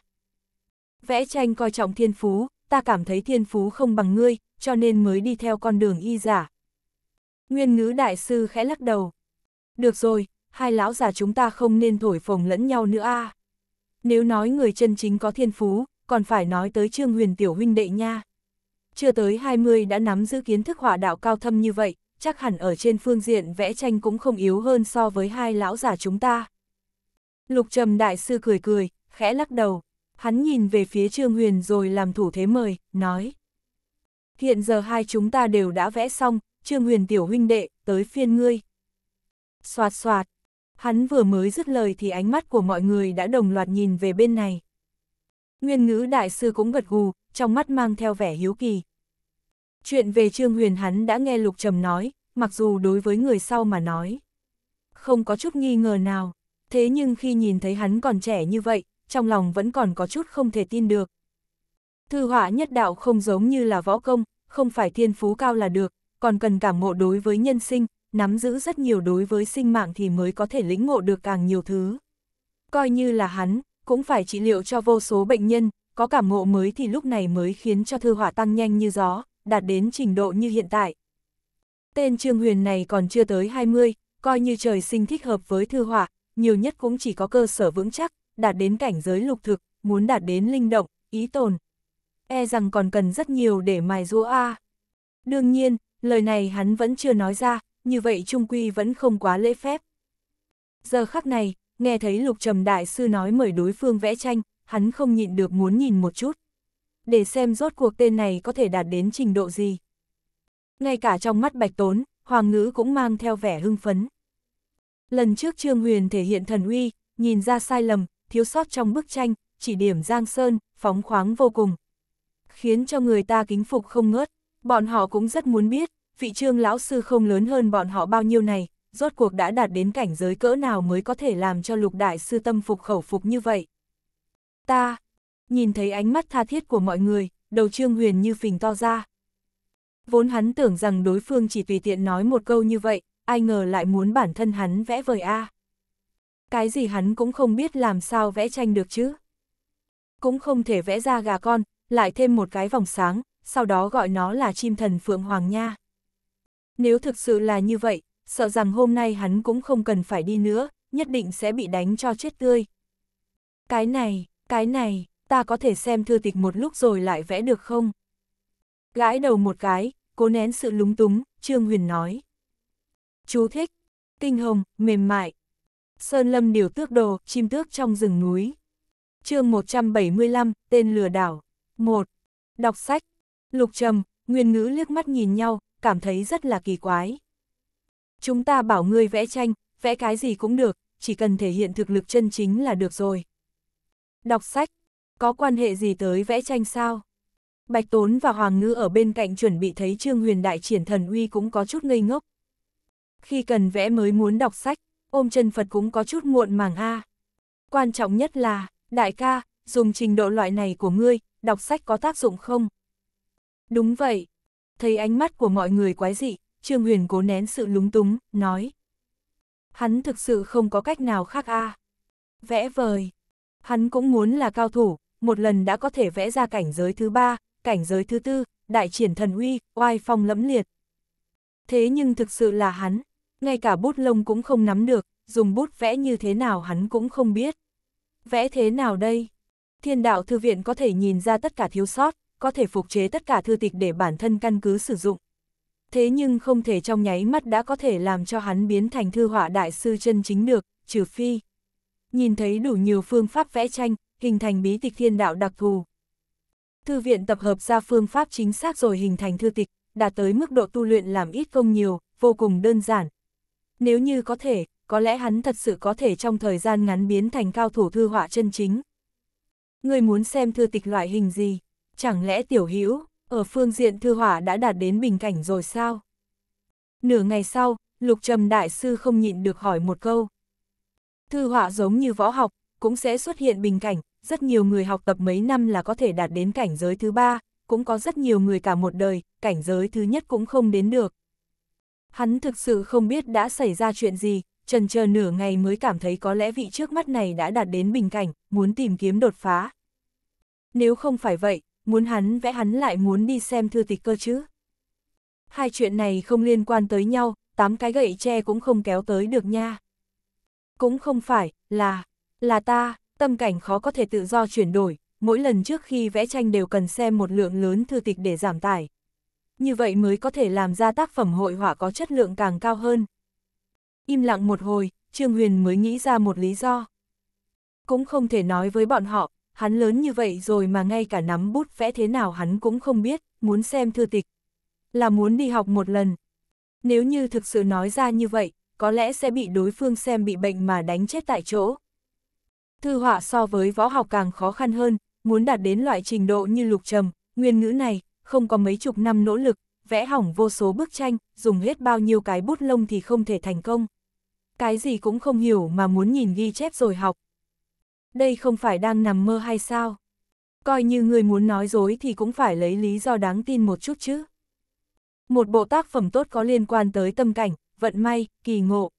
Vẽ tranh coi trọng thiên phú, ta cảm thấy thiên phú không bằng ngươi, cho nên mới đi theo con đường y giả. Nguyên ngữ đại sư khẽ lắc đầu. Được rồi, hai lão già chúng ta không nên thổi phồng lẫn nhau nữa a. À. Nếu nói người chân chính có thiên phú, còn phải nói tới Trương Huyền tiểu huynh đệ nha. Chưa tới 20 đã nắm giữ kiến thức hỏa đạo cao thâm như vậy, chắc hẳn ở trên phương diện vẽ tranh cũng không yếu hơn so với hai lão già chúng ta. Lục Trầm đại sư cười cười, khẽ lắc đầu, hắn nhìn về phía Trương Huyền rồi làm thủ thế mời, nói: "Hiện giờ hai chúng ta đều đã vẽ xong, Trương Huyền tiểu huynh đệ, tới phiên ngươi." Soạt soạt, Hắn vừa mới dứt lời thì ánh mắt của mọi người đã đồng loạt nhìn về bên này. Nguyên ngữ đại sư cũng gật gù, trong mắt mang theo vẻ hiếu kỳ. Chuyện về Trương Huyền hắn đã nghe Lục Trầm nói, mặc dù đối với người sau mà nói. Không có chút nghi ngờ nào, thế nhưng khi nhìn thấy hắn còn trẻ như vậy, trong lòng vẫn còn có chút không thể tin được. Thư họa nhất đạo không giống như là võ công, không phải thiên phú cao là được, còn cần cảm ngộ đối với nhân sinh, nắm giữ rất nhiều đối với sinh mạng thì mới có thể lĩnh ngộ được càng nhiều thứ. Coi như là hắn, cũng phải trị liệu cho vô số bệnh nhân, có cảm ngộ mới thì lúc này mới khiến cho thư hỏa tăng nhanh như gió, đạt đến trình độ như hiện tại. Tên Trương Huyền này còn chưa tới 20, coi như trời sinh thích hợp với thư hỏa, nhiều nhất cũng chỉ có cơ sở vững chắc, đạt đến cảnh giới lục thực, muốn đạt đến linh động, ý tồn. E rằng còn cần rất nhiều để mài rũa a. Đương nhiên, lời này hắn vẫn chưa nói ra, như vậy trung quy vẫn không quá lễ phép. Giờ khắc này, nghe thấy Lục Trầm Đại Sư nói mời đối phương vẽ tranh, hắn không nhịn được muốn nhìn một chút. Để xem rốt cuộc tên này có thể đạt đến trình độ gì. Ngay cả trong mắt Bạch Tốn, Hoàng Ngữ cũng mang theo vẻ hưng phấn. Lần trước Trương Huyền thể hiện thần uy, nhìn ra sai lầm, thiếu sót trong bức tranh, chỉ điểm Giang Sơn, phóng khoáng vô cùng. Khiến cho người ta kính phục không ngớt, bọn họ cũng rất muốn biết, vị trương lão sư không lớn hơn bọn họ bao nhiêu này, rốt cuộc đã đạt đến cảnh giới cỡ nào mới có thể làm cho lục đại sư tâm phục khẩu phục như vậy. Ta, nhìn thấy ánh mắt tha thiết của mọi người, đầu trương huyền như phình to ra. Vốn hắn tưởng rằng đối phương chỉ tùy tiện nói một câu như vậy, ai ngờ lại muốn bản thân hắn vẽ vời A. Cái gì hắn cũng không biết làm sao vẽ tranh được chứ. Cũng không thể vẽ ra gà con, lại thêm một cái vòng sáng, sau đó gọi nó là chim thần Phượng Hoàng Nha. Nếu thực sự là như vậy, sợ rằng hôm nay hắn cũng không cần phải đi nữa, nhất định sẽ bị đánh cho chết tươi. Cái này, cái này, ta có thể xem thư tịch một lúc rồi lại vẽ được không? Gãi đầu một cái, cố nén sự lúng túng, Trương Huyền nói. Chú thích, tinh hồng, mềm mại. Sơn lâm điều tước đồ, chim tước trong rừng núi. chương 175, tên lừa đảo. 1. Đọc sách. Lục trầm, nguyên ngữ liếc mắt nhìn nhau, cảm thấy rất là kỳ quái. Chúng ta bảo ngươi vẽ tranh, vẽ cái gì cũng được, chỉ cần thể hiện thực lực chân chính là được rồi. Đọc sách, có quan hệ gì tới vẽ tranh sao? Bạch Tốn và Hoàng Ngư ở bên cạnh chuẩn bị thấy Trương Huyền Đại triển thần uy cũng có chút ngây ngốc. Khi cần vẽ mới muốn đọc sách, ôm chân Phật cũng có chút muộn màng a. Quan trọng nhất là, đại ca, dùng trình độ loại này của ngươi, đọc sách có tác dụng không? Đúng vậy, thấy ánh mắt của mọi người quái dị, Trương Huyền cố nén sự lúng túng, nói. Hắn thực sự không có cách nào khác a à. Vẽ vời. Hắn cũng muốn là cao thủ, một lần đã có thể vẽ ra cảnh giới thứ ba, cảnh giới thứ tư, đại triển thần uy, oai phong lẫm liệt. Thế nhưng thực sự là hắn, ngay cả bút lông cũng không nắm được, dùng bút vẽ như thế nào hắn cũng không biết. Vẽ thế nào đây? Thiên đạo thư viện có thể nhìn ra tất cả thiếu sót, có thể phục chế tất cả thư tịch để bản thân căn cứ sử dụng. Thế nhưng không thể trong nháy mắt đã có thể làm cho hắn biến thành thư họa đại sư chân chính được, trừ phi. Nhìn thấy đủ nhiều phương pháp vẽ tranh, hình thành bí tịch thiên đạo đặc thù. Thư viện tập hợp ra phương pháp chính xác rồi hình thành thư tịch, đạt tới mức độ tu luyện làm ít công nhiều, vô cùng đơn giản. Nếu như có thể, có lẽ hắn thật sự có thể trong thời gian ngắn biến thành cao thủ thư họa chân chính. Người muốn xem thư tịch loại hình gì? chẳng lẽ tiểu hữu ở phương diện thư hỏa đã đạt đến bình cảnh rồi sao? Nửa ngày sau, Lục Trầm Đại Sư không nhịn được hỏi một câu. Thư họa giống như võ học, cũng sẽ xuất hiện bình cảnh, rất nhiều người học tập mấy năm là có thể đạt đến cảnh giới thứ ba, cũng có rất nhiều người cả một đời, cảnh giới thứ nhất cũng không đến được. Hắn thực sự không biết đã xảy ra chuyện gì, trần chờ nửa ngày mới cảm thấy có lẽ vị trước mắt này đã đạt đến bình cảnh, muốn tìm kiếm đột phá. Nếu không phải vậy, muốn hắn vẽ hắn lại muốn đi xem thư tịch cơ chứ. Hai chuyện này không liên quan tới nhau, tám cái gậy tre cũng không kéo tới được nha. Cũng không phải, là, là ta, tâm cảnh khó có thể tự do chuyển đổi, mỗi lần trước khi vẽ tranh đều cần xem một lượng lớn thư tịch để giảm tải. Như vậy mới có thể làm ra tác phẩm hội họa có chất lượng càng cao hơn. Im lặng một hồi, Trương Huyền mới nghĩ ra một lý do. Cũng không thể nói với bọn họ, hắn lớn như vậy rồi mà ngay cả nắm bút vẽ thế nào hắn cũng không biết, muốn xem thư tịch. Là muốn đi học một lần. Nếu như thực sự nói ra như vậy, có lẽ sẽ bị đối phương xem bị bệnh mà đánh chết tại chỗ. Thư họa so với võ học càng khó khăn hơn, muốn đạt đến loại trình độ như lục trầm, nguyên ngữ này, không có mấy chục năm nỗ lực, vẽ hỏng vô số bức tranh, dùng hết bao nhiêu cái bút lông thì không thể thành công. Cái gì cũng không hiểu mà muốn nhìn ghi chép rồi học, đây không phải đang nằm mơ hay sao? Coi như người muốn nói dối thì cũng phải lấy lý do đáng tin một chút chứ. Một bộ tác phẩm tốt có liên quan tới tâm cảnh, vận may, kỳ ngộ.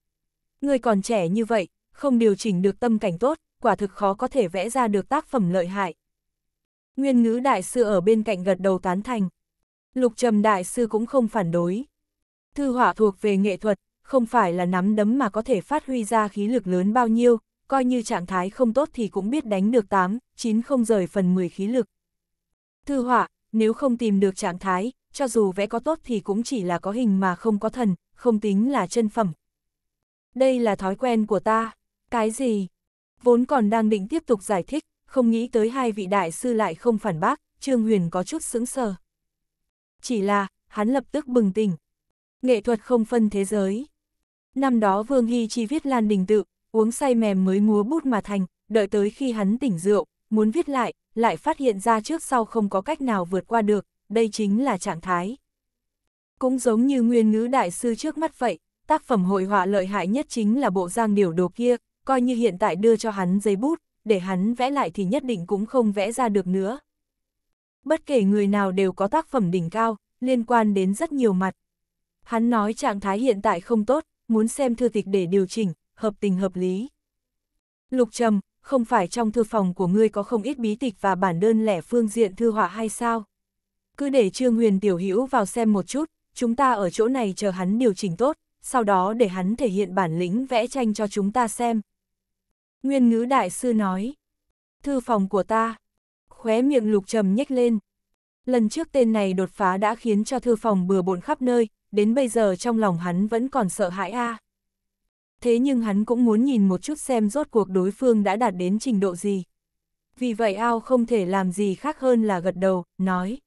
Người còn trẻ như vậy, không điều chỉnh được tâm cảnh tốt, quả thực khó có thể vẽ ra được tác phẩm lợi hại. Nguyên ngữ đại sư ở bên cạnh gật đầu tán thành. Lục trầm đại sư cũng không phản đối. Thư họa thuộc về nghệ thuật, không phải là nắm đấm mà có thể phát huy ra khí lực lớn bao nhiêu, coi như trạng thái không tốt thì cũng biết đánh được 8, 9 không rời phần 10 khí lực. Thư họa, nếu không tìm được trạng thái, cho dù vẽ có tốt thì cũng chỉ là có hình mà không có thần, không tính là chân phẩm. Đây là thói quen của ta. Cái gì? Vốn còn đang định tiếp tục giải thích, không nghĩ tới hai vị đại sư lại không phản bác, Trương Huyền có chút sững sờ. Chỉ là, hắn lập tức bừng tỉnh. Nghệ thuật không phân thế giới. Năm đó Vương Hy Chi viết Lan Đình Tự, uống say mềm mới múa bút mà thành, đợi tới khi hắn tỉnh rượu, muốn viết lại, lại phát hiện ra trước sau không có cách nào vượt qua được, đây chính là trạng thái. Cũng giống như nguyên ngữ đại sư trước mắt vậy, tác phẩm hội họa lợi hại nhất chính là bộ giang điểu đồ kia, coi như hiện tại đưa cho hắn giấy bút, để hắn vẽ lại thì nhất định cũng không vẽ ra được nữa. Bất kể người nào đều có tác phẩm đỉnh cao, liên quan đến rất nhiều mặt. Hắn nói trạng thái hiện tại không tốt, muốn xem thư tịch để điều chỉnh, hợp tình hợp lý. Lục Trầm, không phải trong thư phòng của ngươi có không ít bí tịch và bản đơn lẻ phương diện thư họa hay sao? Cứ để Trương Huyền Tiểu Hữu vào xem một chút, chúng ta ở chỗ này chờ hắn điều chỉnh tốt, sau đó để hắn thể hiện bản lĩnh vẽ tranh cho chúng ta xem. Nguyên ngữ đại sư nói, thư phòng của ta, khóe miệng lục trầm nhếch lên. Lần trước tên này đột phá đã khiến cho thư phòng bừa bộn khắp nơi, đến bây giờ trong lòng hắn vẫn còn sợ hãi a. À thế nhưng hắn cũng muốn nhìn một chút xem rốt cuộc đối phương đã đạt đến trình độ gì. Vì vậy ao không thể làm gì khác hơn là gật đầu, nói.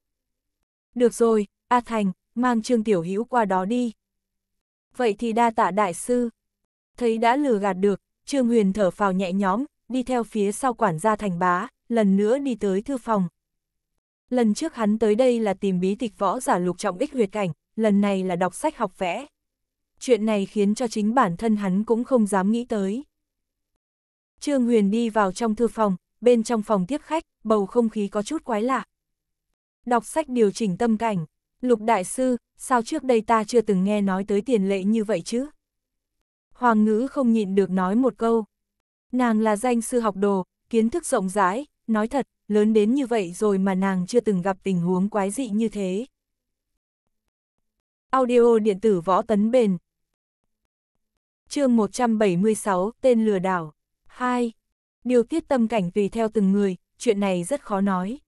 Được rồi, A Thành, mang Trương Tiểu Hữu qua đó đi. Vậy thì đa tạ đại sư. Thấy đã lừa gạt được, Trương Huyền thở phào nhẹ nhõm, đi theo phía sau quản gia thành bá, lần nữa đi tới thư phòng. Lần trước hắn tới đây là tìm bí tịch võ giả lục trọng ích huyệt cảnh, lần này là đọc sách học vẽ chuyện này khiến cho chính bản thân hắn cũng không dám nghĩ tới. Trương Huyền đi vào trong thư phòng, bên trong phòng tiếp khách, bầu không khí có chút quái lạ. Đọc sách điều chỉnh tâm cảnh, Lục Đại Sư, sao trước đây ta chưa từng nghe nói tới tiền lệ như vậy chứ? Hoàng ngữ không nhịn được nói một câu. Nàng là danh sư học đồ, kiến thức rộng rãi, nói thật, lớn đến như vậy rồi mà nàng chưa từng gặp tình huống quái dị như thế. Audio điện tử võ tấn bền, chương 176, tên lừa đảo. 2. Điều tiết tâm cảnh tùy theo từng người, chuyện này rất khó nói.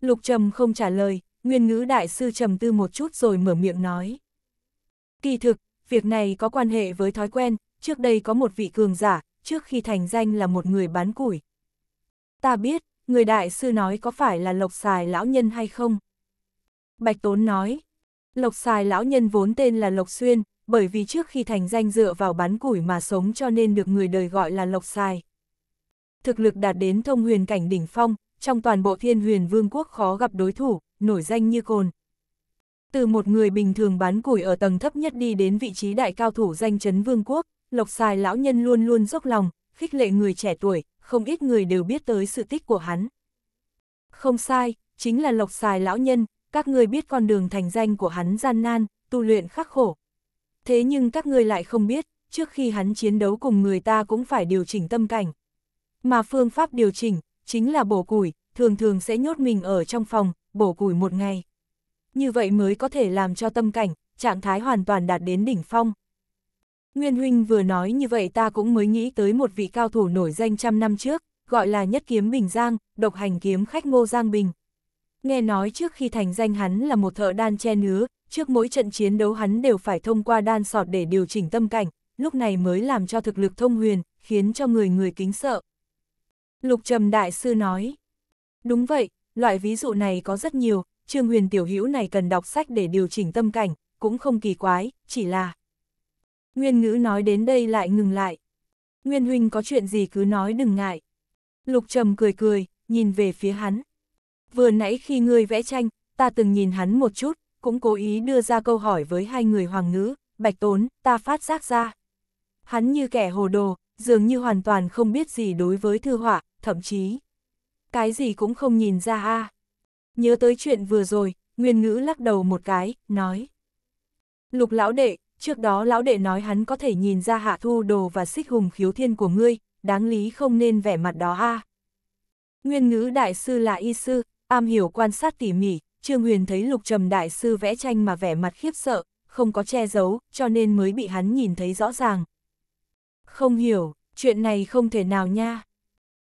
Lục Trầm không trả lời, nguyên ngữ đại sư trầm tư một chút rồi mở miệng nói. Kỳ thực, việc này có quan hệ với thói quen, trước đây có một vị cường giả, trước khi thành danh là một người bán củi. Ta biết, người đại sư nói có phải là lộc xài lão nhân hay không? Bạch Tốn nói, lộc xài lão nhân vốn tên là Lộc Xuyên, bởi vì trước khi thành danh dựa vào bán củi mà sống cho nên được người đời gọi là lộc xài. Thực lực đạt đến thông huyền cảnh đỉnh phong, trong toàn bộ thiên huyền vương quốc khó gặp đối thủ, nổi danh như cồn. Từ một người bình thường bán củi ở tầng thấp nhất đi đến vị trí đại cao thủ danh chấn vương quốc, lộc xài lão nhân luôn luôn dốc lòng, khích lệ người trẻ tuổi, không ít người đều biết tới sự tích của hắn. Không sai, chính là lộc xài lão nhân, các người biết con đường thành danh của hắn gian nan, tu luyện khắc khổ, thế nhưng các ngươi lại không biết, trước khi hắn chiến đấu cùng người ta cũng phải điều chỉnh tâm cảnh. Mà phương pháp điều chỉnh, chính là bổ củi, thường thường sẽ nhốt mình ở trong phòng, bổ củi một ngày. Như vậy mới có thể làm cho tâm cảnh, trạng thái hoàn toàn đạt đến đỉnh phong. Nguyên Huynh vừa nói như vậy ta cũng mới nghĩ tới một vị cao thủ nổi danh trăm năm trước, gọi là Nhất Kiếm Bình Giang, độc hành kiếm khách Ngô Giang Bình. Nghe nói trước khi thành danh hắn là một thợ đan che nứa, trước mỗi trận chiến đấu hắn đều phải thông qua đan sọt để điều chỉnh tâm cảnh, lúc này mới làm cho thực lực thông huyền, khiến cho người người kính sợ. Lục Trầm Đại Sư nói, đúng vậy, loại ví dụ này có rất nhiều, Trương Huyền Tiểu Hữu này cần đọc sách để điều chỉnh tâm cảnh, cũng không kỳ quái, chỉ là... Nguyên ngữ nói đến đây lại ngừng lại. Nguyên huynh có chuyện gì cứ nói đừng ngại. Lục Trầm cười cười, nhìn về phía hắn. Vừa nãy khi ngươi vẽ tranh, ta từng nhìn hắn một chút, cũng cố ý đưa ra câu hỏi với hai người hoàng ngữ, bạch tốn, ta phát giác ra. Hắn như kẻ hồ đồ, dường như hoàn toàn không biết gì đối với thư họa, thậm chí. Cái gì cũng không nhìn ra a Nhớ tới chuyện vừa rồi, nguyên ngữ lắc đầu một cái, nói. Lục lão đệ, trước đó lão đệ nói hắn có thể nhìn ra hạ thu đồ và xích hùng khiếu thiên của ngươi, đáng lý không nên vẻ mặt đó a Nguyên ngữ đại sư là y sư, am hiểu quan sát tỉ mỉ, Trương Huyền thấy Lục Trầm Đại Sư vẽ tranh mà vẻ mặt khiếp sợ, không có che giấu, cho nên mới bị hắn nhìn thấy rõ ràng. Không hiểu, chuyện này không thể nào nha.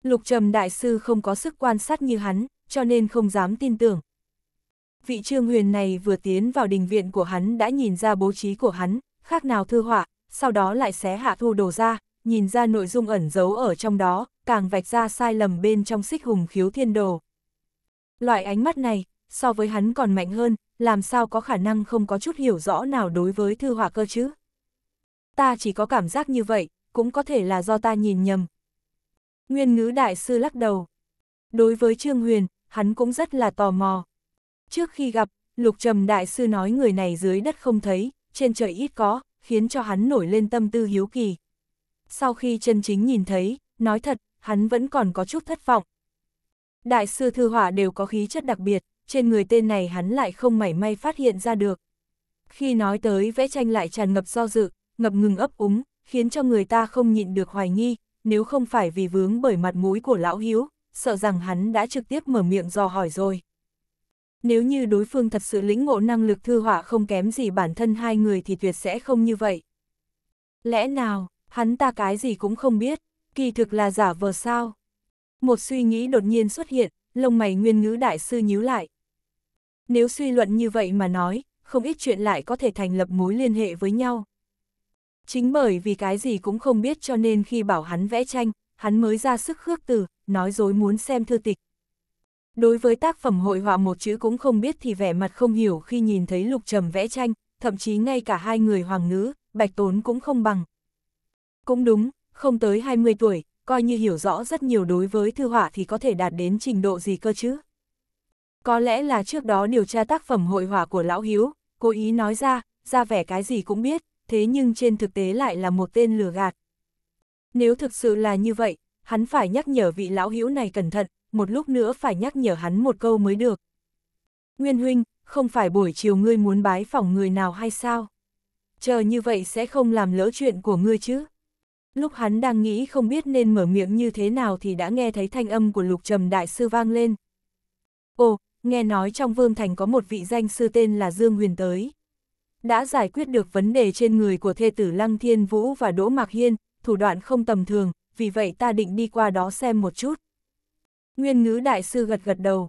Lục Trầm Đại Sư không có sức quan sát như hắn, cho nên không dám tin tưởng. Vị Trương Huyền này vừa tiến vào đình viện của hắn đã nhìn ra bố trí của hắn, khác nào thư họa, sau đó lại xé hạ thu đồ ra, nhìn ra nội dung ẩn giấu ở trong đó, càng vạch ra sai lầm bên trong xích hùng khiếu thiên đồ. Loại ánh mắt này, so với hắn còn mạnh hơn, làm sao có khả năng không có chút hiểu rõ nào đối với thư hỏa cơ chứ. Ta chỉ có cảm giác như vậy, cũng có thể là do ta nhìn nhầm. Nguyên ngữ đại sư lắc đầu. Đối với Trương Huyền, hắn cũng rất là tò mò. Trước khi gặp, Lục Trầm đại sư nói người này dưới đất không thấy, trên trời ít có, khiến cho hắn nổi lên tâm tư hiếu kỳ. Sau khi chân chính nhìn thấy, nói thật, hắn vẫn còn có chút thất vọng. Đại sư thư hỏa đều có khí chất đặc biệt, trên người tên này hắn lại không mảy may phát hiện ra được. Khi nói tới vẽ tranh lại tràn ngập do dự, ngập ngừng ấp úng, khiến cho người ta không nhịn được hoài nghi, nếu không phải vì vướng bởi mặt mũi của lão hiếu, sợ rằng hắn đã trực tiếp mở miệng dò hỏi rồi. Nếu như đối phương thật sự lĩnh ngộ năng lực thư họa không kém gì bản thân hai người thì tuyệt sẽ không như vậy. Lẽ nào, hắn ta cái gì cũng không biết, kỳ thực là giả vờ sao? Một suy nghĩ đột nhiên xuất hiện, lông mày nguyên ngữ đại sư nhíu lại, nếu suy luận như vậy mà nói, không ít chuyện lại có thể thành lập mối liên hệ với nhau. Chính bởi vì cái gì cũng không biết cho nên khi bảo hắn vẽ tranh, hắn mới ra sức khước từ, nói dối muốn xem thư tịch. Đối với tác phẩm hội họa một chữ cũng không biết thì vẻ mặt không hiểu khi nhìn thấy lục trầm vẽ tranh, thậm chí ngay cả hai người hoàng nữ, bạch tốn cũng không bằng. Cũng đúng, không tới 20 tuổi, coi như hiểu rõ rất nhiều đối với thư họa thì có thể đạt đến trình độ gì cơ chứ. Có lẽ là trước đó điều tra tác phẩm hội họa của Lão Hiếu, cố ý nói ra, ra vẻ cái gì cũng biết, thế nhưng trên thực tế lại là một tên lừa gạt. Nếu thực sự là như vậy, hắn phải nhắc nhở vị Lão Hiếu này cẩn thận, một lúc nữa phải nhắc nhở hắn một câu mới được. Nguyên huynh, không phải buổi chiều ngươi muốn bái phòng người nào hay sao? Chờ như vậy sẽ không làm lỡ chuyện của ngươi chứ? Lúc hắn đang nghĩ không biết nên mở miệng như thế nào thì đã nghe thấy thanh âm của lục trầm đại sư vang lên. Ồ, nghe nói trong Vương Thành có một vị danh sư tên là Dương Huyền tới. Đã giải quyết được vấn đề trên người của thê tử Lăng Thiên Vũ và Đỗ Mạc Hiên, thủ đoạn không tầm thường, vì vậy ta định đi qua đó xem một chút. Nguyên ngữ đại sư gật gật đầu.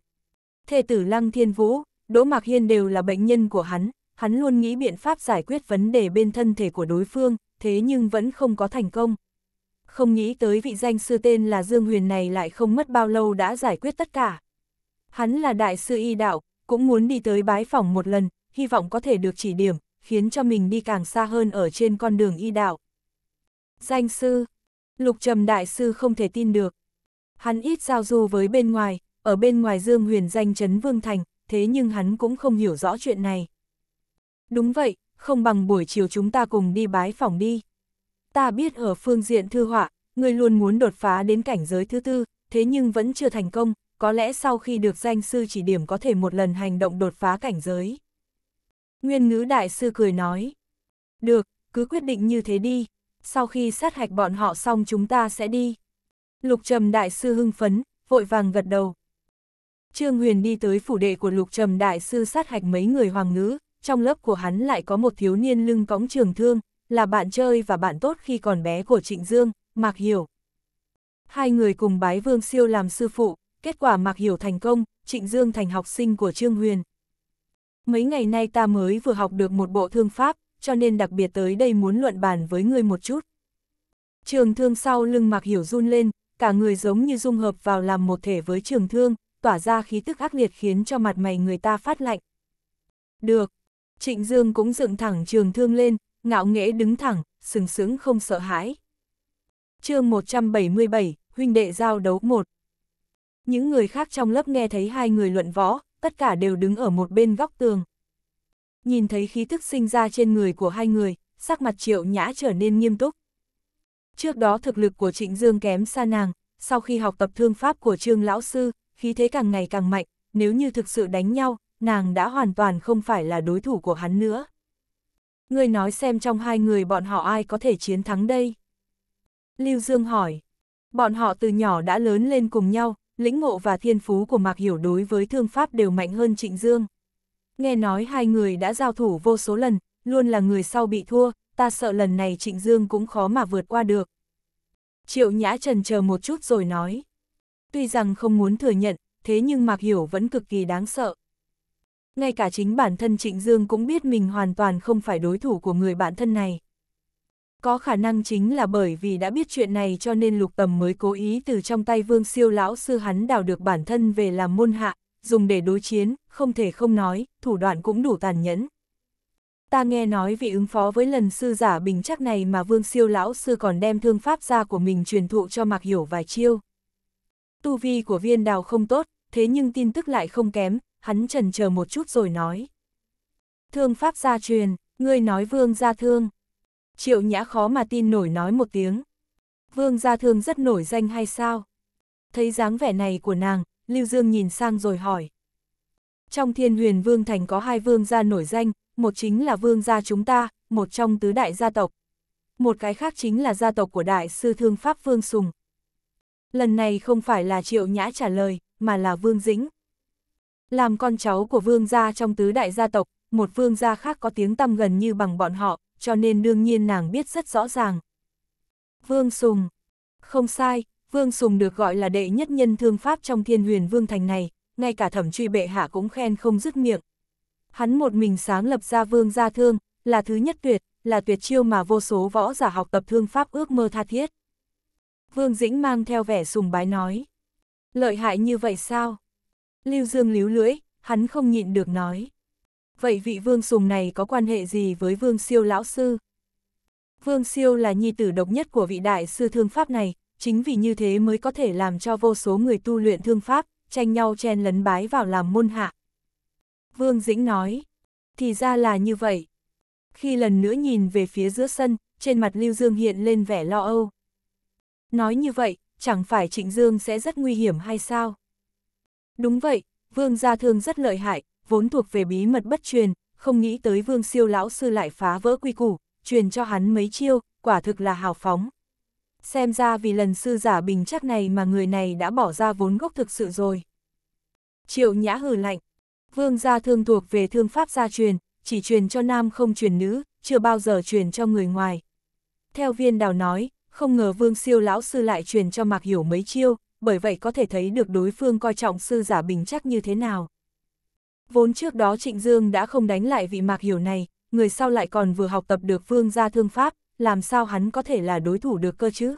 Thê tử Lăng Thiên Vũ, Đỗ Mạc Hiên đều là bệnh nhân của hắn, hắn luôn nghĩ biện pháp giải quyết vấn đề bên thân thể của đối phương, thế nhưng vẫn không có thành công. Không nghĩ tới vị danh sư tên là Dương Huyền này lại không mất bao lâu đã giải quyết tất cả. Hắn là đại sư y đạo, cũng muốn đi tới bái phỏng một lần, hy vọng có thể được chỉ điểm, khiến cho mình đi càng xa hơn ở trên con đường y đạo. Danh sư, lục trầm đại sư không thể tin được. Hắn ít giao du với bên ngoài, ở bên ngoài dương huyền danh chấn Vương Thành, thế nhưng hắn cũng không hiểu rõ chuyện này. Đúng vậy, không bằng buổi chiều chúng ta cùng đi bái phỏng đi. Ta biết ở phương diện thư họa, người luôn muốn đột phá đến cảnh giới thứ tư, thế nhưng vẫn chưa thành công, có lẽ sau khi được danh sư chỉ điểm có thể một lần hành động đột phá cảnh giới. Nguyên ngữ đại sư cười nói, được, cứ quyết định như thế đi, sau khi sát hạch bọn họ xong chúng ta sẽ đi. Lục Trầm đại sư hưng phấn, vội vàng gật đầu. Trương Huyền đi tới phủ đệ của Lục Trầm đại sư sát hạch mấy người hoàng ngữ, trong lớp của hắn lại có một thiếu niên lưng cõng trường thương, là bạn chơi và bạn tốt khi còn bé của Trịnh Dương, Mạc Hiểu. Hai người cùng bái Vương Siêu làm sư phụ, kết quả Mạc Hiểu thành công, Trịnh Dương thành học sinh của Trương Huyền. Mấy ngày nay ta mới vừa học được một bộ thương pháp, cho nên đặc biệt tới đây muốn luận bàn với ngươi một chút. Trường thương sau lưng Mạc Hiểu run lên, cả người giống như dung hợp vào làm một thể với trường thương, tỏa ra khí tức ác liệt khiến cho mặt mày người ta phát lạnh. Được, Trịnh Dương cũng dựng thẳng trường thương lên, ngạo nghễ đứng thẳng, sừng sững không sợ hãi. chương 177, huynh đệ giao đấu 1 những người khác trong lớp nghe thấy hai người luận võ, tất cả đều đứng ở một bên góc tường. Nhìn thấy khí thức sinh ra trên người của hai người, sắc mặt triệu nhã trở nên nghiêm túc. Trước đó thực lực của Trịnh Dương kém xa nàng, sau khi học tập thương pháp của Trương Lão Sư, khí thế càng ngày càng mạnh, nếu như thực sự đánh nhau, nàng đã hoàn toàn không phải là đối thủ của hắn nữa. Người nói xem trong hai người bọn họ ai có thể chiến thắng đây? Lưu Dương hỏi. Bọn họ từ nhỏ đã lớn lên cùng nhau, lĩnh ngộ và thiên phú của Mạc Hiểu đối với thương pháp đều mạnh hơn Trịnh Dương. Nghe nói hai người đã giao thủ vô số lần, luôn là người sau bị thua, ta sợ lần này Trịnh Dương cũng khó mà vượt qua được. Triệu Nhã Trần chờ một chút rồi nói. Tuy rằng không muốn thừa nhận, thế nhưng Mạc Hiểu vẫn cực kỳ đáng sợ. Ngay cả chính bản thân Trịnh Dương cũng biết mình hoàn toàn không phải đối thủ của người bạn thân này có khả năng chính là bởi vì đã biết chuyện này cho nên lục tầm mới cố ý từ trong tay vương siêu lão sư hắn đào được bản thân về làm môn hạ, dùng để đối chiến, không thể không nói, thủ đoạn cũng đủ tàn nhẫn. Ta nghe nói vì ứng phó với lần sư giả bình chắc này mà vương siêu lão sư còn đem thương pháp ra của mình truyền thụ cho Mạc Hiểu vài chiêu. Tu vi của viên đào không tốt, thế nhưng tin tức lại không kém, hắn trần chờ một chút rồi nói. Thương pháp gia truyền, ngươi nói vương gia thương, Triệu Nhã khó mà tin nổi nói một tiếng. Vương Gia Thương rất nổi danh hay sao? Thấy dáng vẻ này của nàng, Lưu Dương nhìn sang rồi hỏi. Trong thiên huyền vương thành có hai vương gia nổi danh, một chính là vương gia chúng ta, một trong tứ đại gia tộc. Một cái khác chính là gia tộc của đại sư thương Pháp Vương Sùng. Lần này không phải là Triệu Nhã trả lời, mà là Vương Dĩnh. Làm con cháu của vương gia trong tứ đại gia tộc, một vương gia khác có tiếng tăm gần như bằng bọn họ, cho nên đương nhiên nàng biết rất rõ ràng. Vương Sùng Không sai, Vương Sùng được gọi là đệ nhất nhân thương Pháp trong thiên huyền Vương Thành này, ngay cả thẩm truy bệ hạ cũng khen không dứt miệng. Hắn một mình sáng lập ra Vương Gia Thương, là thứ nhất tuyệt, là tuyệt chiêu mà vô số võ giả học tập thương Pháp ước mơ tha thiết. Vương Dĩnh mang theo vẻ sùng bái nói. Lợi hại như vậy sao? Lưu Dương líu lưỡi, hắn không nhịn được nói vậy vị vương sùng này có quan hệ gì với vương siêu lão sư? Vương siêu là nhi tử độc nhất của vị đại sư thương pháp này, chính vì như thế mới có thể làm cho vô số người tu luyện thương pháp, tranh nhau chen lấn bái vào làm môn hạ. Vương Dĩnh nói, thì ra là như vậy. Khi lần nữa nhìn về phía giữa sân, trên mặt Lưu Dương hiện lên vẻ lo âu. Nói như vậy, chẳng phải Trịnh Dương sẽ rất nguy hiểm hay sao? Đúng vậy, Vương Gia Thương rất lợi hại, vốn thuộc về bí mật bất truyền, không nghĩ tới vương siêu lão sư lại phá vỡ quy củ, truyền cho hắn mấy chiêu, quả thực là hào phóng. Xem ra vì lần sư giả bình chắc này mà người này đã bỏ ra vốn gốc thực sự rồi. Triệu nhã hừ lạnh, vương gia thương thuộc về thương pháp gia truyền, chỉ truyền cho nam không truyền nữ, chưa bao giờ truyền cho người ngoài. Theo viên đào nói, không ngờ vương siêu lão sư lại truyền cho mạc hiểu mấy chiêu, bởi vậy có thể thấy được đối phương coi trọng sư giả bình chắc như thế nào. Vốn trước đó Trịnh Dương đã không đánh lại vị mạc hiểu này, người sau lại còn vừa học tập được vương gia thương pháp, làm sao hắn có thể là đối thủ được cơ chứ?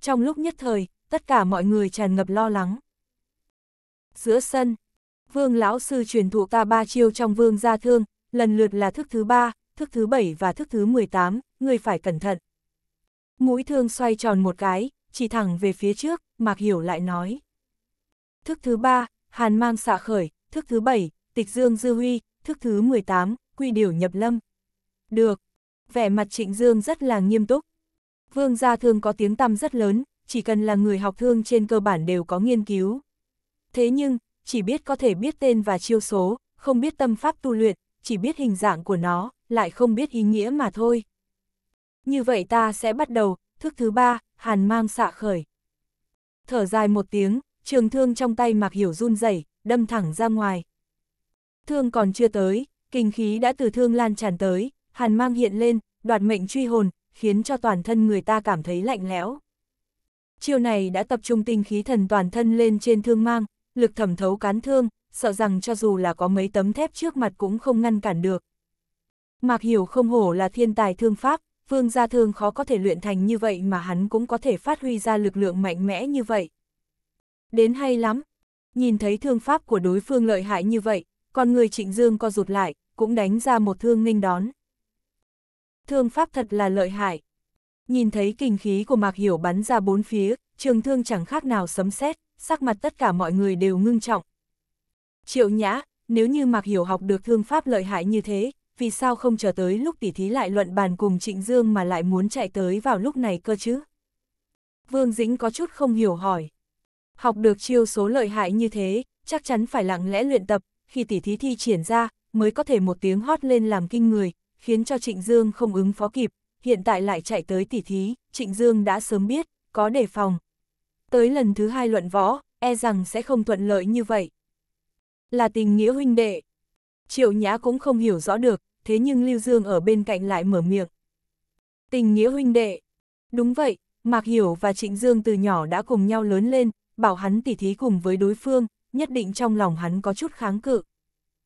Trong lúc nhất thời, tất cả mọi người tràn ngập lo lắng. Giữa sân, vương lão sư truyền thụ ta ba chiêu trong vương gia thương, lần lượt là thức thứ ba, thức thứ bảy và thức thứ 18, người phải cẩn thận. Mũi thương xoay tròn một cái, chỉ thẳng về phía trước, Mạc Hiểu lại nói. Thức thứ ba, hàn mang xạ khởi, Thức thứ 7, tịch dương dư huy, thức thứ 18, quy điều nhập lâm. Được. Vẻ mặt trịnh dương rất là nghiêm túc. Vương gia thương có tiếng tăm rất lớn, chỉ cần là người học thương trên cơ bản đều có nghiên cứu. Thế nhưng, chỉ biết có thể biết tên và chiêu số, không biết tâm pháp tu luyện, chỉ biết hình dạng của nó, lại không biết ý nghĩa mà thôi. Như vậy ta sẽ bắt đầu, thức thứ ba, hàn mang xạ khởi. Thở dài một tiếng, trường thương trong tay mặc hiểu run rẩy đâm thẳng ra ngoài. Thương còn chưa tới, kinh khí đã từ thương lan tràn tới, hàn mang hiện lên, đoạt mệnh truy hồn, khiến cho toàn thân người ta cảm thấy lạnh lẽo. Chiêu này đã tập trung tinh khí thần toàn thân lên trên thương mang, lực thẩm thấu cán thương, sợ rằng cho dù là có mấy tấm thép trước mặt cũng không ngăn cản được. Mạc Hiểu không hổ là thiên tài thương pháp, vương gia thương khó có thể luyện thành như vậy mà hắn cũng có thể phát huy ra lực lượng mạnh mẽ như vậy. Đến hay lắm, Nhìn thấy thương pháp của đối phương lợi hại như vậy, con người trịnh dương co rụt lại, cũng đánh ra một thương ninh đón. Thương pháp thật là lợi hại. Nhìn thấy kinh khí của Mạc Hiểu bắn ra bốn phía, trường thương chẳng khác nào sấm sét, sắc mặt tất cả mọi người đều ngưng trọng. Triệu nhã, nếu như Mạc Hiểu học được thương pháp lợi hại như thế, vì sao không chờ tới lúc tỉ thí lại luận bàn cùng Trịnh Dương mà lại muốn chạy tới vào lúc này cơ chứ? Vương Dĩnh có chút không hiểu hỏi. Học được chiêu số lợi hại như thế, chắc chắn phải lặng lẽ luyện tập, khi tỉ thí thi triển ra, mới có thể một tiếng hót lên làm kinh người, khiến cho Trịnh Dương không ứng phó kịp, hiện tại lại chạy tới tỉ thí, Trịnh Dương đã sớm biết, có đề phòng. Tới lần thứ hai luận võ, e rằng sẽ không thuận lợi như vậy. Là tình nghĩa huynh đệ. Triệu Nhã cũng không hiểu rõ được, thế nhưng Lưu Dương ở bên cạnh lại mở miệng. Tình nghĩa huynh đệ. Đúng vậy, Mạc Hiểu và Trịnh Dương từ nhỏ đã cùng nhau lớn lên, bảo hắn tỉ thí cùng với đối phương, nhất định trong lòng hắn có chút kháng cự.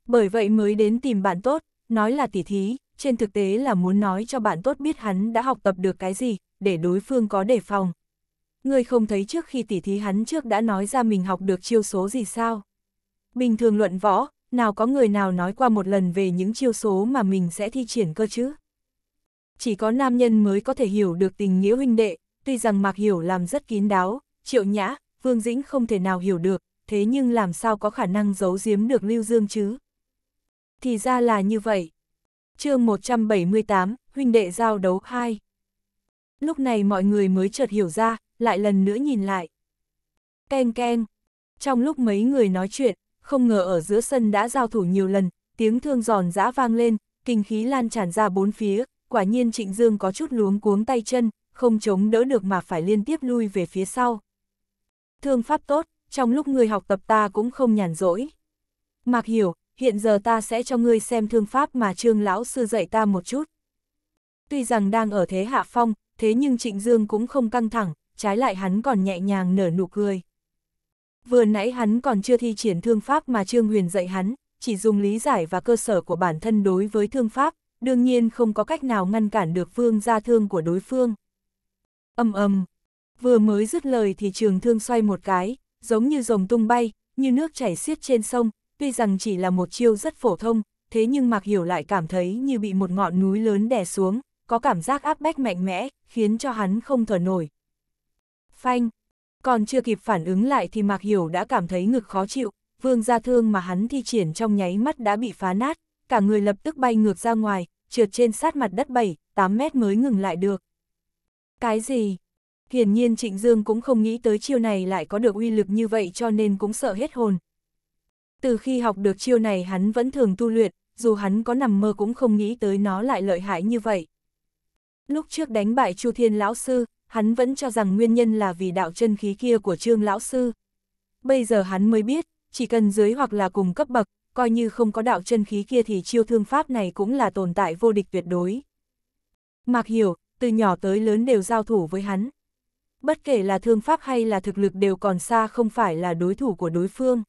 Bởi vậy mới đến tìm bạn tốt, nói là tỉ thí, trên thực tế là muốn nói cho bạn tốt biết hắn đã học tập được cái gì, để đối phương có đề phòng. Người không thấy trước khi tỉ thí hắn trước đã nói ra mình học được chiêu số gì sao? Bình thường luận võ, nào có người nào nói qua một lần về những chiêu số mà mình sẽ thi triển cơ chứ? Chỉ có nam nhân mới có thể hiểu được tình nghĩa huynh đệ, tuy rằng Mạc Hiểu làm rất kín đáo, triệu nhã, Vương Dĩnh không thể nào hiểu được, thế nhưng làm sao có khả năng giấu giếm được Lưu Dương chứ? Thì ra là như vậy. chương 178, huynh đệ giao đấu 2. Lúc này mọi người mới chợt hiểu ra, lại lần nữa nhìn lại. Keng keng. Trong lúc mấy người nói chuyện, không ngờ ở giữa sân đã giao thủ nhiều lần, tiếng thương giòn giã vang lên, kinh khí lan tràn ra bốn phía, quả nhiên Trịnh Dương có chút luống cuống tay chân, không chống đỡ được mà phải liên tiếp lui về phía sau thương pháp tốt, trong lúc ngươi học tập ta cũng không nhàn rỗi. Mạc hiểu, hiện giờ ta sẽ cho ngươi xem thương pháp mà trương lão sư dạy ta một chút. Tuy rằng đang ở thế hạ phong, thế nhưng Trịnh Dương cũng không căng thẳng, trái lại hắn còn nhẹ nhàng nở nụ cười. Vừa nãy hắn còn chưa thi triển thương pháp mà Trương Huyền dạy hắn, chỉ dùng lý giải và cơ sở của bản thân đối với thương pháp, đương nhiên không có cách nào ngăn cản được vương gia thương của đối phương. Âm ầm. Vừa mới dứt lời thì trường thương xoay một cái, giống như rồng tung bay, như nước chảy xiết trên sông, tuy rằng chỉ là một chiêu rất phổ thông, thế nhưng Mạc Hiểu lại cảm thấy như bị một ngọn núi lớn đè xuống, có cảm giác áp bách mạnh mẽ, khiến cho hắn không thở nổi. Phanh! Còn chưa kịp phản ứng lại thì Mạc Hiểu đã cảm thấy ngực khó chịu, vương gia thương mà hắn thi triển trong nháy mắt đã bị phá nát, cả người lập tức bay ngược ra ngoài, trượt trên sát mặt đất 7, 8 mét mới ngừng lại được. Cái gì? Hiển nhiên Trịnh Dương cũng không nghĩ tới chiêu này lại có được uy lực như vậy cho nên cũng sợ hết hồn. Từ khi học được chiêu này hắn vẫn thường tu luyện, dù hắn có nằm mơ cũng không nghĩ tới nó lại lợi hại như vậy. Lúc trước đánh bại Chu Thiên Lão Sư, hắn vẫn cho rằng nguyên nhân là vì đạo chân khí kia của Trương Lão Sư. Bây giờ hắn mới biết, chỉ cần dưới hoặc là cùng cấp bậc, coi như không có đạo chân khí kia thì chiêu thương pháp này cũng là tồn tại vô địch tuyệt đối. Mạc Hiểu, từ nhỏ tới lớn đều giao thủ với hắn, bất kể là thương pháp hay là thực lực đều còn xa không phải là đối thủ của đối phương.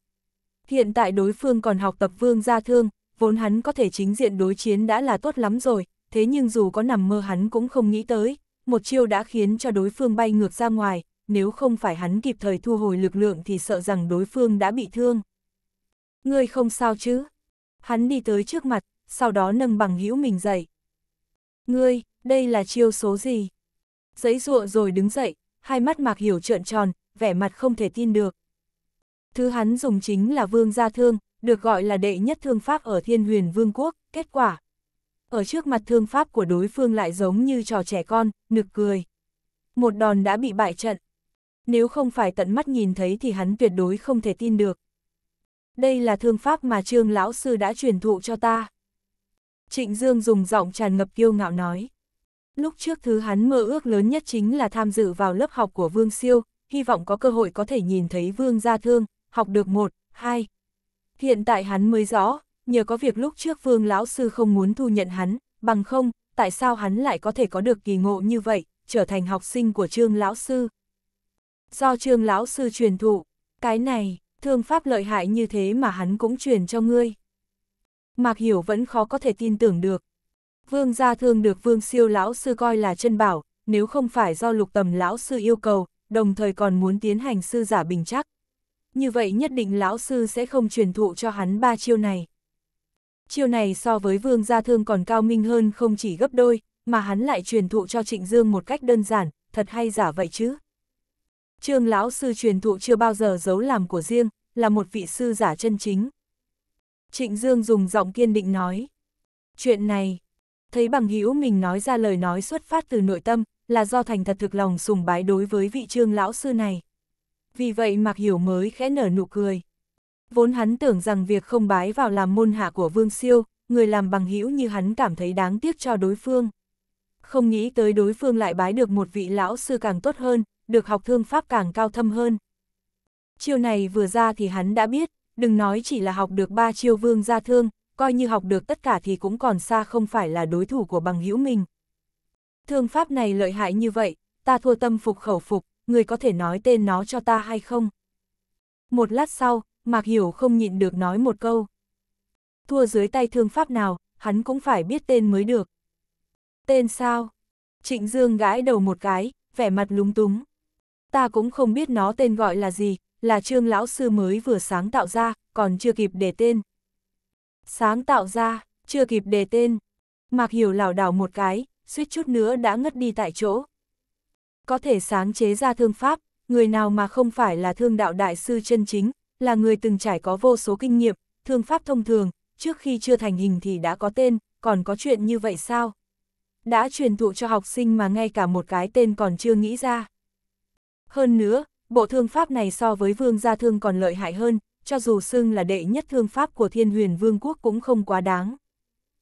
Hiện tại đối phương còn học tập vương gia thương, vốn hắn có thể chính diện đối chiến đã là tốt lắm rồi, thế nhưng dù có nằm mơ hắn cũng không nghĩ tới, một chiêu đã khiến cho đối phương bay ngược ra ngoài, nếu không phải hắn kịp thời thu hồi lực lượng thì sợ rằng đối phương đã bị thương. Ngươi không sao chứ? Hắn đi tới trước mặt, sau đó nâng bằng hữu mình dậy. Ngươi, đây là chiêu số gì? Giấy ruộng rồi đứng dậy, hai mắt Mạc Hiểu trợn tròn, vẻ mặt không thể tin được. Thứ hắn dùng chính là vương gia thương, được gọi là đệ nhất thương pháp ở thiên huyền vương quốc, kết quả. Ở trước mặt thương pháp của đối phương lại giống như trò trẻ con, nực cười. Một đòn đã bị bại trận. Nếu không phải tận mắt nhìn thấy thì hắn tuyệt đối không thể tin được. Đây là thương pháp mà trương lão sư đã truyền thụ cho ta. Trịnh Dương dùng giọng tràn ngập kiêu ngạo nói. Lúc trước thứ hắn mơ ước lớn nhất chính là tham dự vào lớp học của Vương Siêu, hy vọng có cơ hội có thể nhìn thấy Vương Gia Thương, học được một, hai. Hiện tại hắn mới rõ, nhờ có việc lúc trước Vương Lão Sư không muốn thu nhận hắn, bằng không, tại sao hắn lại có thể có được kỳ ngộ như vậy, trở thành học sinh của Trương Lão Sư. Do Trương Lão Sư truyền thụ, cái này, thương pháp lợi hại như thế mà hắn cũng truyền cho ngươi. Mạc Hiểu vẫn khó có thể tin tưởng được, Vương gia thương được vương siêu lão sư coi là chân bảo, nếu không phải do lục tầm lão sư yêu cầu, đồng thời còn muốn tiến hành sư giả bình chắc. Như vậy nhất định lão sư sẽ không truyền thụ cho hắn ba chiêu này. Chiêu này so với vương gia thương còn cao minh hơn không chỉ gấp đôi, mà hắn lại truyền thụ cho Trịnh Dương một cách đơn giản, thật hay giả vậy chứ. Trương lão sư truyền thụ chưa bao giờ giấu làm của riêng, là một vị sư giả chân chính. Trịnh Dương dùng giọng kiên định nói. Chuyện này, thấy bằng hữu mình nói ra lời nói xuất phát từ nội tâm, là do thành thật thực lòng sùng bái đối với vị trương lão sư này. Vì vậy Mạc Hiểu mới khẽ nở nụ cười. Vốn hắn tưởng rằng việc không bái vào làm môn hạ của Vương Siêu, người làm bằng hữu như hắn cảm thấy đáng tiếc cho đối phương. Không nghĩ tới đối phương lại bái được một vị lão sư càng tốt hơn, được học thương pháp càng cao thâm hơn. Chiêu này vừa ra thì hắn đã biết, đừng nói chỉ là học được ba chiêu vương gia thương, coi như học được tất cả thì cũng còn xa không phải là đối thủ của bằng hữu mình. Thương pháp này lợi hại như vậy, ta thua tâm phục khẩu phục, người có thể nói tên nó cho ta hay không? Một lát sau, Mạc Hiểu không nhịn được nói một câu. Thua dưới tay thương pháp nào, hắn cũng phải biết tên mới được. Tên sao? Trịnh Dương gãi đầu một cái, vẻ mặt lúng túng. Ta cũng không biết nó tên gọi là gì, là trương lão sư mới vừa sáng tạo ra, còn chưa kịp để tên. Sáng tạo ra, chưa kịp đề tên. Mạc Hiểu lảo đảo một cái, suýt chút nữa đã ngất đi tại chỗ. Có thể sáng chế ra thương pháp, người nào mà không phải là thương đạo đại sư chân chính, là người từng trải có vô số kinh nghiệm, thương pháp thông thường, trước khi chưa thành hình thì đã có tên, còn có chuyện như vậy sao? Đã truyền thụ cho học sinh mà ngay cả một cái tên còn chưa nghĩ ra. Hơn nữa, bộ thương pháp này so với vương gia thương còn lợi hại hơn, cho dù xưng là đệ nhất thương pháp của thiên huyền vương quốc cũng không quá đáng.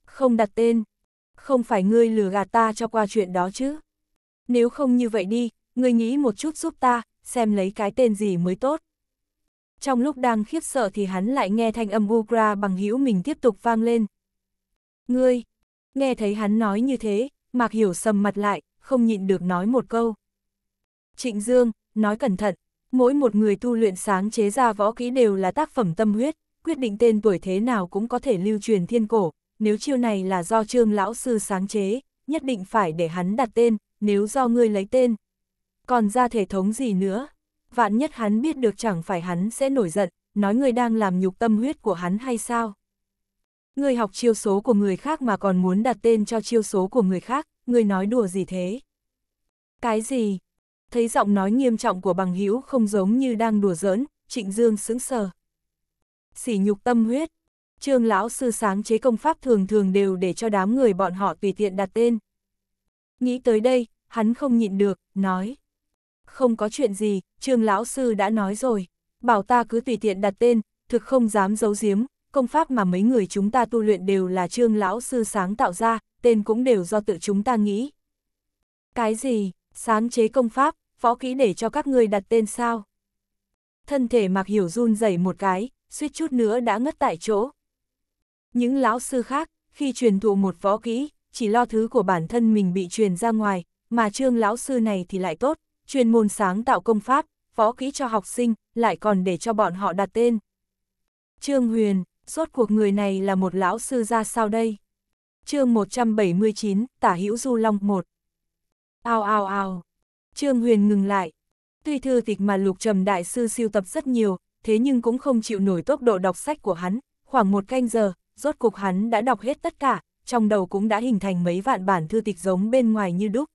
Không đặt tên, không phải ngươi lừa gạt ta cho qua chuyện đó chứ. Nếu không như vậy đi, ngươi nghĩ một chút giúp ta, xem lấy cái tên gì mới tốt. Trong lúc đang khiếp sợ thì hắn lại nghe thanh âm Ugra bằng hữu mình tiếp tục vang lên. Ngươi, nghe thấy hắn nói như thế, Mạc Hiểu sầm mặt lại, không nhịn được nói một câu. Trịnh Dương, nói cẩn thận, Mỗi một người tu luyện sáng chế ra võ kỹ đều là tác phẩm tâm huyết, quyết định tên tuổi thế nào cũng có thể lưu truyền thiên cổ, nếu chiêu này là do trương lão sư sáng chế, nhất định phải để hắn đặt tên, nếu do ngươi lấy tên. Còn ra thể thống gì nữa? Vạn nhất hắn biết được chẳng phải hắn sẽ nổi giận, nói ngươi đang làm nhục tâm huyết của hắn hay sao? Ngươi học chiêu số của người khác mà còn muốn đặt tên cho chiêu số của người khác, ngươi nói đùa gì thế? Cái gì? thấy giọng nói nghiêm trọng của bằng hữu không giống như đang đùa giỡn, trịnh dương sững sờ. Sỉ nhục tâm huyết, trương lão sư sáng chế công pháp thường thường đều để cho đám người bọn họ tùy tiện đặt tên. Nghĩ tới đây, hắn không nhịn được, nói. Không có chuyện gì, trương lão sư đã nói rồi, bảo ta cứ tùy tiện đặt tên, thực không dám giấu giếm, công pháp mà mấy người chúng ta tu luyện đều là trương lão sư sáng tạo ra, tên cũng đều do tự chúng ta nghĩ. Cái gì? Sáng chế công pháp, võ kỹ để cho các ngươi đặt tên sao. Thân thể Mạc Hiểu run rẩy một cái, suýt chút nữa đã ngất tại chỗ. Những lão sư khác, khi truyền thụ một võ kỹ, chỉ lo thứ của bản thân mình bị truyền ra ngoài, mà trương lão sư này thì lại tốt, truyền môn sáng tạo công pháp, võ kỹ cho học sinh, lại còn để cho bọn họ đặt tên. Trương Huyền, suốt cuộc người này là một lão sư ra sao đây? chương 179, Tả Hữu Du Long 1 Ao ao ao. Trương Huyền ngừng lại. Tuy thư tịch mà Lục Trầm Đại Sư siêu tập rất nhiều, thế nhưng cũng không chịu nổi tốc độ đọc sách của hắn. Khoảng một canh giờ, rốt cục hắn đã đọc hết tất cả, trong đầu cũng đã hình thành mấy vạn bản thư tịch giống bên ngoài như đúc.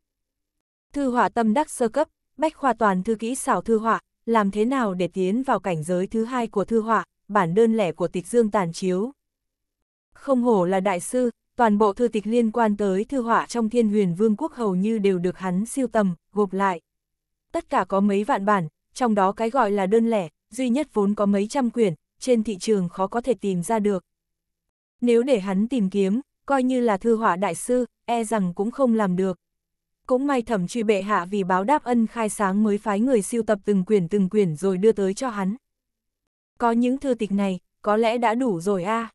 Thư họa tâm đắc sơ cấp, bách khoa toàn thư kỹ xảo thư họa, làm thế nào để tiến vào cảnh giới thứ hai của thư họa, bản đơn lẻ của tịch dương tàn chiếu. Không hổ là đại sư, toàn bộ thư tịch liên quan tới thư họa trong thiên huyền vương quốc hầu như đều được hắn siêu tầm, gộp lại. Tất cả có mấy vạn bản, trong đó cái gọi là đơn lẻ, duy nhất vốn có mấy trăm quyển, trên thị trường khó có thể tìm ra được. Nếu để hắn tìm kiếm, coi như là thư họa đại sư, e rằng cũng không làm được. Cũng may thẩm truy bệ hạ vì báo đáp ân khai sáng mới phái người siêu tập từng quyển từng quyển rồi đưa tới cho hắn. Có những thư tịch này, có lẽ đã đủ rồi a.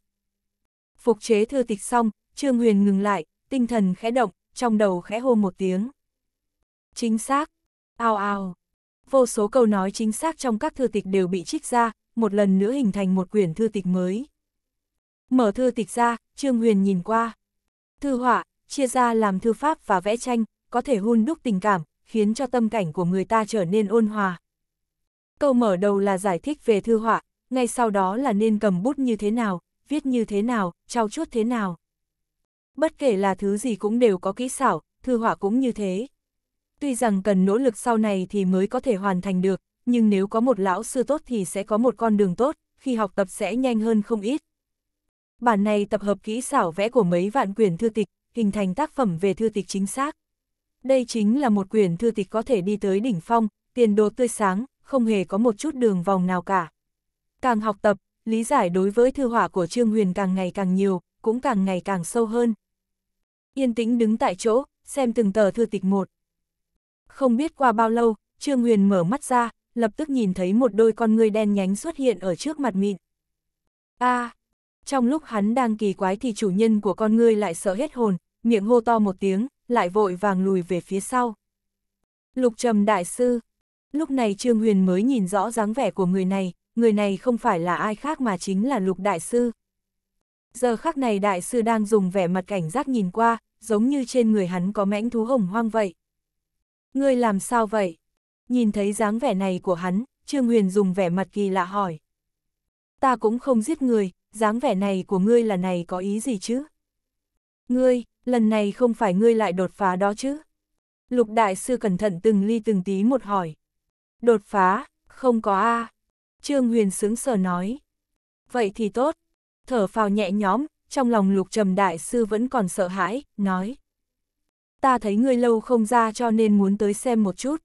Phục chế thư tịch xong, Trương Huyền ngừng lại, tinh thần khẽ động, trong đầu khẽ hô một tiếng. Chính xác, ao ao. Vô số câu nói chính xác trong các thư tịch đều bị trích ra, một lần nữa hình thành một quyển thư tịch mới. Mở thư tịch ra, Trương Huyền nhìn qua. Thư họa, chia ra làm thư pháp và vẽ tranh, có thể hun đúc tình cảm, khiến cho tâm cảnh của người ta trở nên ôn hòa. Câu mở đầu là giải thích về thư họa, ngay sau đó là nên cầm bút như thế nào, viết như thế nào, trao chuốt thế nào. Bất kể là thứ gì cũng đều có kỹ xảo, thư họa cũng như thế. Tuy rằng cần nỗ lực sau này thì mới có thể hoàn thành được, nhưng nếu có một lão sư tốt thì sẽ có một con đường tốt, khi học tập sẽ nhanh hơn không ít. Bản này tập hợp kỹ xảo vẽ của mấy vạn quyển thư tịch, hình thành tác phẩm về thư tịch chính xác. Đây chính là một quyển thư tịch có thể đi tới đỉnh phong, tiền đồ tươi sáng, không hề có một chút đường vòng nào cả. Càng học tập, lý giải đối với thư họa của Trương Huyền càng ngày càng nhiều, cũng càng ngày càng sâu hơn. Yên tĩnh đứng tại chỗ, xem từng tờ thư tịch một. Không biết qua bao lâu, Trương Huyền mở mắt ra, lập tức nhìn thấy một đôi con người đen nhánh xuất hiện ở trước mặt mịn. a à, trong lúc hắn đang kỳ quái thì chủ nhân của con người lại sợ hết hồn, miệng hô to một tiếng, lại vội vàng lùi về phía sau. Lục trầm đại sư, lúc này Trương Huyền mới nhìn rõ dáng vẻ của người này, người này không phải là ai khác mà chính là lục đại sư. Giờ khắc này đại sư đang dùng vẻ mặt cảnh giác nhìn qua, giống như trên người hắn có mãnh thú hồng hoang vậy. Ngươi làm sao vậy? Nhìn thấy dáng vẻ này của hắn, Trương Huyền dùng vẻ mặt kỳ lạ hỏi. Ta cũng không giết người, dáng vẻ này của ngươi là này có ý gì chứ? Ngươi, lần này không phải ngươi lại đột phá đó chứ? Lục đại sư cẩn thận từng ly từng tí một hỏi. Đột phá, không có A. Trương Huyền sướng sờ nói. Vậy thì tốt, thở phào nhẹ nhõm, trong lòng lục trầm đại sư vẫn còn sợ hãi, nói. Ta thấy ngươi lâu không ra cho nên muốn tới xem một chút.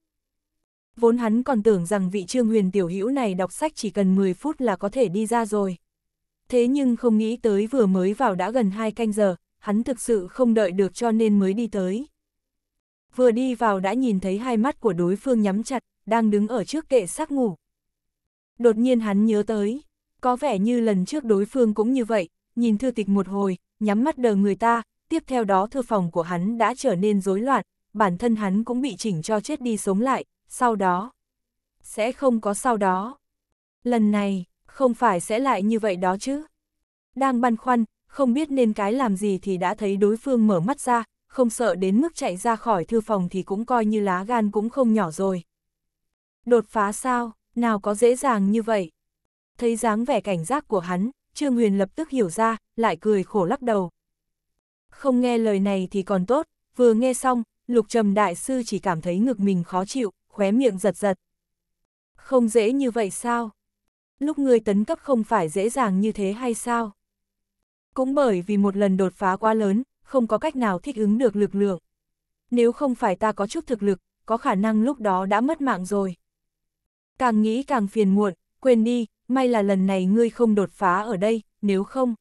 Vốn hắn còn tưởng rằng vị trương huyền tiểu hữu này đọc sách chỉ cần 10 phút là có thể đi ra rồi. Thế nhưng không nghĩ tới vừa mới vào đã gần 2 canh giờ, hắn thực sự không đợi được cho nên mới đi tới. Vừa đi vào đã nhìn thấy hai mắt của đối phương nhắm chặt, đang đứng ở trước kệ sắc ngủ. Đột nhiên hắn nhớ tới, có vẻ như lần trước đối phương cũng như vậy, nhìn thư tịch một hồi, nhắm mắt đờ người ta, tiếp theo đó thư phòng của hắn đã trở nên rối loạn, bản thân hắn cũng bị chỉnh cho chết đi sống lại, sau đó. Sẽ không có sau đó. Lần này, không phải sẽ lại như vậy đó chứ. Đang băn khoăn, không biết nên cái làm gì thì đã thấy đối phương mở mắt ra, không sợ đến mức chạy ra khỏi thư phòng thì cũng coi như lá gan cũng không nhỏ rồi. Đột phá sao, nào có dễ dàng như vậy. Thấy dáng vẻ cảnh giác của hắn, Trương Huyền lập tức hiểu ra, lại cười khổ lắc đầu. Không nghe lời này thì còn tốt, vừa nghe xong, Lục Trầm Đại Sư chỉ cảm thấy ngực mình khó chịu, khóe miệng giật giật. Không dễ như vậy sao? Lúc ngươi tấn cấp không phải dễ dàng như thế hay sao? Cũng bởi vì một lần đột phá quá lớn, không có cách nào thích ứng được lực lượng. Nếu không phải ta có chút thực lực, có khả năng lúc đó đã mất mạng rồi. Càng nghĩ càng phiền muộn, quên đi, may là lần này ngươi không đột phá ở đây, nếu không.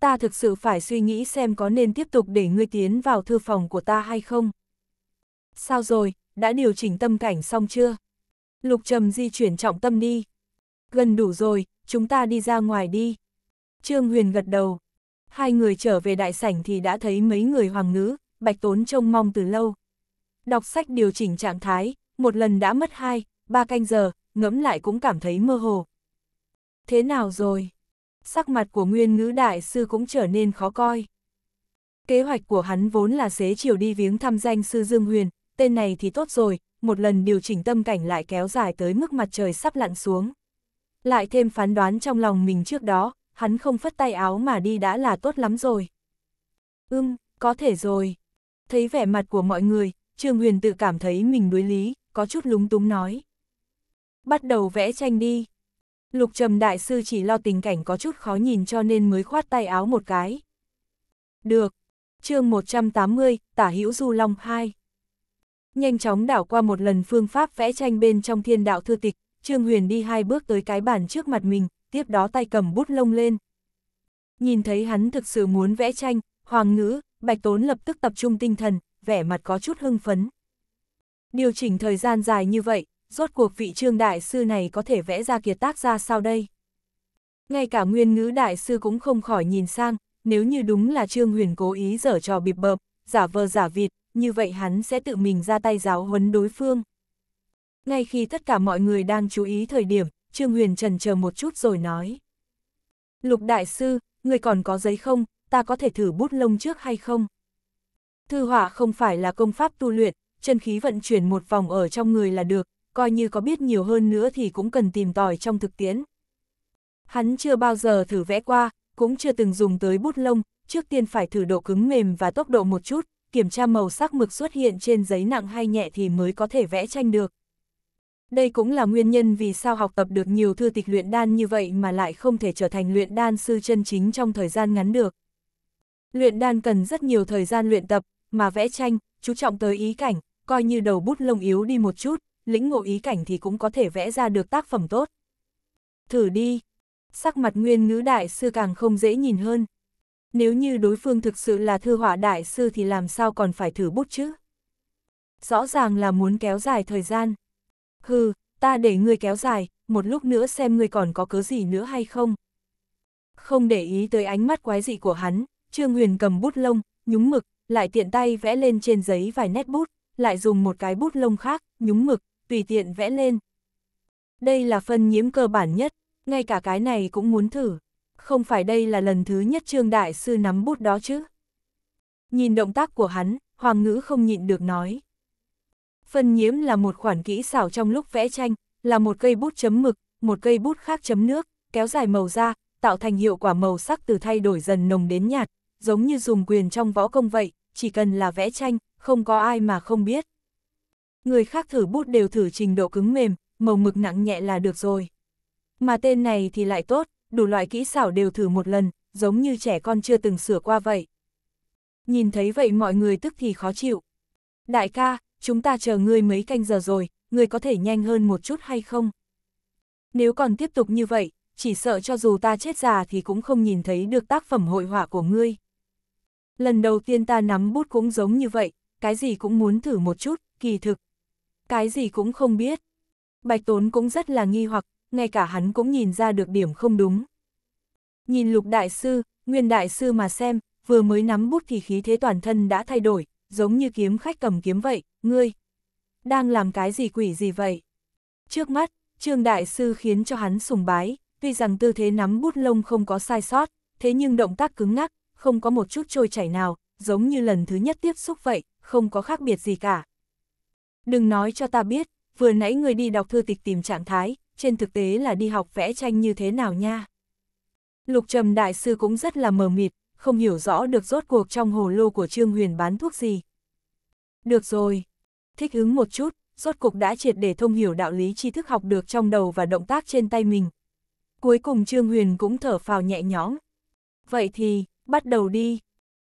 Ta thực sự phải suy nghĩ xem có nên tiếp tục để ngươi tiến vào thư phòng của ta hay không. Sao rồi, đã điều chỉnh tâm cảnh xong chưa? Lục trầm di chuyển trọng tâm đi. Gần đủ rồi, chúng ta đi ra ngoài đi. Trương Huyền gật đầu. Hai người trở về đại sảnh thì đã thấy mấy người hoàng ngữ, bạch tốn trông mong từ lâu. Đọc sách điều chỉnh trạng thái, một lần đã mất hai, ba canh giờ, ngẫm lại cũng cảm thấy mơ hồ. Thế nào rồi? Sắc mặt của nguyên ngữ đại sư cũng trở nên khó coi. Kế hoạch của hắn vốn là xế chiều đi viếng thăm danh sư Dương Huyền, tên này thì tốt rồi, một lần điều chỉnh tâm cảnh lại kéo dài tới mức mặt trời sắp lặn xuống. Lại thêm phán đoán trong lòng mình trước đó, hắn không phất tay áo mà đi đã là tốt lắm rồi. Ưm, có thể rồi. Thấy vẻ mặt của mọi người, Trương Huyền tự cảm thấy mình đối lý, có chút lúng túng nói. Bắt đầu vẽ tranh đi. Lục trầm đại sư chỉ lo tình cảnh có chút khó nhìn cho nên mới khoát tay áo một cái. Được. chương 180, tả hữu du long 2. Nhanh chóng đảo qua một lần phương pháp vẽ tranh bên trong thiên đạo thư tịch, Trương Huyền đi hai bước tới cái bàn trước mặt mình, tiếp đó tay cầm bút lông lên. Nhìn thấy hắn thực sự muốn vẽ tranh, Hoàng ngữ, Bạch Tốn lập tức tập trung tinh thần, vẻ mặt có chút hưng phấn. Điều chỉnh thời gian dài như vậy, rốt cuộc vị trương đại sư này có thể vẽ ra kiệt tác ra sao đây? Ngay cả nguyên ngữ đại sư cũng không khỏi nhìn sang, nếu như đúng là trương huyền cố ý dở trò bịp bợp, giả vờ giả vịt, như vậy hắn sẽ tự mình ra tay giáo huấn đối phương. Ngay khi tất cả mọi người đang chú ý thời điểm, Trương Huyền trần chờ một chút rồi nói. Lục Đại Sư, người còn có giấy không, ta có thể thử bút lông trước hay không? Thư hỏa không phải là công pháp tu luyện, chân khí vận chuyển một vòng ở trong người là được, coi như có biết nhiều hơn nữa thì cũng cần tìm tòi trong thực tiễn. Hắn chưa bao giờ thử vẽ qua, cũng chưa từng dùng tới bút lông, trước tiên phải thử độ cứng mềm và tốc độ một chút, kiểm tra màu sắc mực xuất hiện trên giấy nặng hay nhẹ thì mới có thể vẽ tranh được. Đây cũng là nguyên nhân vì sao học tập được nhiều thư tịch luyện đan như vậy mà lại không thể trở thành luyện đan sư chân chính trong thời gian ngắn được. Luyện đan cần rất nhiều thời gian luyện tập, mà vẽ tranh, chú trọng tới ý cảnh, coi như đầu bút lông yếu đi một chút, lĩnh ngộ ý cảnh thì cũng có thể vẽ ra được tác phẩm tốt. Thử đi. Sắc mặt nguyên ngữ đại sư càng không dễ nhìn hơn. Nếu như đối phương thực sự là thư họa đại sư thì làm sao còn phải thử bút chứ? Rõ ràng là muốn kéo dài thời gian. Hừ, ta để ngươi kéo dài, một lúc nữa xem ngươi còn có cớ gì nữa hay không. Không để ý tới ánh mắt quái dị của hắn, Trương Huyền cầm bút lông, nhúng mực, lại tiện tay vẽ lên trên giấy vài nét bút, lại dùng một cái bút lông khác, nhúng mực, tùy tiện vẽ lên. Đây là phân nhiễm cơ bản nhất, ngay cả cái này cũng muốn thử. Không phải đây là lần thứ nhất Trương Đại Sư nắm bút đó chứ. Nhìn động tác của hắn, Hoàng Ngữ không nhịn được nói. Phân nhiễm là một khoản kỹ xảo trong lúc vẽ tranh, là một cây bút chấm mực, một cây bút khác chấm nước, kéo dài màu ra, tạo thành hiệu quả màu sắc từ thay đổi dần nồng đến nhạt, giống như dùng quyền trong võ công vậy, chỉ cần là vẽ tranh, không có ai mà không biết người khác thử bút đều thử trình độ cứng mềm, màu mực nặng nhẹ là được rồi. Mà tên này thì lại tốt, đủ loại kỹ xảo đều thử một lần, giống như trẻ con chưa từng sửa qua vậy. Nhìn thấy vậy mọi người tức thì khó chịu. Đại ca, chúng ta chờ ngươi mấy canh giờ rồi, ngươi có thể nhanh hơn một chút hay không? Nếu còn tiếp tục như vậy, chỉ sợ cho dù ta chết già thì cũng không nhìn thấy được tác phẩm hội họa của ngươi. Lần đầu tiên ta nắm bút cũng giống như vậy, cái gì cũng muốn thử một chút, kỳ thực, cái gì cũng không biết. Bạch Tốn cũng rất là nghi hoặc, ngay cả hắn cũng nhìn ra được điểm không đúng. Nhìn lục đại sư, nguyên đại sư mà xem, vừa mới nắm bút thì khí thế toàn thân đã thay đổi, giống như kiếm khách cầm kiếm vậy, ngươi. Đang làm cái gì quỷ gì vậy? Trước mắt, trương đại sư khiến cho hắn sùng bái, tuy rằng tư thế nắm bút lông không có sai sót, thế nhưng động tác cứng ngắc, không có một chút trôi chảy nào, giống như lần thứ nhất tiếp xúc vậy, không có khác biệt gì cả, Đừng nói cho ta biết, vừa nãy người đi đọc thư tịch tìm trạng thái, trên thực tế là đi học vẽ tranh như thế nào nha. Lục Trầm Đại Sư cũng rất là mờ mịt, không hiểu rõ được rốt cuộc trong hồ lô của Trương Huyền bán thuốc gì. Được rồi, thích ứng một chút, rốt cuộc đã triệt để thông hiểu đạo lý tri thức học được trong đầu và động tác trên tay mình. Cuối cùng Trương Huyền cũng thở phào nhẹ nhõm. Vậy thì, bắt đầu đi.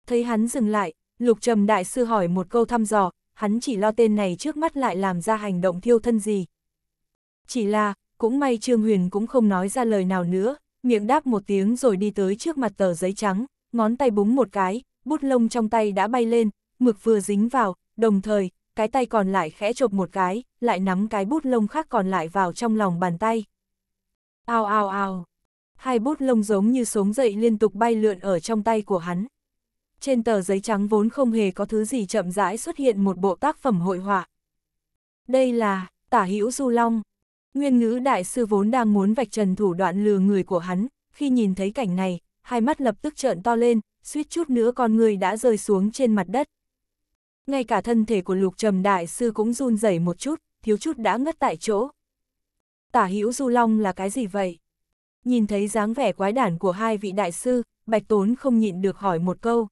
Thấy hắn dừng lại, Lục Trầm Đại Sư hỏi một câu thăm dò, hắn chỉ lo tên này trước mắt lại làm ra hành động thiêu thân gì. Chỉ là, cũng may Trương Huyền cũng không nói ra lời nào nữa, miệng đáp một tiếng rồi đi tới trước mặt tờ giấy trắng, ngón tay búng một cái, bút lông trong tay đã bay lên, mực vừa dính vào, đồng thời, cái tay còn lại khẽ chộp một cái, lại nắm cái bút lông khác còn lại vào trong lòng bàn tay. Ao ao ao, hai bút lông giống như sống dậy liên tục bay lượn ở trong tay của hắn trên tờ giấy trắng vốn không hề có thứ gì chậm rãi xuất hiện một bộ tác phẩm hội họa. Đây là Tả Hữu Du Long. Nguyên ngữ đại sư vốn đang muốn vạch trần thủ đoạn lừa người của hắn, khi nhìn thấy cảnh này, hai mắt lập tức trợn to lên, suýt chút nữa con người đã rơi xuống trên mặt đất. Ngay cả thân thể của lục trầm đại sư cũng run rẩy một chút, thiếu chút đã ngất tại chỗ. Tả hữu du long là cái gì vậy? Nhìn thấy dáng vẻ quái đản của hai vị đại sư, Bạch Tốn không nhịn được hỏi một câu.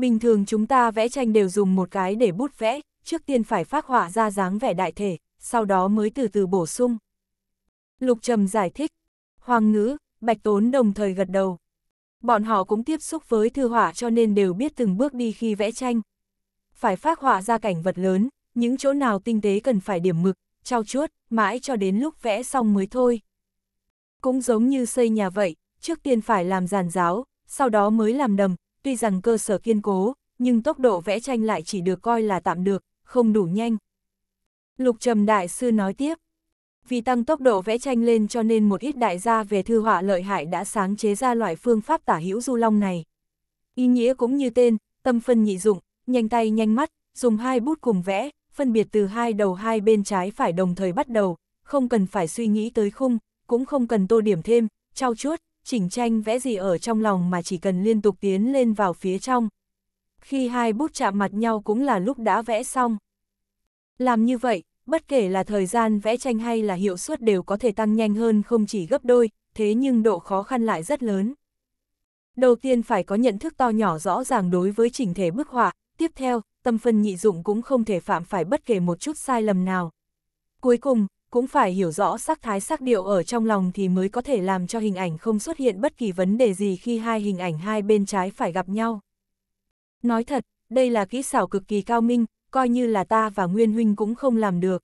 Bình thường chúng ta vẽ tranh đều dùng một cái để bút vẽ, trước tiên phải phát họa ra dáng vẻ đại thể, sau đó mới từ từ bổ sung. Lục Trầm giải thích. Hoàng ngữ, Bạch Tốn đồng thời gật đầu. Bọn họ cũng tiếp xúc với thư họa cho nên đều biết từng bước đi khi vẽ tranh. Phải phát họa ra cảnh vật lớn, những chỗ nào tinh tế cần phải điểm mực, trao chuốt, mãi cho đến lúc vẽ xong mới thôi. Cũng giống như xây nhà vậy, trước tiên phải làm giàn giáo, sau đó mới làm đầm, tuy rằng cơ sở kiên cố, nhưng tốc độ vẽ tranh lại chỉ được coi là tạm được, không đủ nhanh. Lục Trầm Đại Sư nói tiếp, vì tăng tốc độ vẽ tranh lên cho nên một ít đại gia về thư họa lợi hại đã sáng chế ra loại phương pháp tả hữu du long này. Ý nghĩa cũng như tên, tâm phân nhị dụng, nhanh tay nhanh mắt, dùng hai bút cùng vẽ, phân biệt từ hai đầu hai bên trái phải đồng thời bắt đầu, không cần phải suy nghĩ tới khung, cũng không cần tô điểm thêm, trao chuốt, chỉnh tranh vẽ gì ở trong lòng mà chỉ cần liên tục tiến lên vào phía trong. Khi hai bút chạm mặt nhau cũng là lúc đã vẽ xong. Làm như vậy, bất kể là thời gian vẽ tranh hay là hiệu suất đều có thể tăng nhanh hơn không chỉ gấp đôi, thế nhưng độ khó khăn lại rất lớn. Đầu tiên phải có nhận thức to nhỏ rõ ràng đối với chỉnh thể bức họa, tiếp theo, tâm phân nhị dụng cũng không thể phạm phải bất kể một chút sai lầm nào. Cuối cùng, cũng phải hiểu rõ sắc thái sắc điệu ở trong lòng thì mới có thể làm cho hình ảnh không xuất hiện bất kỳ vấn đề gì khi hai hình ảnh hai bên trái phải gặp nhau. Nói thật, đây là kỹ xảo cực kỳ cao minh, coi như là ta và Nguyên Huynh cũng không làm được.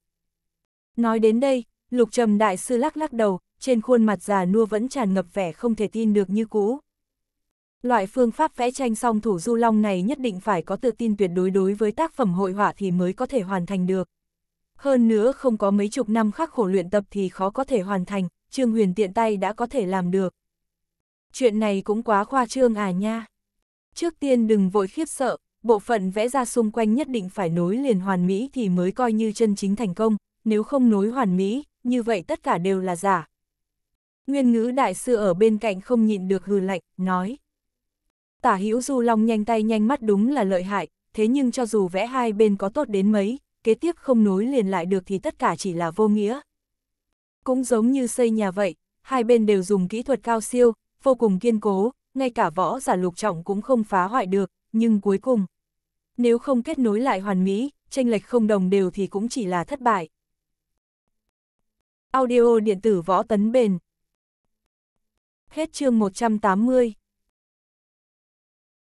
Nói đến đây, Lục Trầm Đại Sư lắc lắc đầu, trên khuôn mặt già nua vẫn tràn ngập vẻ không thể tin được như cũ. Loại phương pháp vẽ tranh song thủ du long này nhất định phải có tự tin tuyệt đối đối với tác phẩm hội họa thì mới có thể hoàn thành được. Hơn nữa không có mấy chục năm khắc khổ luyện tập thì khó có thể hoàn thành, Trương Huyền tiện tay đã có thể làm được. Chuyện này cũng quá khoa trương à nha. Trước tiên đừng vội khiếp sợ, bộ phận vẽ ra xung quanh nhất định phải nối liền hoàn mỹ thì mới coi như chân chính thành công, nếu không nối hoàn mỹ, như vậy tất cả đều là giả. Nguyên ngữ đại sư ở bên cạnh không nhịn được hừ lạnh, nói. Tả hữu du long nhanh tay nhanh mắt đúng là lợi hại, thế nhưng cho dù vẽ hai bên có tốt đến mấy, kế tiếp không nối liền lại được thì tất cả chỉ là vô nghĩa. Cũng giống như xây nhà vậy, hai bên đều dùng kỹ thuật cao siêu, vô cùng kiên cố, ngay cả võ giả lục trọng cũng không phá hoại được, nhưng cuối cùng, nếu không kết nối lại hoàn mỹ, tranh lệch không đồng đều thì cũng chỉ là thất bại. Audio điện tử võ tấn bền Hết chương 180